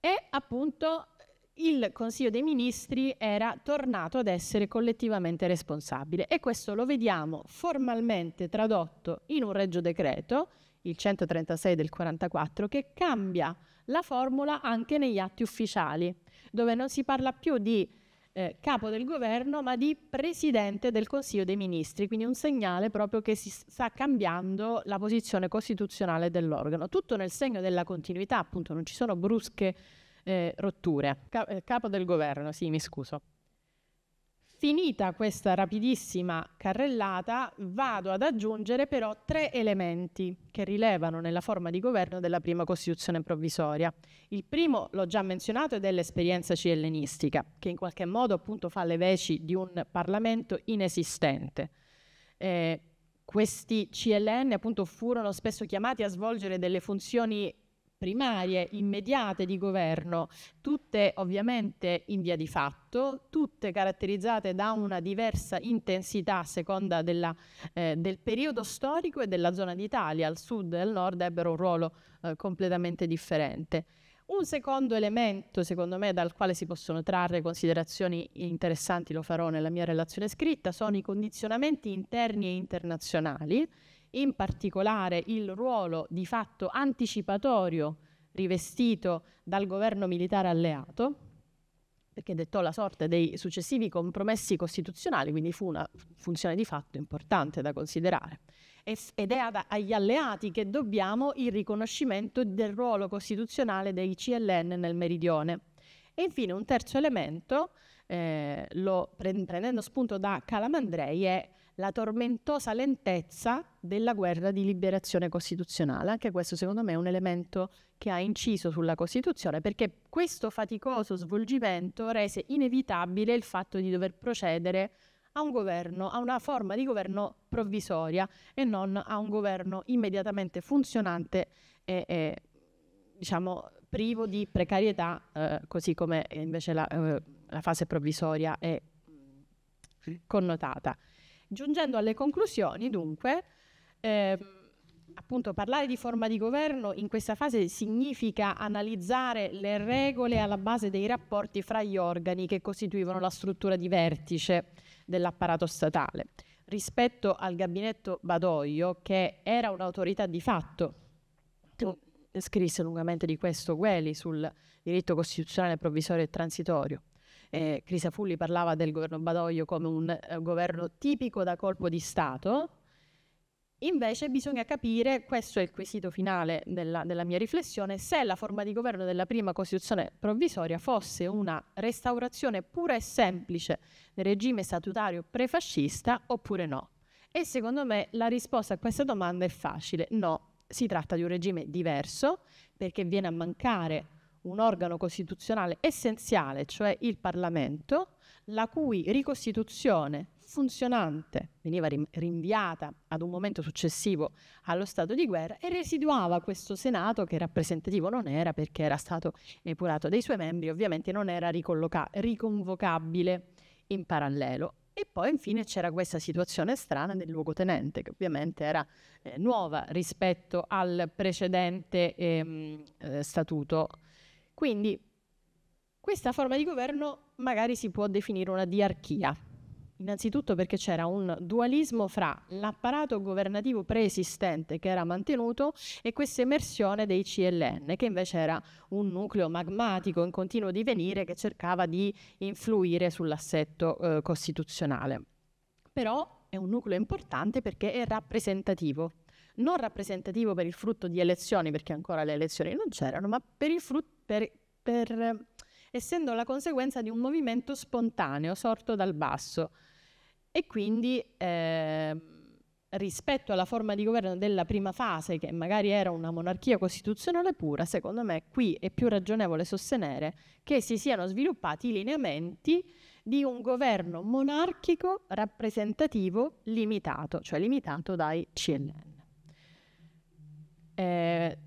e appunto eh, il Consiglio dei Ministri era tornato ad essere collettivamente responsabile e questo lo vediamo formalmente tradotto in un regio Decreto, il 136 del 44, che cambia la formula anche negli atti ufficiali, dove non si parla più di eh, capo del governo, ma di presidente del Consiglio dei Ministri, quindi un segnale proprio che si sta cambiando la posizione costituzionale dell'organo, tutto nel segno della continuità, appunto non ci sono brusche eh, rotture. Ca- eh, capo del governo, sì, mi scuso. Finita questa rapidissima carrellata, vado ad aggiungere però tre elementi che rilevano nella forma di governo della prima Costituzione provvisoria. Il primo, l'ho già menzionato, è dell'esperienza ciellenistica, che in qualche modo appunto fa le veci di un Parlamento inesistente. Eh, questi CLN appunto furono spesso chiamati a svolgere delle funzioni primarie, immediate di governo, tutte ovviamente in via di fatto, tutte caratterizzate da una diversa intensità a seconda della, eh, del periodo storico e della zona d'Italia, al sud e al nord ebbero un ruolo eh, completamente differente. Un secondo elemento, secondo me, dal quale si possono trarre considerazioni interessanti, lo farò nella mia relazione scritta, sono i condizionamenti interni e internazionali in particolare il ruolo di fatto anticipatorio rivestito dal governo militare alleato, perché dettò la sorte dei successivi compromessi costituzionali, quindi fu una funzione di fatto importante da considerare. Ed è ad, agli alleati che dobbiamo il riconoscimento del ruolo costituzionale dei CLN nel meridione. E infine un terzo elemento, eh, lo, prendendo spunto da Calamandrei, è la tormentosa lentezza della guerra di liberazione costituzionale. Anche questo secondo me è un elemento che ha inciso sulla Costituzione perché questo faticoso svolgimento rese inevitabile il fatto di dover procedere a un governo, a una forma di governo provvisoria e non a un governo immediatamente funzionante e, e diciamo privo di precarietà, eh, così come invece la, eh, la fase provvisoria è connotata. Giungendo alle conclusioni, dunque, eh, appunto parlare di forma di governo in questa fase significa analizzare le regole alla base dei rapporti fra gli organi che costituivano la struttura di vertice dell'apparato statale rispetto al gabinetto Badoglio che era un'autorità di fatto. Scrisse lungamente di questo Gueli sul diritto costituzionale provvisorio e transitorio eh, Fulli parlava del governo Badoglio come un eh, governo tipico da colpo di Stato, Invece bisogna capire, questo è il quesito finale della, della, mia riflessione, se la forma di governo della prima Costituzione provvisoria fosse una restaurazione pura e semplice del regime statutario prefascista oppure no. E secondo me la risposta a questa domanda è facile, no, si tratta di un regime diverso perché viene a mancare un organo costituzionale essenziale, cioè il Parlamento, la cui ricostituzione funzionante veniva rinviata ad un momento successivo allo stato di guerra e residuava questo Senato che rappresentativo non era perché era stato epurato dai suoi membri, ovviamente non era riconvocabile in parallelo. E poi infine c'era questa situazione strana del luogotenente, che ovviamente era eh, nuova rispetto al precedente ehm, eh, statuto quindi questa forma di governo magari si può definire una diarchia, innanzitutto perché c'era un dualismo fra l'apparato governativo preesistente che era mantenuto e questa emersione dei CLN, che invece era un nucleo magmatico in continuo divenire che cercava di influire sull'assetto eh, costituzionale. Però è un nucleo importante perché è rappresentativo, non rappresentativo per il frutto di elezioni, perché ancora le elezioni non c'erano, ma per il frutto, per, per, essendo la conseguenza di un movimento spontaneo sorto dal basso. E quindi eh, rispetto alla forma di governo della prima fase, che magari era una monarchia costituzionale pura, secondo me qui è più ragionevole sostenere che si siano sviluppati i lineamenti di un governo monarchico rappresentativo limitato, cioè limitato dai CNN. Eh,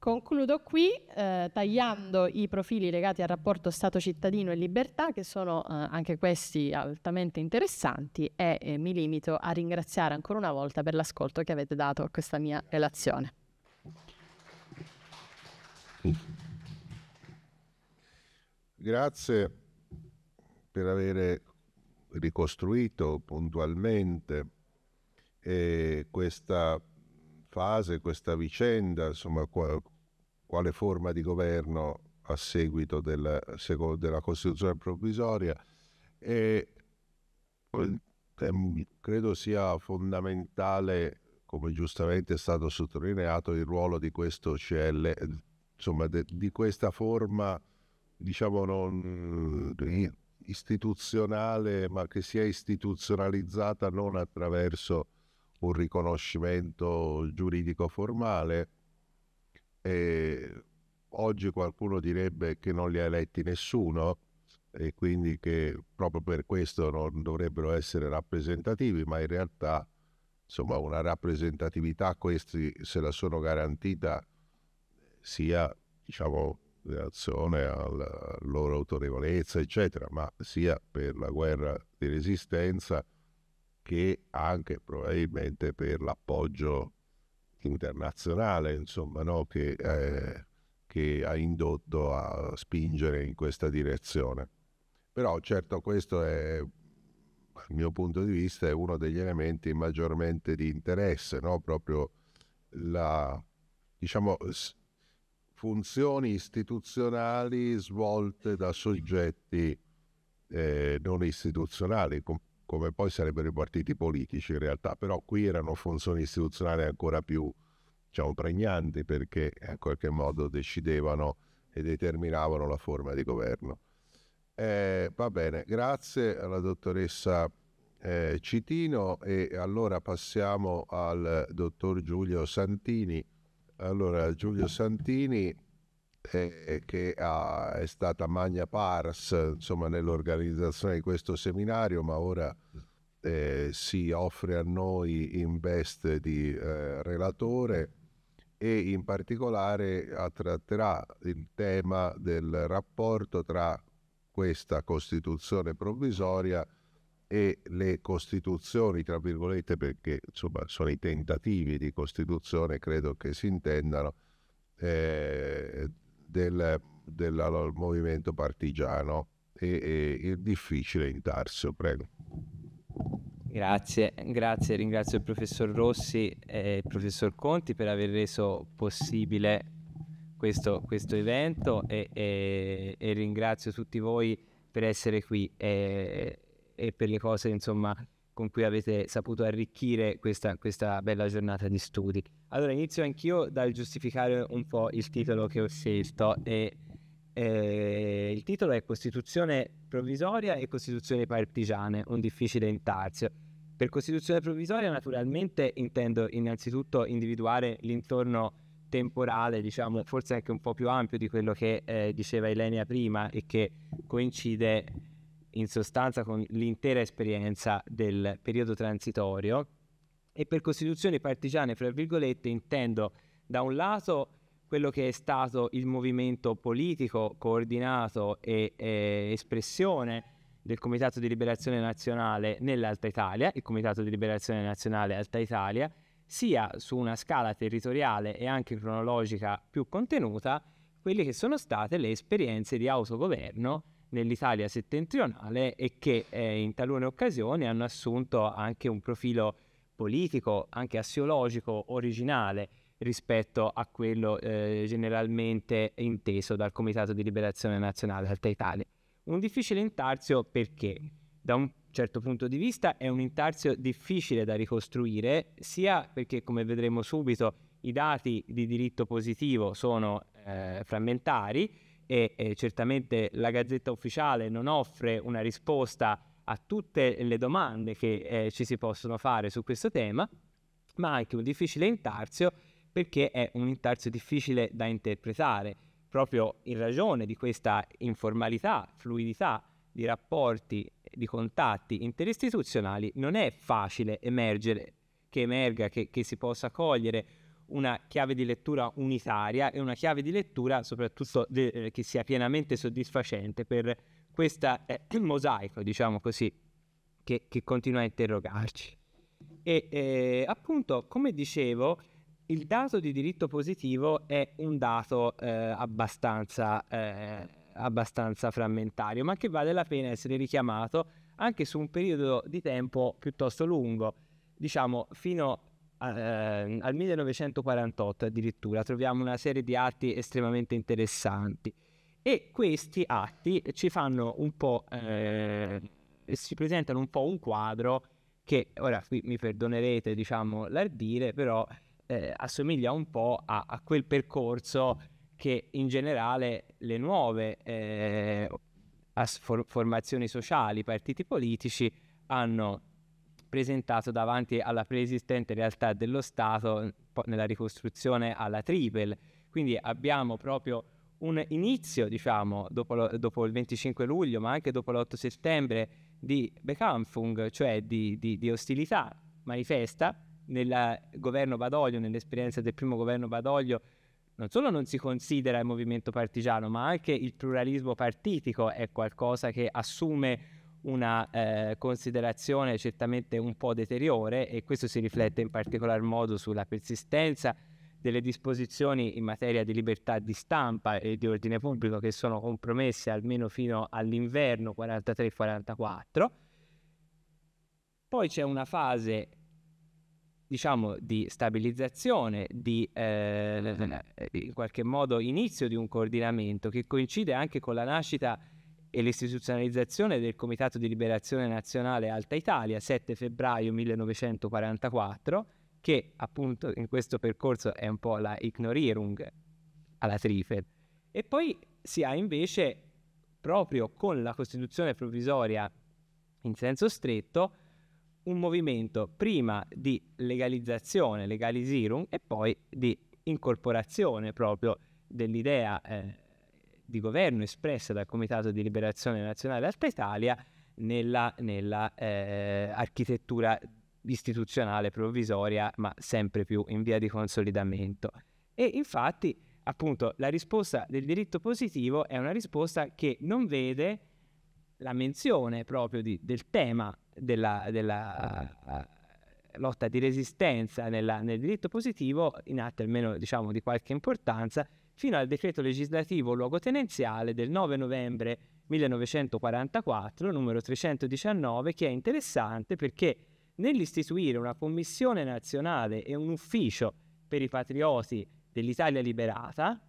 Concludo qui eh, tagliando i profili legati al rapporto Stato-cittadino e libertà, che sono eh, anche questi altamente interessanti, e eh, mi limito a ringraziare ancora una volta per l'ascolto che avete dato a questa mia relazione. Grazie per aver ricostruito puntualmente eh, questa fase questa vicenda, insomma, qual, quale forma di governo a seguito del, della Costituzione provvisoria e ehm, credo sia fondamentale, come giustamente è stato sottolineato, il ruolo di questo CL, insomma, de, di questa forma, diciamo, non istituzionale, ma che sia istituzionalizzata non attraverso un riconoscimento giuridico formale. E oggi qualcuno direbbe che non li ha eletti nessuno e quindi che proprio per questo non dovrebbero essere rappresentativi, ma in realtà insomma una rappresentatività questi se la sono garantita sia diciamo in relazione alla loro autorevolezza eccetera, ma sia per la guerra di resistenza che anche probabilmente per l'appoggio internazionale, insomma, no? che, eh, che, ha indotto a spingere in questa direzione. Però certo questo è, dal mio punto di vista, è uno degli elementi maggiormente di interesse, no? proprio la, diciamo, funzioni istituzionali svolte da soggetti eh, non istituzionali, come poi sarebbero i partiti politici in realtà, però qui erano funzioni istituzionali ancora più diciamo, pregnanti perché eh, in qualche modo decidevano e determinavano la forma di governo. Eh, va bene, grazie alla dottoressa eh, Citino e allora passiamo al dottor Giulio Santini. Allora, Giulio Santini eh, che ha, è stata magna pars insomma, nell'organizzazione di questo seminario, ma ora eh, si offre a noi in veste di eh, relatore e in particolare tratterà il tema del rapporto tra questa Costituzione provvisoria e le costituzioni, tra virgolette, perché insomma sono i tentativi di costituzione, credo che si intendano, eh, del, del movimento partigiano e, e il difficile intarso. Prego. Grazie, grazie, ringrazio il professor Rossi e il professor Conti per aver reso possibile questo, questo evento e, e, e, ringrazio tutti voi per essere qui e, e per le cose insomma, con cui avete saputo arricchire questa, questa bella giornata di studi. Allora inizio anch'io dal giustificare un po' il titolo che ho scelto e eh, il titolo è Costituzione provvisoria e Costituzione partigiane, un difficile intarzio. Per Costituzione provvisoria naturalmente intendo innanzitutto individuare l'intorno temporale, diciamo forse anche un po' più ampio di quello che eh, diceva Elenia prima e che coincide in sostanza con l'intera esperienza del periodo transitorio e per costituzioni partigiane, fra virgolette, intendo da un lato quello che è stato il movimento politico coordinato e eh, espressione del Comitato di Liberazione Nazionale nell'Alta Italia, il Comitato di Liberazione Nazionale Alta Italia, sia su una scala territoriale e anche cronologica più contenuta, quelle che sono state le esperienze di autogoverno nell'Italia settentrionale e che eh, in talune occasioni hanno assunto anche un profilo politico, anche assiologico, originale rispetto a quello eh, generalmente inteso dal Comitato di Liberazione Nazionale Alta Italia. Un difficile intarzio perché da un certo punto di vista è un intarzio difficile da ricostruire, sia perché come vedremo subito i dati di diritto positivo sono eh, frammentari, e eh, certamente la Gazzetta Ufficiale non offre una risposta a tutte le domande che eh, ci si possono fare su questo tema, ma anche un difficile intarzio perché è un intarzio difficile da interpretare, proprio in ragione di questa informalità, fluidità di rapporti, di contatti interistituzionali, non è facile emergere, che emerga, che, che si possa cogliere una chiave di lettura unitaria e una chiave di lettura soprattutto de- eh, che sia pienamente soddisfacente per questo eh, mosaico, diciamo così, che, che, continua a interrogarci. E eh, appunto, come dicevo, il dato di diritto positivo è un dato eh, abbastanza, eh, abbastanza frammentario, ma che vale la pena essere richiamato anche su un periodo di tempo piuttosto lungo diciamo, fino eh, al 1948 addirittura troviamo una serie di atti estremamente interessanti e questi atti ci fanno un po' eh, si presentano un po' un quadro che ora qui mi perdonerete diciamo l'ardire però eh, assomiglia un po' a, a, quel percorso che in generale le nuove eh, for- formazioni sociali, partiti politici hanno presentato davanti alla preesistente realtà dello Stato nella ricostruzione alla Tripel. Quindi abbiamo proprio un inizio, diciamo, dopo, lo, dopo, il 25 luglio, ma anche dopo l'8 settembre, di Becampfung, cioè di, di, di ostilità manifesta nel governo Badoglio, nell'esperienza del primo governo Badoglio, non solo non si considera il movimento partigiano, ma anche il pluralismo partitico è qualcosa che assume una eh, considerazione certamente un po' deteriore e questo si riflette in particolar modo sulla persistenza delle disposizioni in materia di libertà di stampa e di ordine pubblico che sono compromesse almeno fino all'inverno 43-44. Poi c'è una fase diciamo di stabilizzazione, di eh, in qualche modo inizio di un coordinamento che coincide anche con la nascita e l'istituzionalizzazione del Comitato di Liberazione Nazionale Alta Italia 7 febbraio 1944 che appunto in questo percorso è un po' la ignorierung alla Trifel e poi si ha invece proprio con la Costituzione provvisoria in senso stretto un movimento prima di legalizzazione, legalisierung, e poi di incorporazione proprio dell'idea eh, di governo espressa dal Comitato di Liberazione Nazionale Alta Italia nella, nella eh, architettura istituzionale provvisoria, ma sempre più in via di consolidamento. E infatti, appunto, la risposta del diritto positivo è una risposta che non vede la menzione proprio di, del tema della, della lotta di resistenza nella, nel diritto positivo, in atto almeno diciamo di qualche importanza, fino al decreto legislativo luogotenenziale del 9 novembre 1944, numero 319, che è interessante perché nell'istituire una commissione nazionale e un ufficio per i patrioti dell'Italia liberata,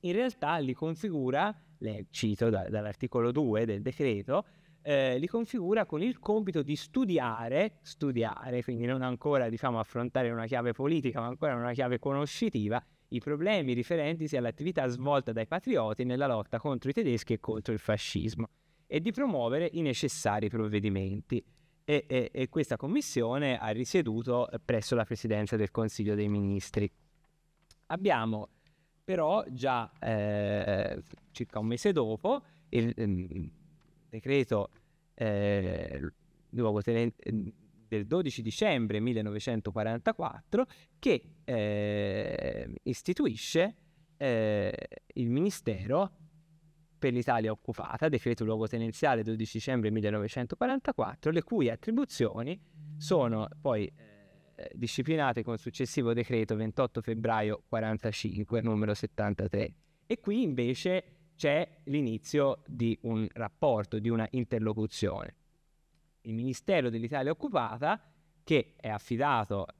in realtà li configura, le cito da, dall'articolo 2 del decreto, eh, li configura con il compito di studiare, studiare, quindi non ancora diciamo affrontare una chiave politica, ma ancora una chiave conoscitiva, i problemi riferentisi all'attività svolta dai patrioti nella lotta contro i tedeschi e contro il fascismo e di promuovere i necessari provvedimenti. E, e, e questa commissione ha risieduto presso la Presidenza del Consiglio dei Ministri. Abbiamo però già eh, circa un mese dopo il, il mm, decreto eh, luogotenente del 12 dicembre 1944 che eh, istituisce eh, il Ministero per l'Italia occupata, decreto luogotenenziale 12 dicembre 1944, le cui attribuzioni sono poi eh, disciplinate con successivo decreto 28 febbraio 45, numero 73. E qui invece c'è l'inizio di un rapporto, di una interlocuzione il Ministero dell'Italia occupata, che è affidato, eh,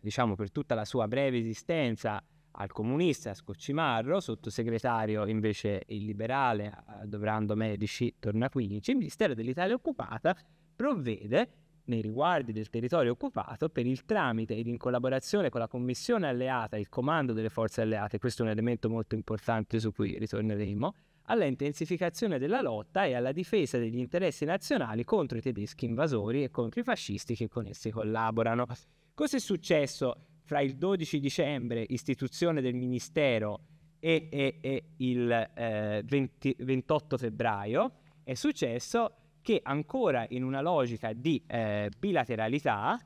diciamo, per tutta la sua breve esistenza al comunista Scoccimarro, sottosegretario invece il liberale eh, Dovrando Medici torna 15, il Ministero dell'Italia occupata provvede nei riguardi del territorio occupato per il tramite ed in collaborazione con la commissione alleata e il comando delle forze alleate, questo è un elemento molto importante su cui ritorneremo, alla intensificazione della lotta e alla difesa degli interessi nazionali contro i tedeschi invasori e contro i fascisti che con essi collaborano. Cos'è successo fra il 12 dicembre, istituzione del ministero, e, e, e il eh, 20, 28 febbraio? È successo che ancora in una logica di eh, bilateralità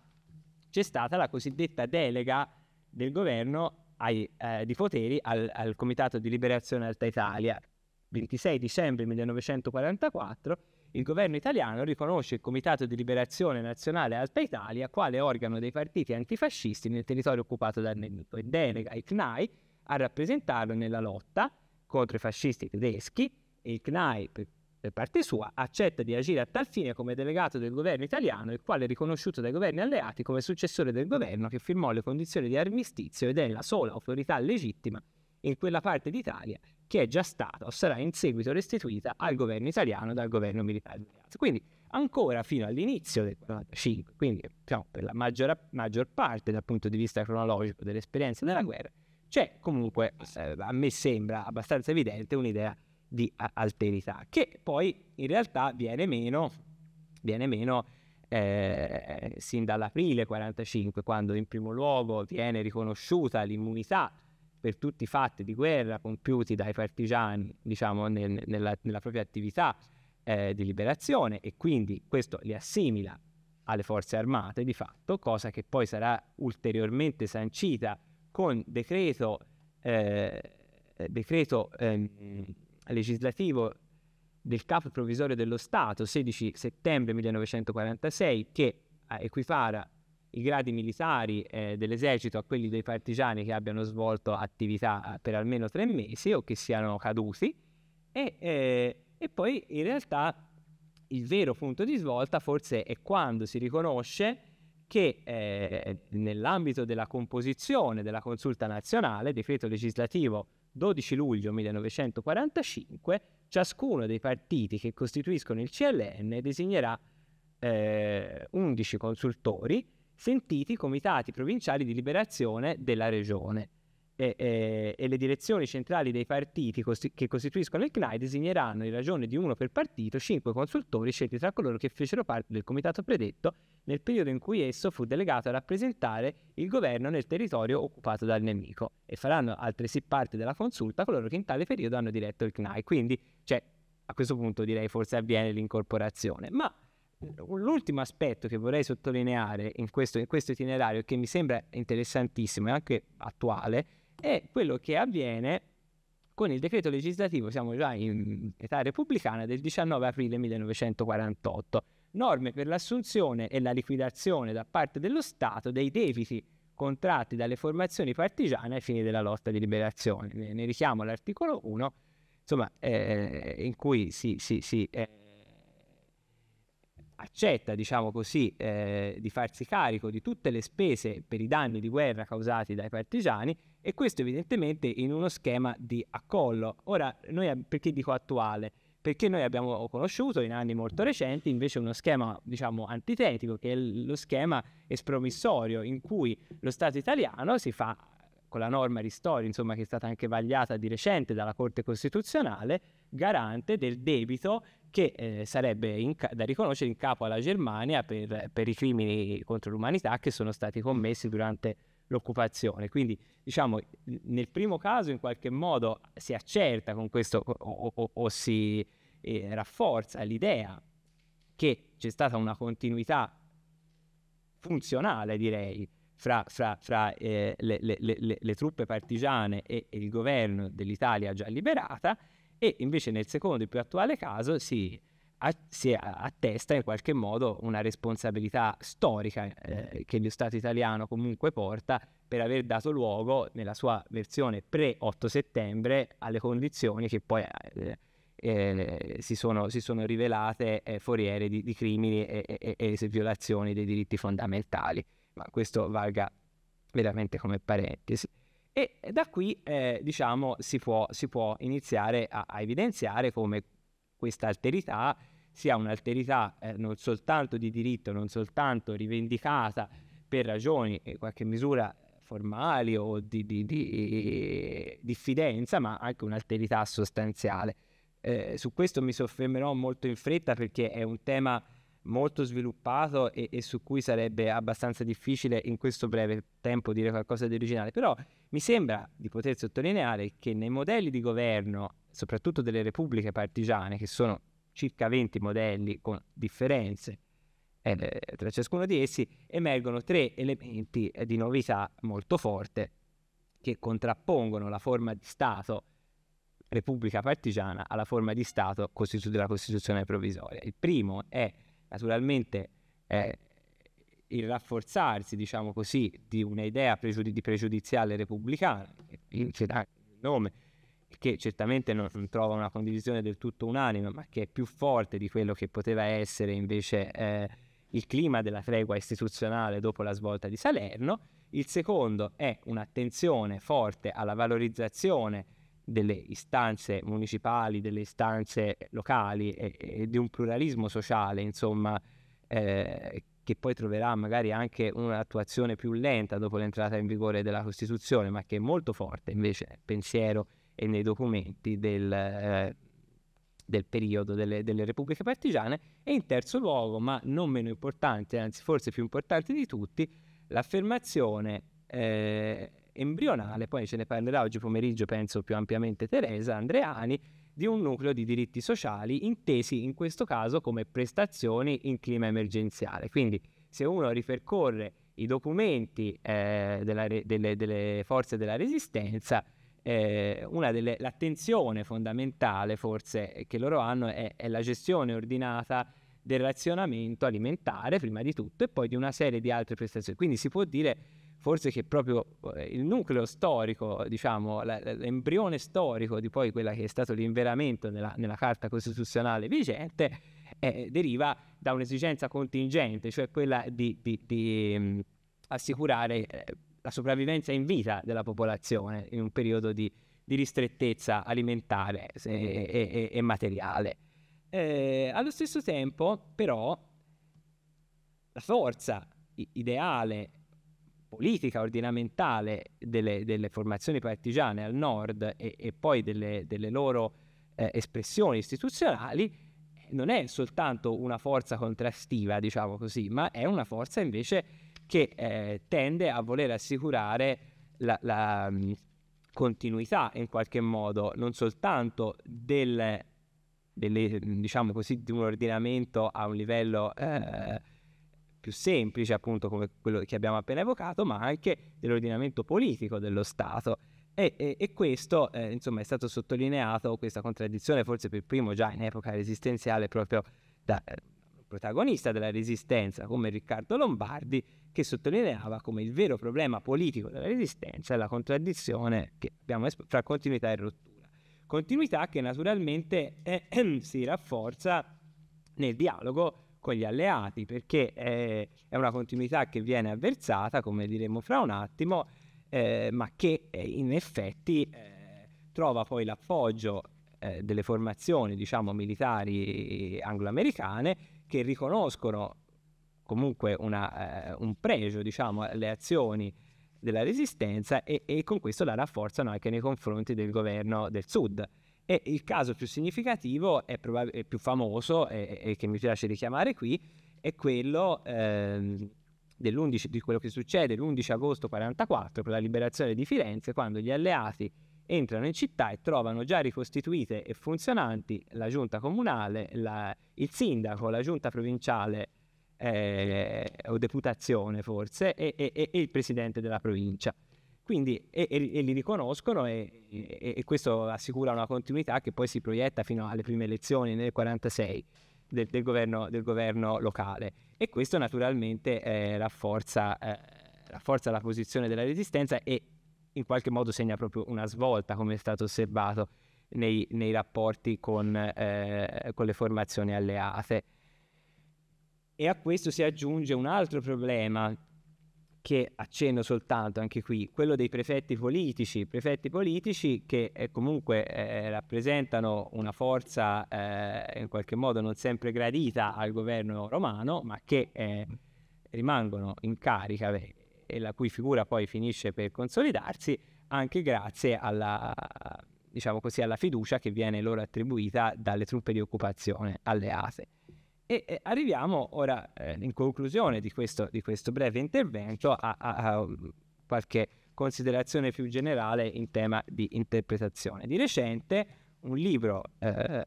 c'è stata la cosiddetta delega del governo ai, eh, di poteri al, al Comitato di Liberazione Alta Italia, 26 dicembre 1944, il governo italiano riconosce il Comitato di Liberazione Nazionale Alta Italia quale organo dei partiti antifascisti nel territorio occupato dal nemico e delega il CNAI a rappresentarlo nella lotta contro i fascisti tedeschi e il CNAI, per, per parte sua, accetta di agire a tal fine come delegato del governo italiano, il quale è riconosciuto dai governi alleati come successore del governo che firmò le condizioni di armistizio ed è la sola autorità legittima in quella parte d'Italia che è già stata o sarà in seguito restituita al governo italiano dal governo militare dell'Alleanza. Quindi ancora fino all'inizio del 1945, quindi diciamo, per la maggior, maggior, parte dal punto di vista cronologico dell'esperienza della guerra, c'è comunque, eh, a me sembra abbastanza evidente, un'idea di alterità, che poi in realtà viene meno, viene meno eh, sin dall'aprile 1945, quando in primo luogo viene riconosciuta l'immunità per tutti i fatti di guerra compiuti dai partigiani diciamo, nel, nella, nella, propria attività eh, di liberazione e quindi questo li assimila alle forze armate di fatto, cosa che poi sarà ulteriormente sancita con decreto, eh, decreto eh, legislativo del capo provvisorio dello Stato 16 settembre 1946 che eh, equipara i gradi militari eh, dell'esercito a quelli dei partigiani che abbiano svolto attività eh, per almeno tre mesi o che siano caduti e, eh, e poi in realtà il vero punto di svolta forse è quando si riconosce che eh, nell'ambito della composizione della consulta nazionale, decreto legislativo 12 luglio 1945, ciascuno dei partiti che costituiscono il CLN designerà 11 eh, consultori sentiti i comitati provinciali di liberazione della regione. E, e, e le direzioni centrali dei partiti costi- che costituiscono il CNAI designeranno in ragione di uno per partito cinque consultori scelti tra coloro che fecero parte del comitato predetto nel periodo in cui esso fu delegato a rappresentare il governo nel territorio occupato dal nemico e faranno altresì parte della consulta coloro che in tale periodo hanno diretto il CNAI. Quindi, cioè, a questo punto direi forse avviene l'incorporazione. Ma L'ultimo aspetto che vorrei sottolineare in questo, in questo itinerario, che mi sembra interessantissimo e anche attuale, è quello che avviene con il decreto legislativo, siamo già in età repubblicana, del 19 aprile 1948, norme per l'assunzione e la liquidazione da parte dello Stato dei debiti contratti dalle formazioni partigiane ai fini della lotta di liberazione. Ne, richiamo l'articolo 1, insomma, eh, in cui si... si, si eh, accetta, diciamo così, eh, di farsi carico di tutte le spese per i danni di guerra causati dai partigiani e questo evidentemente in uno schema di accollo. Ora, noi, perché dico attuale? Perché noi abbiamo conosciuto in anni molto recenti invece uno schema, diciamo, antitetico, che è lo schema espromissorio, in cui lo Stato italiano si fa con la norma Ristori, insomma, che è stata anche vagliata di recente dalla Corte Costituzionale, garante del debito che eh, sarebbe ca- da riconoscere in capo alla Germania per, per, i crimini contro l'umanità che sono stati commessi durante l'occupazione. Quindi, diciamo, nel primo caso in qualche modo si accerta con questo o, o, o si eh, rafforza l'idea che c'è stata una continuità funzionale, direi, fra, fra, fra eh, le, le, le, le, truppe partigiane e, e il governo dell'Italia già liberata e invece nel secondo e più attuale caso si, a, si attesta in qualche modo una responsabilità storica eh, che lo Stato italiano comunque porta per aver dato luogo nella sua versione pre-8 settembre alle condizioni che poi... Eh, eh, si, sono, si, sono, rivelate eh, foriere di, di crimini e, e, e, violazioni dei diritti fondamentali, ma questo valga veramente come parentesi. E da qui, eh, diciamo, si può, si può iniziare a, a, evidenziare come questa alterità sia un'alterità eh, non soltanto di diritto, non soltanto rivendicata per ragioni eh, in qualche misura formali o di, di, di diffidenza, ma anche un'alterità sostanziale. Eh, su questo mi soffermerò molto in fretta perché è un tema molto sviluppato e, e, su cui sarebbe abbastanza difficile in questo breve tempo dire qualcosa di originale, però mi sembra di poter sottolineare che nei modelli di governo, soprattutto delle repubbliche partigiane, che sono circa 20 modelli con differenze eh, tra ciascuno di essi, emergono tre elementi di novità molto forte che contrappongono la forma di Stato repubblica partigiana alla forma di Stato della Costituzione provvisoria. Il primo è naturalmente eh, il rafforzarsi, diciamo così, di un'idea di pregiudiziale repubblicana, che dà il nome, che certamente non, non, trova una condivisione del tutto unanime, ma che è più forte di quello che poteva essere invece eh, il clima della tregua istituzionale dopo la svolta di Salerno. Il secondo è un'attenzione forte alla valorizzazione delle istanze municipali, delle istanze locali e, e di un pluralismo sociale, insomma, eh, che poi troverà magari anche un'attuazione più lenta dopo l'entrata in vigore della Costituzione, ma che è molto forte invece nel pensiero e nei documenti del, eh, del periodo delle, delle, repubbliche partigiane. E in terzo luogo, ma non meno importante, anzi forse più importante di tutti, l'affermazione eh, embrionale, poi ce ne parlerà oggi pomeriggio, penso più ampiamente Teresa Andreani, di un nucleo di diritti sociali intesi in questo caso come prestazioni in clima emergenziale. Quindi se uno ripercorre i documenti eh, della, delle, delle, forze della resistenza, eh, delle, l'attenzione fondamentale forse che loro hanno è, è la gestione ordinata del razionamento alimentare prima di tutto e poi di una serie di altre prestazioni. Quindi si può dire forse che proprio eh, il nucleo storico, diciamo, l'embrione storico di poi quella che è stato l'inveramento nella, nella carta costituzionale vigente eh, deriva da un'esigenza contingente, cioè quella di, di, di mh, mm, assicurare eh, la sopravvivenza in vita della popolazione in un periodo di, di ristrettezza alimentare e, e, e materiale. Eh, allo stesso tempo, però, la forza ideale politica ordinamentale delle, delle, formazioni partigiane al nord e, e poi delle, delle loro eh, espressioni istituzionali eh, non è soltanto una forza contrastiva, diciamo così, ma è una forza invece che eh, tende a voler assicurare la, la mh, mm, continuità in qualche modo non soltanto del, delle, diciamo così, di un ordinamento a un livello eh, più semplice, appunto come quello che abbiamo appena evocato, ma anche dell'ordinamento politico dello Stato. E, e, e questo, eh, insomma, è stato sottolineato, questa contraddizione forse per primo già in epoca resistenziale proprio da eh, protagonista della resistenza come Riccardo Lombardi, che sottolineava come il vero problema politico della resistenza è la contraddizione che abbiamo esp- fra continuità e rottura. Continuità che naturalmente eh, si rafforza nel dialogo con gli alleati, perché è, eh, è una continuità che viene avversata, come diremo fra un attimo, eh, ma che eh, in effetti eh, trova poi l'appoggio eh, delle formazioni, diciamo, militari angloamericane che riconoscono comunque una, eh, un pregio, diciamo, alle azioni della resistenza e, e, con questo la rafforzano anche nei confronti del governo del sud. E il caso più significativo e probab- più famoso e, che mi piace richiamare qui è quello ehm, di quello che succede l'11 agosto 1944 per la liberazione di Firenze quando gli alleati entrano in città e trovano già ricostituite e funzionanti la giunta comunale, la, il sindaco, la giunta provinciale eh, o deputazione forse e, e, e il presidente della provincia. Quindi, e, e, e li riconoscono e, e, questo assicura una continuità che poi si proietta fino alle prime elezioni nel 1946 del, del, governo, del governo, locale. E questo naturalmente eh, rafforza, eh, rafforza la posizione della resistenza e in qualche modo segna proprio una svolta, come è stato osservato. Nei, nei, rapporti con, eh, con, le formazioni alleate. E a questo si aggiunge un altro problema che accenno soltanto anche qui, quello dei prefetti politici, prefetti politici che eh, comunque eh, eh, rappresentano una forza eh, in qualche modo non sempre gradita al governo romano, ma che eh, rimangono in carica beh, e la cui figura poi finisce per consolidarsi anche grazie alla, diciamo così, alla fiducia che viene loro attribuita dalle truppe di occupazione alleate. E, arriviamo ora eh, in conclusione di questo, di questo breve intervento a, a, a qualche considerazione più generale in tema di interpretazione. Di recente un libro eh,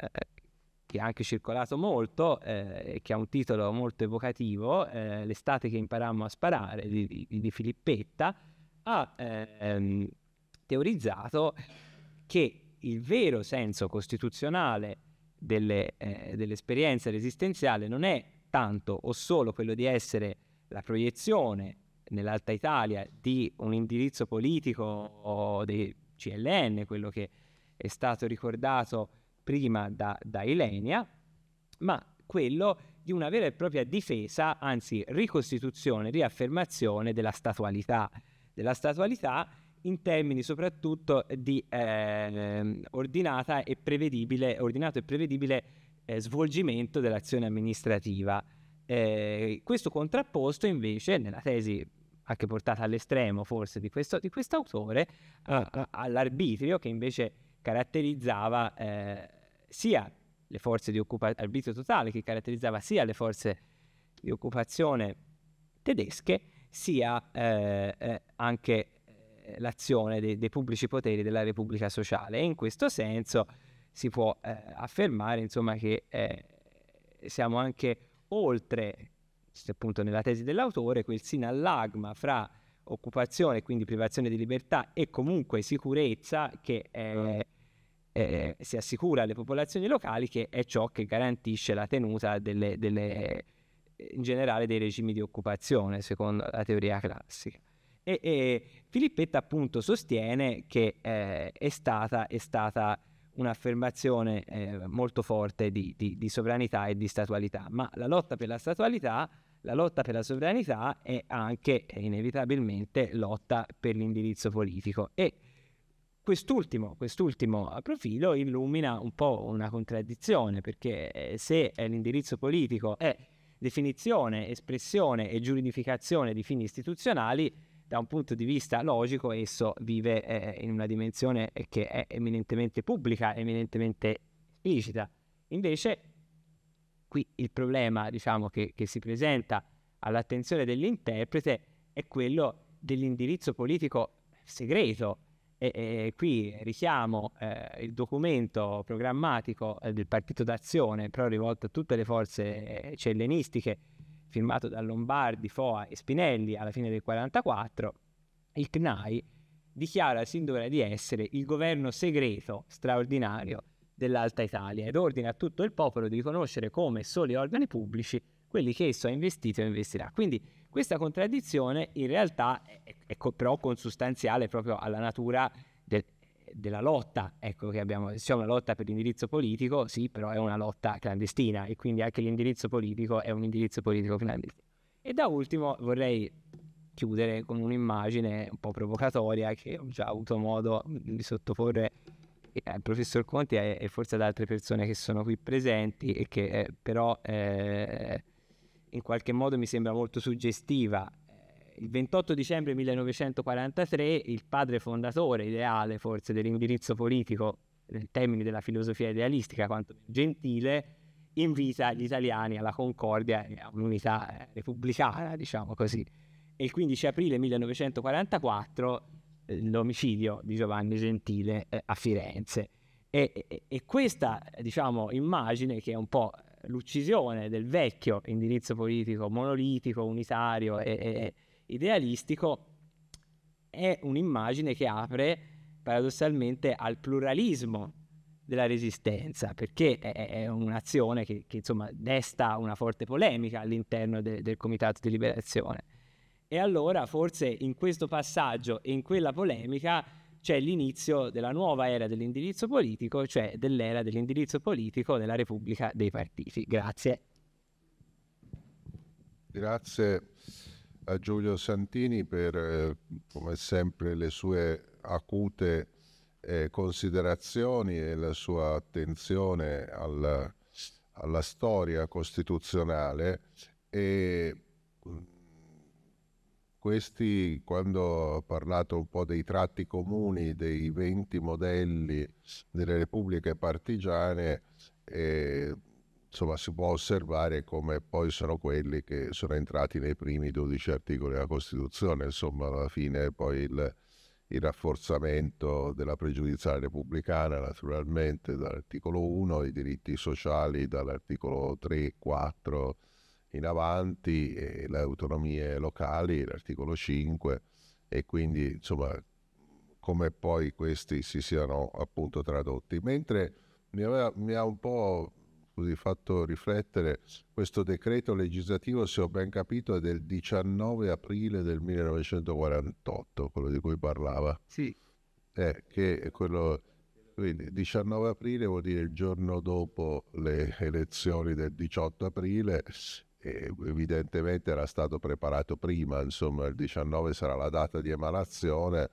che è anche circolato molto, eh, che ha un titolo molto evocativo, eh, L'estate che imparammo a sparare, di, di, di Filippetta, ha ehm, teorizzato che il vero senso costituzionale delle, eh, dell'esperienza resistenziale non è tanto o solo quello di essere la proiezione nell'Alta Italia di un indirizzo politico o dei CLN, quello che è stato ricordato prima da, da Ilenia, ma quello di una vera e propria difesa, anzi ricostituzione, riaffermazione della statualità, della statualità in termini soprattutto di eh, ordinata e prevedibile, ordinato e prevedibile eh, svolgimento dell'azione amministrativa. Eh, questo contrapposto invece nella tesi anche portata all'estremo forse di, questo, di quest'autore uh, all'arbitrio che invece caratterizzava eh, sia le forze di occupazione, arbitrio totale che caratterizzava sia le forze di occupazione tedesche sia anche l'azione dei, dei, pubblici poteri della Repubblica Sociale e in questo senso si può eh, affermare insomma, che eh, siamo anche oltre, appunto nella tesi dell'autore, quel sinallagma fra occupazione, quindi privazione di libertà e comunque sicurezza che eh, mm. eh, si assicura alle popolazioni locali che è ciò che garantisce la tenuta delle, delle, in generale dei regimi di occupazione, secondo la teoria classica. E, e Filippetta appunto sostiene che eh, è, stata, è stata un'affermazione eh, molto forte di, di, di, sovranità e di statualità, ma la lotta per la statualità, la lotta per la sovranità è anche inevitabilmente lotta per l'indirizzo politico e quest'ultimo, quest'ultimo profilo illumina un po' una contraddizione perché eh, se l'indirizzo politico è definizione, espressione e giuridificazione di fini istituzionali, da un punto di vista logico esso vive eh, in una dimensione che è eminentemente pubblica, eminentemente esplicita. Invece qui il problema diciamo, che, che si presenta all'attenzione dell'interprete è quello dell'indirizzo politico segreto. E, e qui richiamo eh, il documento programmatico eh, del Partito d'Azione, però rivolto a tutte le forze eh, cellenistiche firmato da Lombardi, Foa e Spinelli alla fine del 1944, il CNAI dichiara sin d'ora di essere il governo segreto straordinario dell'Alta Italia ed ordina a tutto il popolo di riconoscere come soli organi pubblici quelli che esso ha investito e investirà. Quindi questa contraddizione in realtà è, è, è però consustanziale proprio alla natura del, della lotta, ecco che abbiamo, sia una lotta per l'indirizzo politico, sì, però è una lotta clandestina e quindi anche l'indirizzo politico è un indirizzo politico clandestino. E da ultimo vorrei chiudere con un'immagine un po' provocatoria che ho già avuto modo di sottoporre eh, al professor Conti e, forse ad altre persone che sono qui presenti e che eh, però eh, in qualche modo mi sembra molto suggestiva il 28 dicembre 1943 il padre fondatore ideale forse dell'indirizzo politico nel termine della filosofia idealistica quanto gentile invita gli italiani alla concordia e a un'unità eh, repubblicana diciamo così e il 15 aprile 1944 eh, l'omicidio di Giovanni Gentile eh, a Firenze e, e, e questa diciamo, immagine che è un po' l'uccisione del vecchio indirizzo politico monolitico, unitario e, e, idealistico è un'immagine che apre paradossalmente al pluralismo della resistenza, perché è, è un'azione che, che, insomma desta una forte polemica all'interno de, del Comitato di Liberazione. E allora forse in questo passaggio e in quella polemica c'è l'inizio della nuova era dell'indirizzo politico, cioè dell'era dell'indirizzo politico della Repubblica dei Partiti. Grazie. Grazie a Giulio Santini per eh, come sempre le sue acute eh, considerazioni e la sua attenzione alla, alla storia costituzionale e mm, questi, quando ho parlato un po' dei tratti comuni dei 20 modelli delle repubbliche partigiane, eh, insomma, si può osservare come poi sono quelli che sono entrati nei primi 12 articoli della Costituzione, insomma alla fine poi il, il rafforzamento della pregiudiziale repubblicana naturalmente dall'articolo 1, i diritti sociali dall'articolo 3, 4 in avanti, e le autonomie locali, l'articolo 5 e quindi insomma come poi questi si siano appunto tradotti. Mentre mi, aveva, mi ha un po' così fatto riflettere, questo decreto legislativo, se ho ben capito, è del 19 aprile del 1948, quello di cui parlava. Sì. Eh, che è quello, quindi 19 aprile vuol dire il giorno dopo le elezioni del 18 aprile evidentemente era stato preparato prima, insomma il 19 sarà la data di emanazione,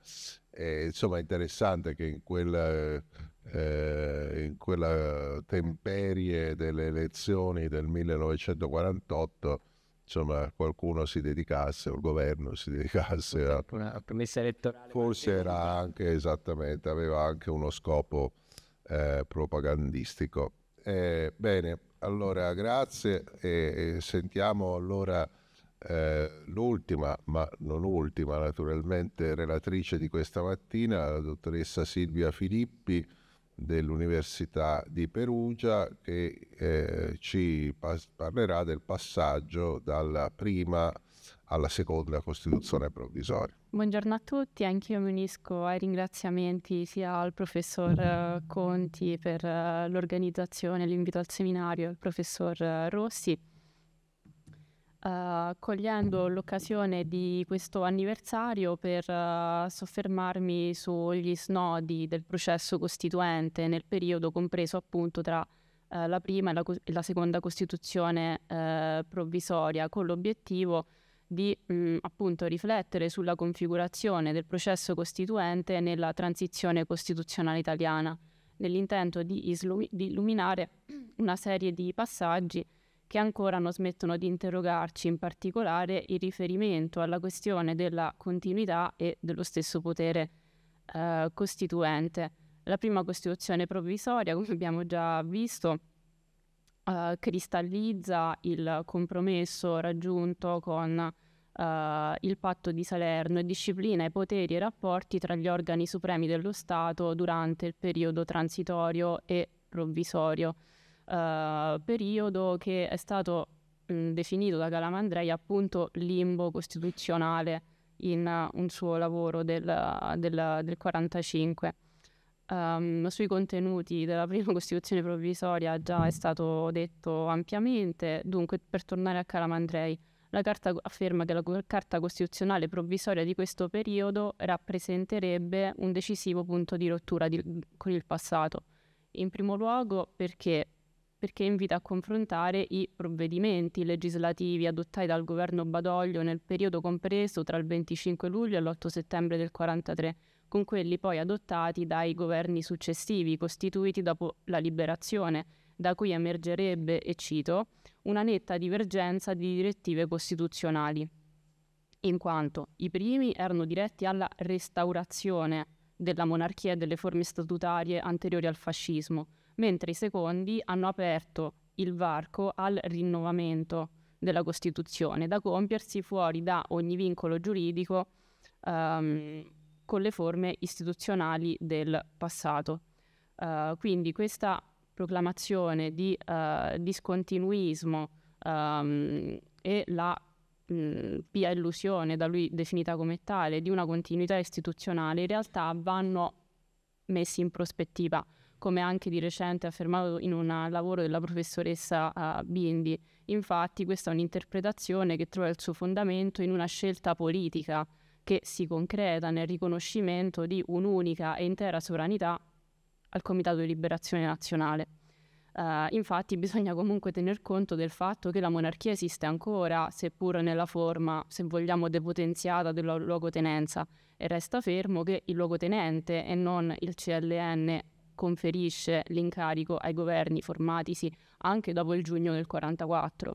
e, insomma è interessante che in quel eh, in quella temperie delle elezioni del 1948 insomma qualcuno si dedicasse, il governo si dedicasse a una promessa elettorale. Forse era anche esattamente, aveva anche uno scopo eh, propagandistico. Eh, bene, allora grazie e, e sentiamo allora eh, l'ultima, ma non ultima naturalmente, relatrice di questa mattina, la dottoressa Silvia Filippi dell'Università di Perugia che eh, ci parlerà del passaggio dalla prima alla seconda Costituzione provvisoria. Buongiorno a tutti, anch'io mi unisco ai ringraziamenti sia al professor eh, Conti per eh, l'organizzazione, e l'invito al seminario, al professor eh, Rossi Uh, cogliendo l'occasione di questo anniversario per uh, soffermarmi sugli snodi del processo costituente nel periodo compreso appunto tra uh, la prima e la, co- la seconda Costituzione provvisoria, con l'obiettivo di mh, mm, appunto riflettere sulla configurazione del processo costituente nella transizione costituzionale italiana, nell'intento di, islu- di illuminare una serie di passaggi che ancora non smettono di interrogarci, in particolare in riferimento alla questione della continuità e dello stesso potere eh, costituente. La prima Costituzione provvisoria, come abbiamo già visto, eh, cristallizza il compromesso raggiunto con Uh, il patto di Salerno e disciplina i poteri e i rapporti tra gli organi supremi dello Stato durante il periodo transitorio e provvisorio uh, periodo che è stato mh, mm, definito da Calamandrei appunto limbo costituzionale in uh, un suo lavoro del, uh, del, uh, del 45. Um, ehm, sui contenuti della prima Costituzione provvisoria già è stato detto ampiamente, dunque per tornare a Calamandrei, la Carta afferma che la Carta Costituzionale provvisoria di questo periodo rappresenterebbe un decisivo punto di rottura di, con il passato. In primo luogo perché perché invita a confrontare i provvedimenti legislativi adottati dal governo Badoglio nel periodo compreso tra il 25 luglio e l'8 settembre del 1943, con quelli poi adottati dai governi successivi costituiti dopo la liberazione, da cui emergerebbe, e cito, una netta divergenza di direttive costituzionali, in quanto i primi erano diretti alla restaurazione della monarchia e delle forme statutarie anteriori al fascismo, mentre i secondi hanno aperto il varco al rinnovamento della Costituzione da compiersi fuori da ogni vincolo giuridico um, con le forme istituzionali del passato. Uh, quindi questa proclamazione di uh, discontinuismo um, e la mh, pia illusione da lui definita come tale di una continuità istituzionale in realtà vanno messi in prospettiva come anche di recente affermato in un lavoro della professoressa uh, Bindi. Infatti questa è un'interpretazione che trova il suo fondamento in una scelta politica che si concreta nel riconoscimento di un'unica e intera sovranità al Comitato di Liberazione Nazionale. Uh, infatti bisogna comunque tener conto del fatto che la monarchia esiste ancora, seppur nella forma, se vogliamo, depotenziata della luogotenenza, e resta fermo che il luogotenente e non il CLN conferisce l'incarico ai governi formatisi anche dopo il giugno del 1944.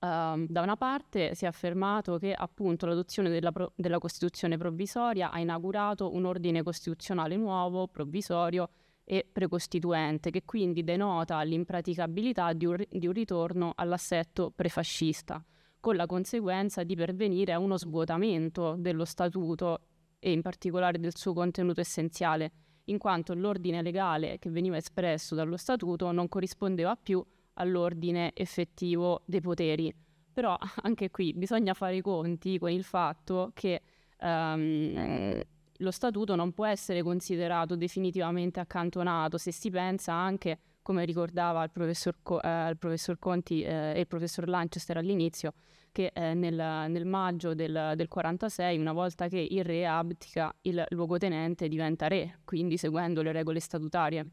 Um, ehm, da una parte si è affermato che appunto, l'adozione della, pro- della Costituzione provvisoria ha inaugurato un ordine costituzionale nuovo, provvisorio e precostituente, che quindi denota l'impraticabilità di un, ri- di un ritorno all'assetto prefascista, con la conseguenza di pervenire a uno svuotamento dello statuto e in particolare del suo contenuto essenziale, in quanto l'ordine legale che veniva espresso dallo statuto non corrispondeva più all'ordine effettivo dei poteri. Però anche qui bisogna fare i conti con il fatto che ehm, lo statuto non può essere considerato definitivamente accantonato se si pensa anche, come ricordava il professor, Co- eh, il professor Conti eh, e il professor Lanchester all'inizio, che eh, nel, nel, maggio del, del, 46, una volta che il re abdica, il luogotenente diventa re, quindi seguendo le regole statutarie.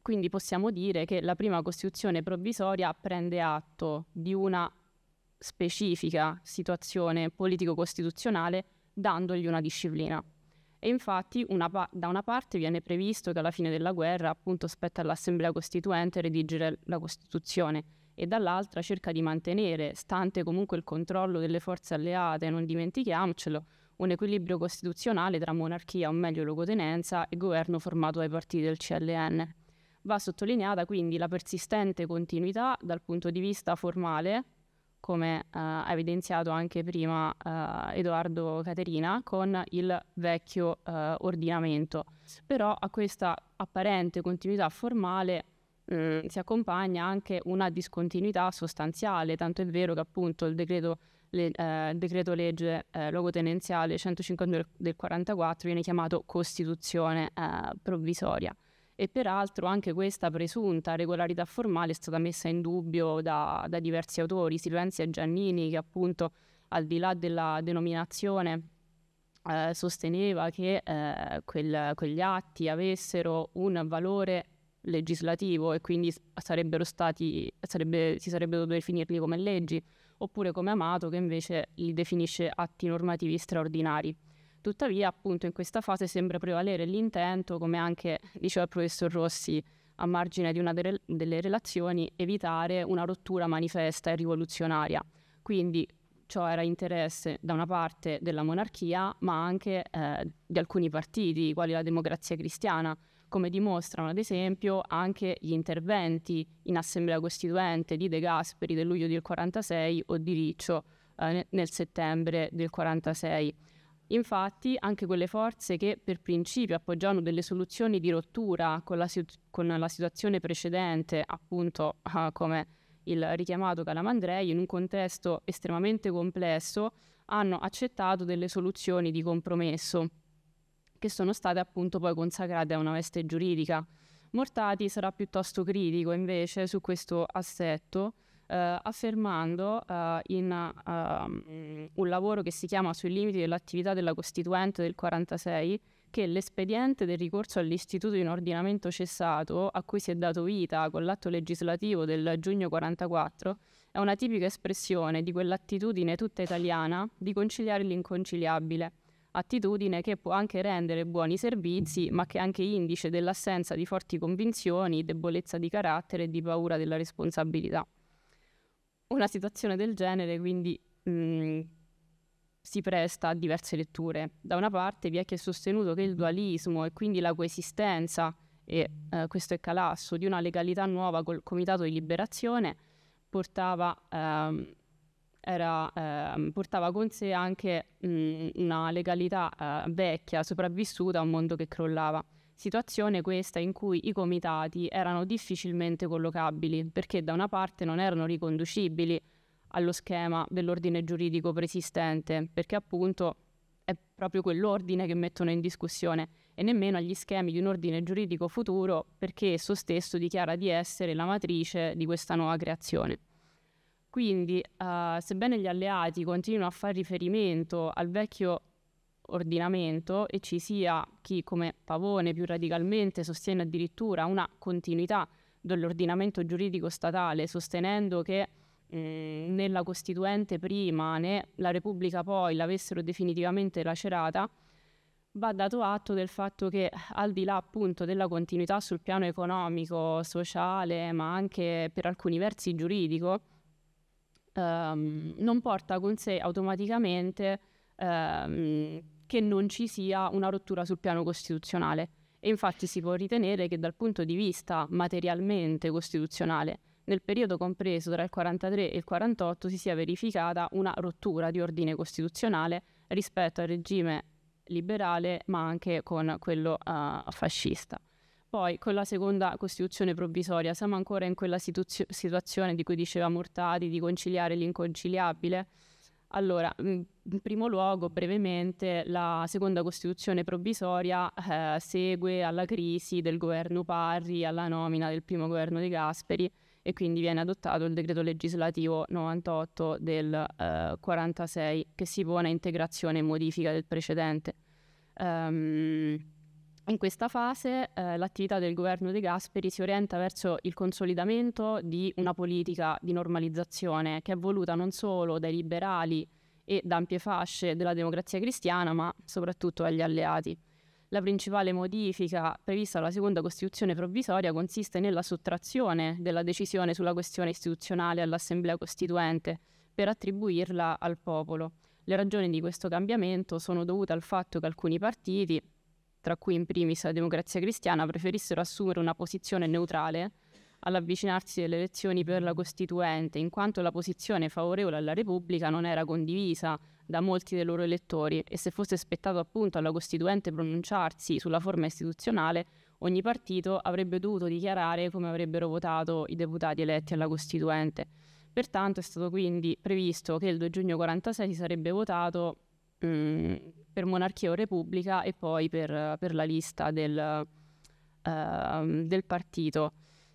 Quindi possiamo dire che la prima Costituzione provvisoria prende atto di una specifica situazione politico-costituzionale dandogli una disciplina. E infatti una pa- da una parte viene previsto che alla fine della guerra appunto spetta all'Assemblea Costituente redigere la Costituzione e dall'altra cerca di mantenere, stante comunque il controllo delle forze alleate, non dimentichiamocelo, un equilibrio costituzionale tra monarchia o meglio logotenenza e governo formato dai partiti del CLN. Va sottolineata quindi la persistente continuità dal punto di vista formale, come eh, ha evidenziato anche prima eh, Edoardo Caterina, con il vecchio eh, ordinamento. Però a questa apparente continuità formale si accompagna anche una discontinuità sostanziale, tanto è vero che appunto il decreto, le, eh, decreto legge eh, logotenenziale 152 del 44 viene chiamato Costituzione eh, provvisoria e peraltro anche questa presunta regolarità formale è stata messa in dubbio da, da diversi autori, Silvenzia e Giannini che appunto al di là della denominazione eh, sosteneva che eh, quel, quegli atti avessero un valore legislativo e quindi sarebbero stati, sarebbe, si sarebbero dovuti definirli come leggi, oppure come Amato che invece li definisce atti normativi straordinari. Tuttavia, appunto, in questa fase sembra prevalere l'intento, come anche diceva il professor Rossi a margine di una delle relazioni, evitare una rottura manifesta e rivoluzionaria. Quindi ciò era interesse da una parte della monarchia, ma anche eh, di alcuni partiti, quali la Democrazia Cristiana, come dimostrano ad esempio anche gli interventi in assemblea costituente di De Gasperi del luglio del 46 o di Riccio eh, nel settembre del 46. Infatti anche quelle forze che per principio appoggiavano delle soluzioni di rottura con la, con la situazione precedente, appunto eh, come il richiamato Calamandrei, in un contesto estremamente complesso, hanno accettato delle soluzioni di compromesso che sono state appunto poi consacrate a una veste giuridica. Mortati sarà piuttosto critico invece su questo assetto, eh, affermando eh, in eh, un lavoro che si chiama Sui limiti dell'attività della Costituente del 1946 che l'espediente del ricorso all'istituto di un ordinamento cessato, a cui si è dato vita con l'atto legislativo del giugno 1944, è una tipica espressione di quell'attitudine tutta italiana di conciliare l'inconciliabile attitudine che può anche rendere buoni servizi, ma che è anche indice dell'assenza di forti convinzioni, debolezza di carattere e di paura della responsabilità. Una situazione del genere quindi mh, mm, si presta a diverse letture. Da una parte vi è chi ha sostenuto che il dualismo e quindi la coesistenza, e eh, questo è Calasso, di una legalità nuova col Comitato di Liberazione portava... Ehm, era, eh, portava con sé anche mh, una legalità eh, vecchia, sopravvissuta a un mondo che crollava. Situazione questa in cui i comitati erano difficilmente collocabili perché da una parte non erano riconducibili allo schema dell'ordine giuridico preesistente, perché appunto è proprio quell'ordine che mettono in discussione e nemmeno agli schemi di un ordine giuridico futuro perché esso stesso dichiara di essere la matrice di questa nuova creazione. Quindi, eh, sebbene gli alleati continuino a fare riferimento al vecchio ordinamento e ci sia chi come Pavone più radicalmente sostiene addirittura una continuità dell'ordinamento giuridico statale, sostenendo che mh, mm, né la Costituente prima né la Repubblica poi l'avessero definitivamente lacerata, va dato atto del fatto che al di là appunto della continuità sul piano economico, sociale, ma anche per alcuni versi giuridico, um, non porta con sé automaticamente um, che non ci sia una rottura sul piano costituzionale. E infatti si può ritenere che dal punto di vista materialmente costituzionale, nel periodo compreso tra il 43 e il 48 si sia verificata una rottura di ordine costituzionale rispetto al regime liberale ma anche con quello uh, fascista. Poi con la seconda Costituzione provvisoria siamo ancora in quella situzio- situazione di cui diceva Mortati, di conciliare l'inconciliabile. Allora, mm, in primo luogo, brevemente, la seconda Costituzione provvisoria eh, segue alla crisi del governo Parri, alla nomina del primo governo De Gasperi e quindi viene adottato il decreto legislativo 98 del eh, 46 che si pone a integrazione e modifica del precedente. Um, in questa fase eh, l'attività del governo De Gasperi si orienta verso il consolidamento di una politica di normalizzazione che è voluta non solo dai liberali e da ampie fasce della democrazia cristiana, ma soprattutto dagli alleati. La principale modifica prevista dalla seconda Costituzione provvisoria consiste nella sottrazione della decisione sulla questione istituzionale all'Assemblea Costituente per attribuirla al popolo. Le ragioni di questo cambiamento sono dovute al fatto che alcuni partiti, tra cui in primis la democrazia cristiana, preferissero assumere una posizione neutrale all'avvicinarsi delle elezioni per la Costituente, in quanto la posizione favorevole alla Repubblica non era condivisa da molti dei loro elettori e se fosse spettato appunto alla Costituente pronunciarsi sulla forma istituzionale, ogni partito avrebbe dovuto dichiarare come avrebbero votato i deputati eletti alla Costituente. Pertanto è stato quindi previsto che il 2 giugno 1946 si sarebbe votato mh, mm, per monarchia o repubblica e poi per, per la lista del, uh, del partito.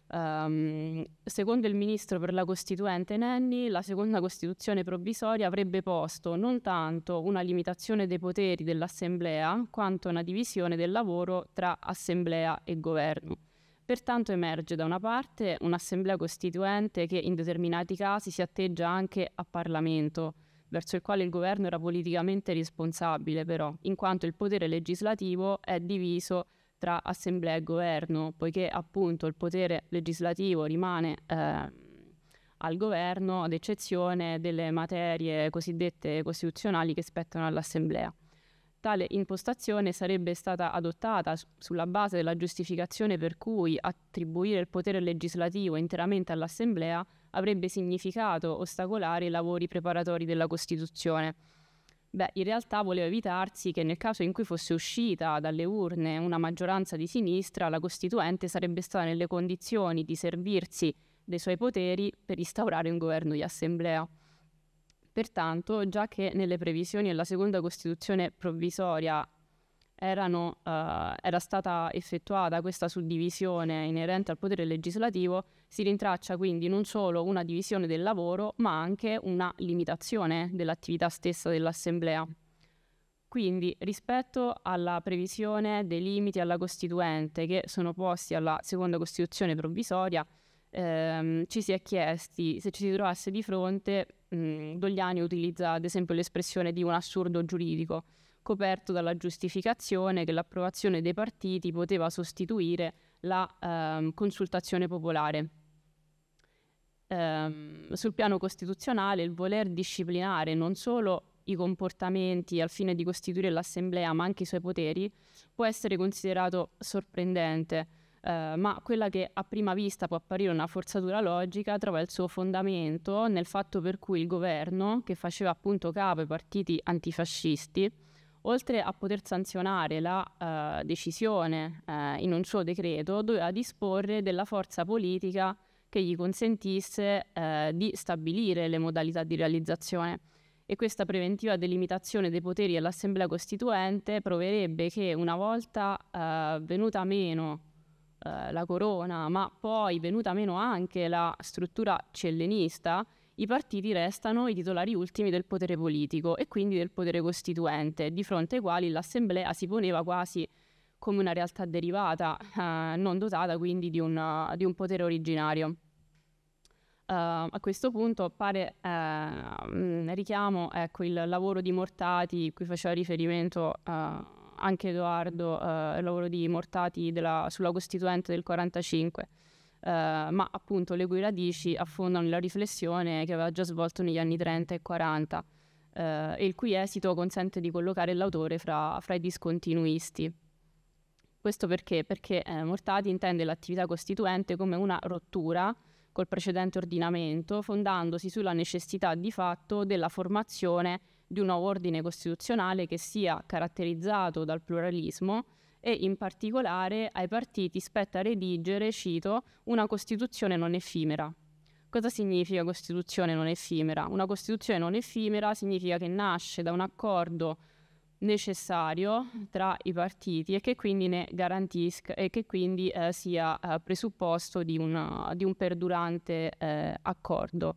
Um, secondo il ministro per la Costituente Nenni, la seconda Costituzione provvisoria avrebbe posto non tanto una limitazione dei poteri dell'Assemblea quanto una divisione del lavoro tra Assemblea e governo. Pertanto emerge da una parte un'Assemblea Costituente che in determinati casi si atteggia anche a Parlamento, verso il quale il governo era politicamente responsabile però, in quanto il potere legislativo è diviso tra assemblea e governo, poiché appunto il potere legislativo rimane eh, al governo, ad eccezione delle materie cosiddette costituzionali che spettano all'assemblea. Tale impostazione sarebbe stata adottata sulla base della giustificazione per cui attribuire il potere legislativo interamente all'assemblea avrebbe significato ostacolare i lavori preparatori della Costituzione. Beh, in realtà voleva evitarsi che nel caso in cui fosse uscita dalle urne una maggioranza di sinistra, la Costituente sarebbe stata nelle condizioni di servirsi dei suoi poteri per instaurare un governo di assemblea. Pertanto, già che nelle previsioni della seconda Costituzione provvisoria erano, uh, era stata effettuata questa suddivisione inerente al potere legislativo, si rintraccia quindi non solo una divisione del lavoro, ma anche una limitazione dell'attività stessa dell'Assemblea. Quindi rispetto alla previsione dei limiti alla Costituente che sono posti alla seconda Costituzione provvisoria, ehm, ci si è chiesti se ci si trovasse di fronte, mh, Dogliani utilizza ad esempio l'espressione di un assurdo giuridico, coperto dalla giustificazione che l'approvazione dei partiti poteva sostituire la ehm, consultazione popolare. Ehm, sul piano costituzionale il voler disciplinare non solo i comportamenti al fine di costituire l'assemblea ma anche i suoi poteri può essere considerato sorprendente, eh, ma quella che a prima vista può apparire una forzatura logica trova il suo fondamento nel fatto per cui il governo, che faceva appunto capo ai partiti antifascisti, oltre a poter sanzionare la uh, decisione uh, in un suo decreto, doveva disporre della forza politica che gli consentisse uh, di stabilire le modalità di realizzazione. E questa preventiva delimitazione dei poteri all'Assemblea Costituente proverebbe che una volta venuta meno la corona, ma poi venuta meno anche la struttura cellenista, i partiti restano i titolari ultimi del potere politico e quindi del potere costituente, di fronte ai quali l'Assemblea si poneva quasi come una realtà derivata, eh, non dotata quindi di, una, di un potere originario. Uh, a questo punto appare eh, mm, richiamo ecco, il lavoro di Mortati, cui faceva riferimento uh, anche Edoardo, uh, il lavoro di Mortati della, sulla Costituente del 45 eh, ma appunto le cui radici affondano la riflessione che aveva già svolto negli anni 30 e 40 uh, eh, e il cui esito consente di collocare l'autore fra, fra i discontinuisti. Questo perché? Perché eh, Mortati intende l'attività costituente come una rottura col precedente ordinamento, fondandosi sulla necessità di fatto della formazione di un nuovo ordine costituzionale che sia caratterizzato dal pluralismo, e in particolare ai partiti spetta redigere, cito, una Costituzione non effimera. Cosa significa Costituzione non effimera? Una Costituzione non effimera significa che nasce da un accordo necessario tra i partiti e che quindi ne garantisca e che quindi eh, sia eh, presupposto di, una, di, un perdurante eh, accordo.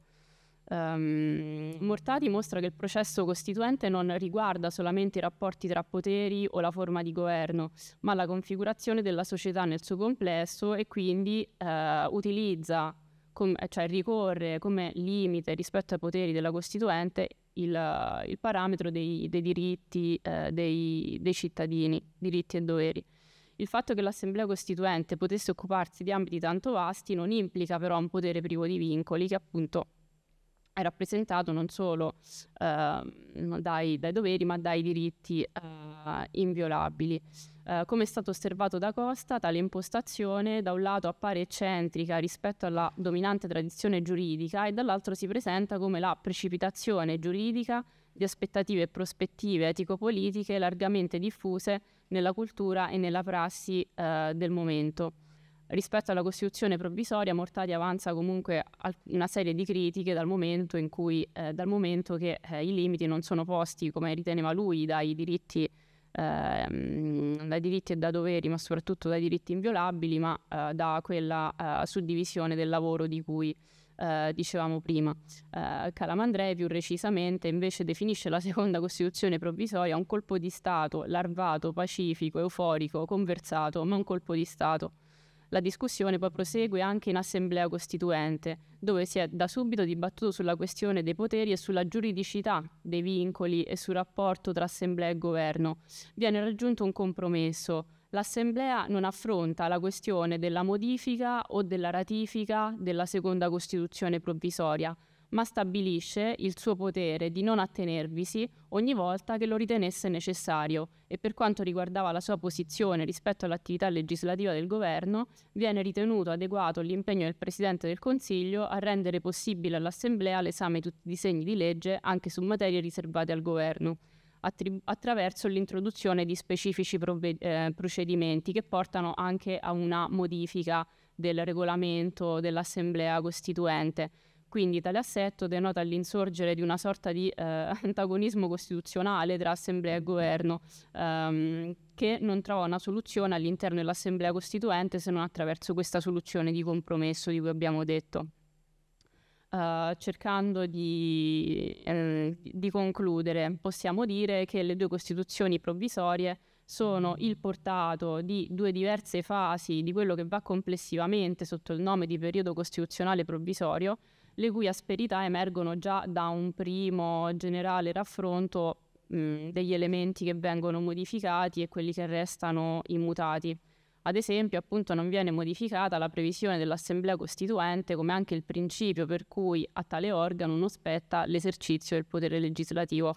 Um, Mortati mostra che il processo costituente non riguarda solamente i rapporti tra poteri o la forma di governo, ma la configurazione della società nel suo complesso e quindi uh, utilizza, com- cioè ricorre come limite rispetto ai poteri della costituente il, il parametro dei, dei diritti uh, dei, dei cittadini, diritti e doveri. Il fatto che l'Assemblea Costituente potesse occuparsi di ambiti tanto vasti non implica però un potere privo di vincoli che appunto è rappresentato non solo uh, dai, dai, doveri ma dai diritti uh, inviolabili. Uh, come è stato osservato da Costa, tale impostazione da un lato appare eccentrica rispetto alla dominante tradizione giuridica e dall'altro si presenta come la precipitazione giuridica di aspettative e prospettive etico-politiche largamente diffuse nella cultura e nella prassi eh, del momento rispetto alla Costituzione provvisoria Mortati avanza comunque al- una serie di critiche dal momento, in cui, eh, dal momento che eh, i limiti non sono posti, come riteneva lui, dai diritti, eh, dai diritti e da doveri, ma soprattutto dai diritti inviolabili, ma eh, da quella eh, suddivisione del lavoro di cui eh, dicevamo prima. Calamandrei più precisamente invece definisce la seconda Costituzione provvisoria un colpo di Stato larvato, pacifico, euforico, conversato, ma un colpo di Stato la discussione poi prosegue anche in Assemblea Costituente, dove si è da subito dibattuto sulla questione dei poteri e sulla giuridicità dei vincoli e sul rapporto tra Assemblea e Governo. Viene raggiunto un compromesso. L'Assemblea non affronta la questione della modifica o della ratifica della seconda Costituzione provvisoria, ma stabilisce il suo potere di non attenervisi ogni volta che lo ritenesse necessario e per quanto riguardava la sua posizione rispetto all'attività legislativa del governo, viene ritenuto adeguato l'impegno del Presidente del Consiglio a rendere possibile all'Assemblea l'esame di tutti i disegni di legge anche su materie riservate al governo attraverso l'introduzione di specifici provve- eh, procedimenti che portano anche a una modifica del regolamento dell'Assemblea Costituente. Quindi tale assetto denota l'insorgere di una sorta di eh, antagonismo costituzionale tra assemblea e governo, ehm, che non trova una soluzione all'interno dell'assemblea costituente se non attraverso questa soluzione di compromesso di cui abbiamo detto. Uh, cercando di, eh, di, concludere, possiamo dire che le due costituzioni provvisorie sono il portato di due diverse fasi di quello che va complessivamente sotto il nome di periodo costituzionale provvisorio, le cui asperità emergono già da un primo generale raffronto mm, degli elementi che vengono modificati e quelli che restano immutati. Ad esempio, appunto, non viene modificata la previsione dell'Assemblea Costituente, come anche il principio per cui a tale organo non spetta l'esercizio del potere legislativo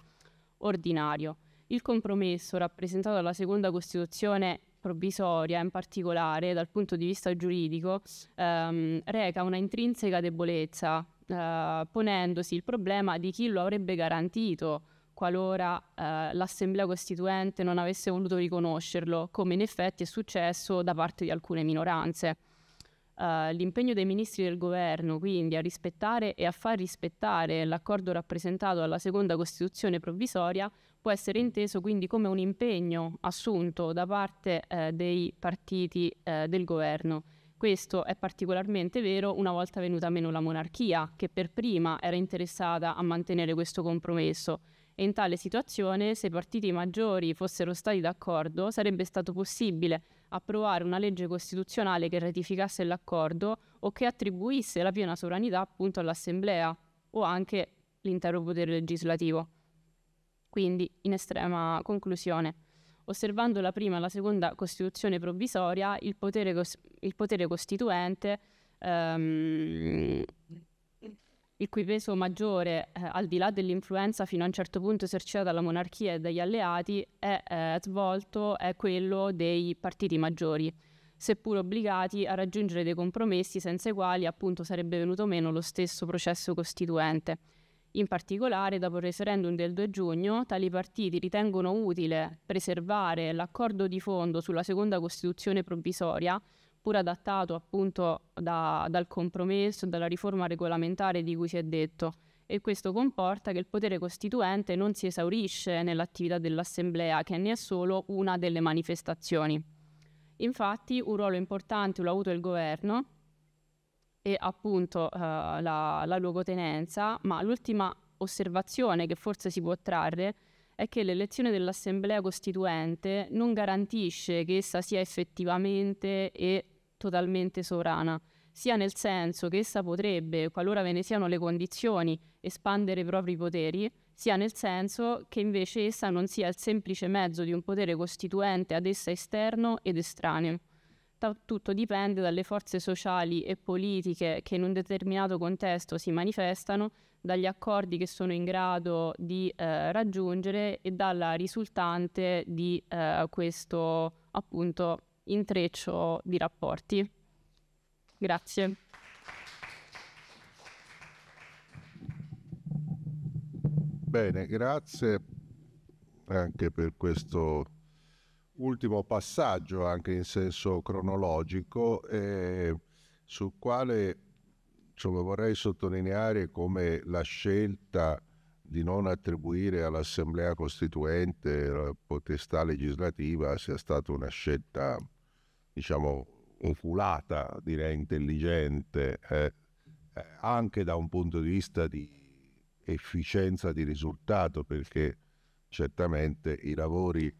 ordinario. Il compromesso rappresentato dalla seconda Costituzione provvisoria, in particolare dal punto di vista giuridico, ehm, reca una intrinseca debolezza, eh, ponendosi il problema di chi lo avrebbe garantito qualora eh, l'Assemblea Costituente non avesse voluto riconoscerlo, come in effetti è successo da parte di alcune minoranze. Uh, l'impegno dei ministri del governo quindi a rispettare e a far rispettare l'accordo rappresentato dalla seconda Costituzione provvisoria può essere inteso quindi come un impegno assunto da parte eh, dei partiti eh, del governo. Questo è particolarmente vero una volta venuta meno la monarchia, che per prima era interessata a mantenere questo compromesso. E in tale situazione, se i partiti maggiori fossero stati d'accordo, sarebbe stato possibile approvare una legge costituzionale che ratificasse l'accordo o che attribuisse la piena sovranità appunto all'Assemblea o anche l'intero potere legislativo. Quindi, in estrema conclusione, osservando la prima e la seconda Costituzione provvisoria, il potere, cos- il potere costituente, ehm, il cui peso maggiore, eh, al di là dell'influenza fino a un certo punto esercitata dalla monarchia e dagli alleati, è eh, svolto è quello dei partiti maggiori, seppur obbligati a raggiungere dei compromessi senza i quali appunto sarebbe venuto meno lo stesso processo costituente. In particolare, dopo il referendum del 2 giugno, tali partiti ritengono utile preservare l'accordo di fondo sulla seconda Costituzione provvisoria, pur adattato appunto da, dal compromesso, dalla riforma regolamentare di cui si è detto e questo comporta che il potere costituente non si esaurisce nell'attività dell'Assemblea, che ne è solo una delle manifestazioni. Infatti un ruolo importante l'ha avuto il governo e appunto eh, la, la luogotenenza, ma l'ultima osservazione che forse si può trarre è che l'elezione dell'Assemblea Costituente non garantisce che essa sia effettivamente e totalmente sovrana, sia nel senso che essa potrebbe, qualora ve ne siano le condizioni, espandere i propri poteri, sia nel senso che invece essa non sia il semplice mezzo di un potere costituente ad essa esterno ed estraneo realtà tutto dipende dalle forze sociali e politiche che in un determinato contesto si manifestano, dagli accordi che sono in grado di eh, raggiungere e dalla risultante di eh, questo appunto intreccio di rapporti. Grazie. Bene, grazie anche per questo ultimo passaggio anche in senso cronologico eh, sul quale insomma, vorrei sottolineare come la scelta di non attribuire all'Assemblea Costituente la potestà legislativa sia stata una scelta, diciamo, oculata, direi intelligente, eh, eh anche da un punto di vista di efficienza di risultato, perché certamente i lavori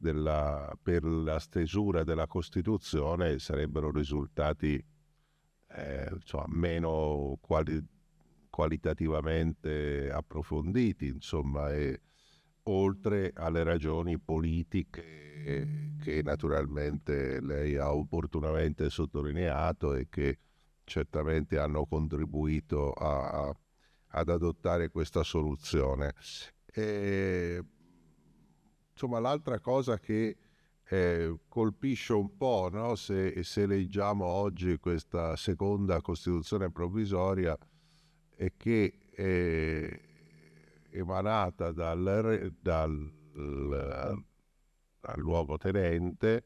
della, per la stesura della Costituzione sarebbero risultati eh, insomma, meno quali, qualitativamente approfonditi, insomma, e, oltre alle ragioni politiche che naturalmente lei ha opportunamente sottolineato e che certamente hanno contribuito a, ad adottare questa soluzione. E, insomma, l'altra cosa che eh, colpisce un po' no? se, se, leggiamo oggi questa seconda Costituzione provvisoria è che è eh, emanata dal, dal, dal luogotenente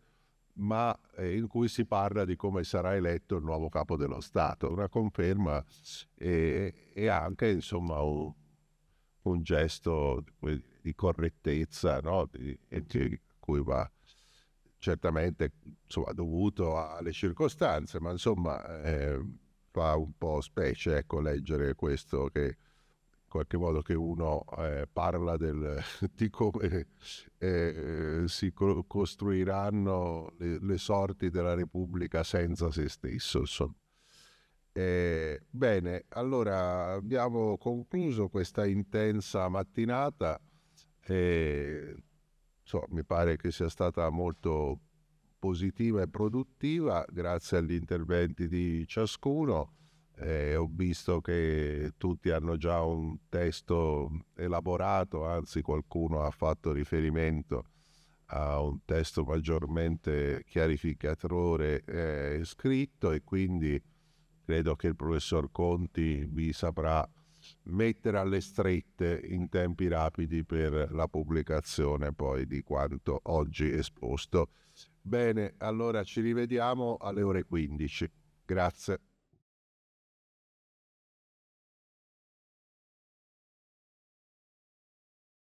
ma eh, in cui si parla di come sarà eletto il nuovo capo dello Stato, una conferma e, eh, e anche insomma un, un gesto di correttezza no? di, di cui va certamente insomma, dovuto alle circostanze, ma insomma eh, fa un po' specie ecco, leggere questo che in qualche modo che uno eh, parla del, di come eh, eh, si co- costruiranno le, le, sorti della Repubblica senza se stesso. Insomma. Eh, bene, allora abbiamo concluso questa intensa mattinata. E, so, mi pare che sia stata molto positiva e produttiva grazie agli interventi di ciascuno. Eh, ho visto che tutti hanno già un testo elaborato, anzi qualcuno ha fatto riferimento a un testo maggiormente chiarificatore eh, scritto e quindi credo che il professor Conti vi saprà mettere alle strette in tempi rapidi per la pubblicazione poi di quanto oggi esposto. Bene, allora ci rivediamo alle ore 15. Grazie.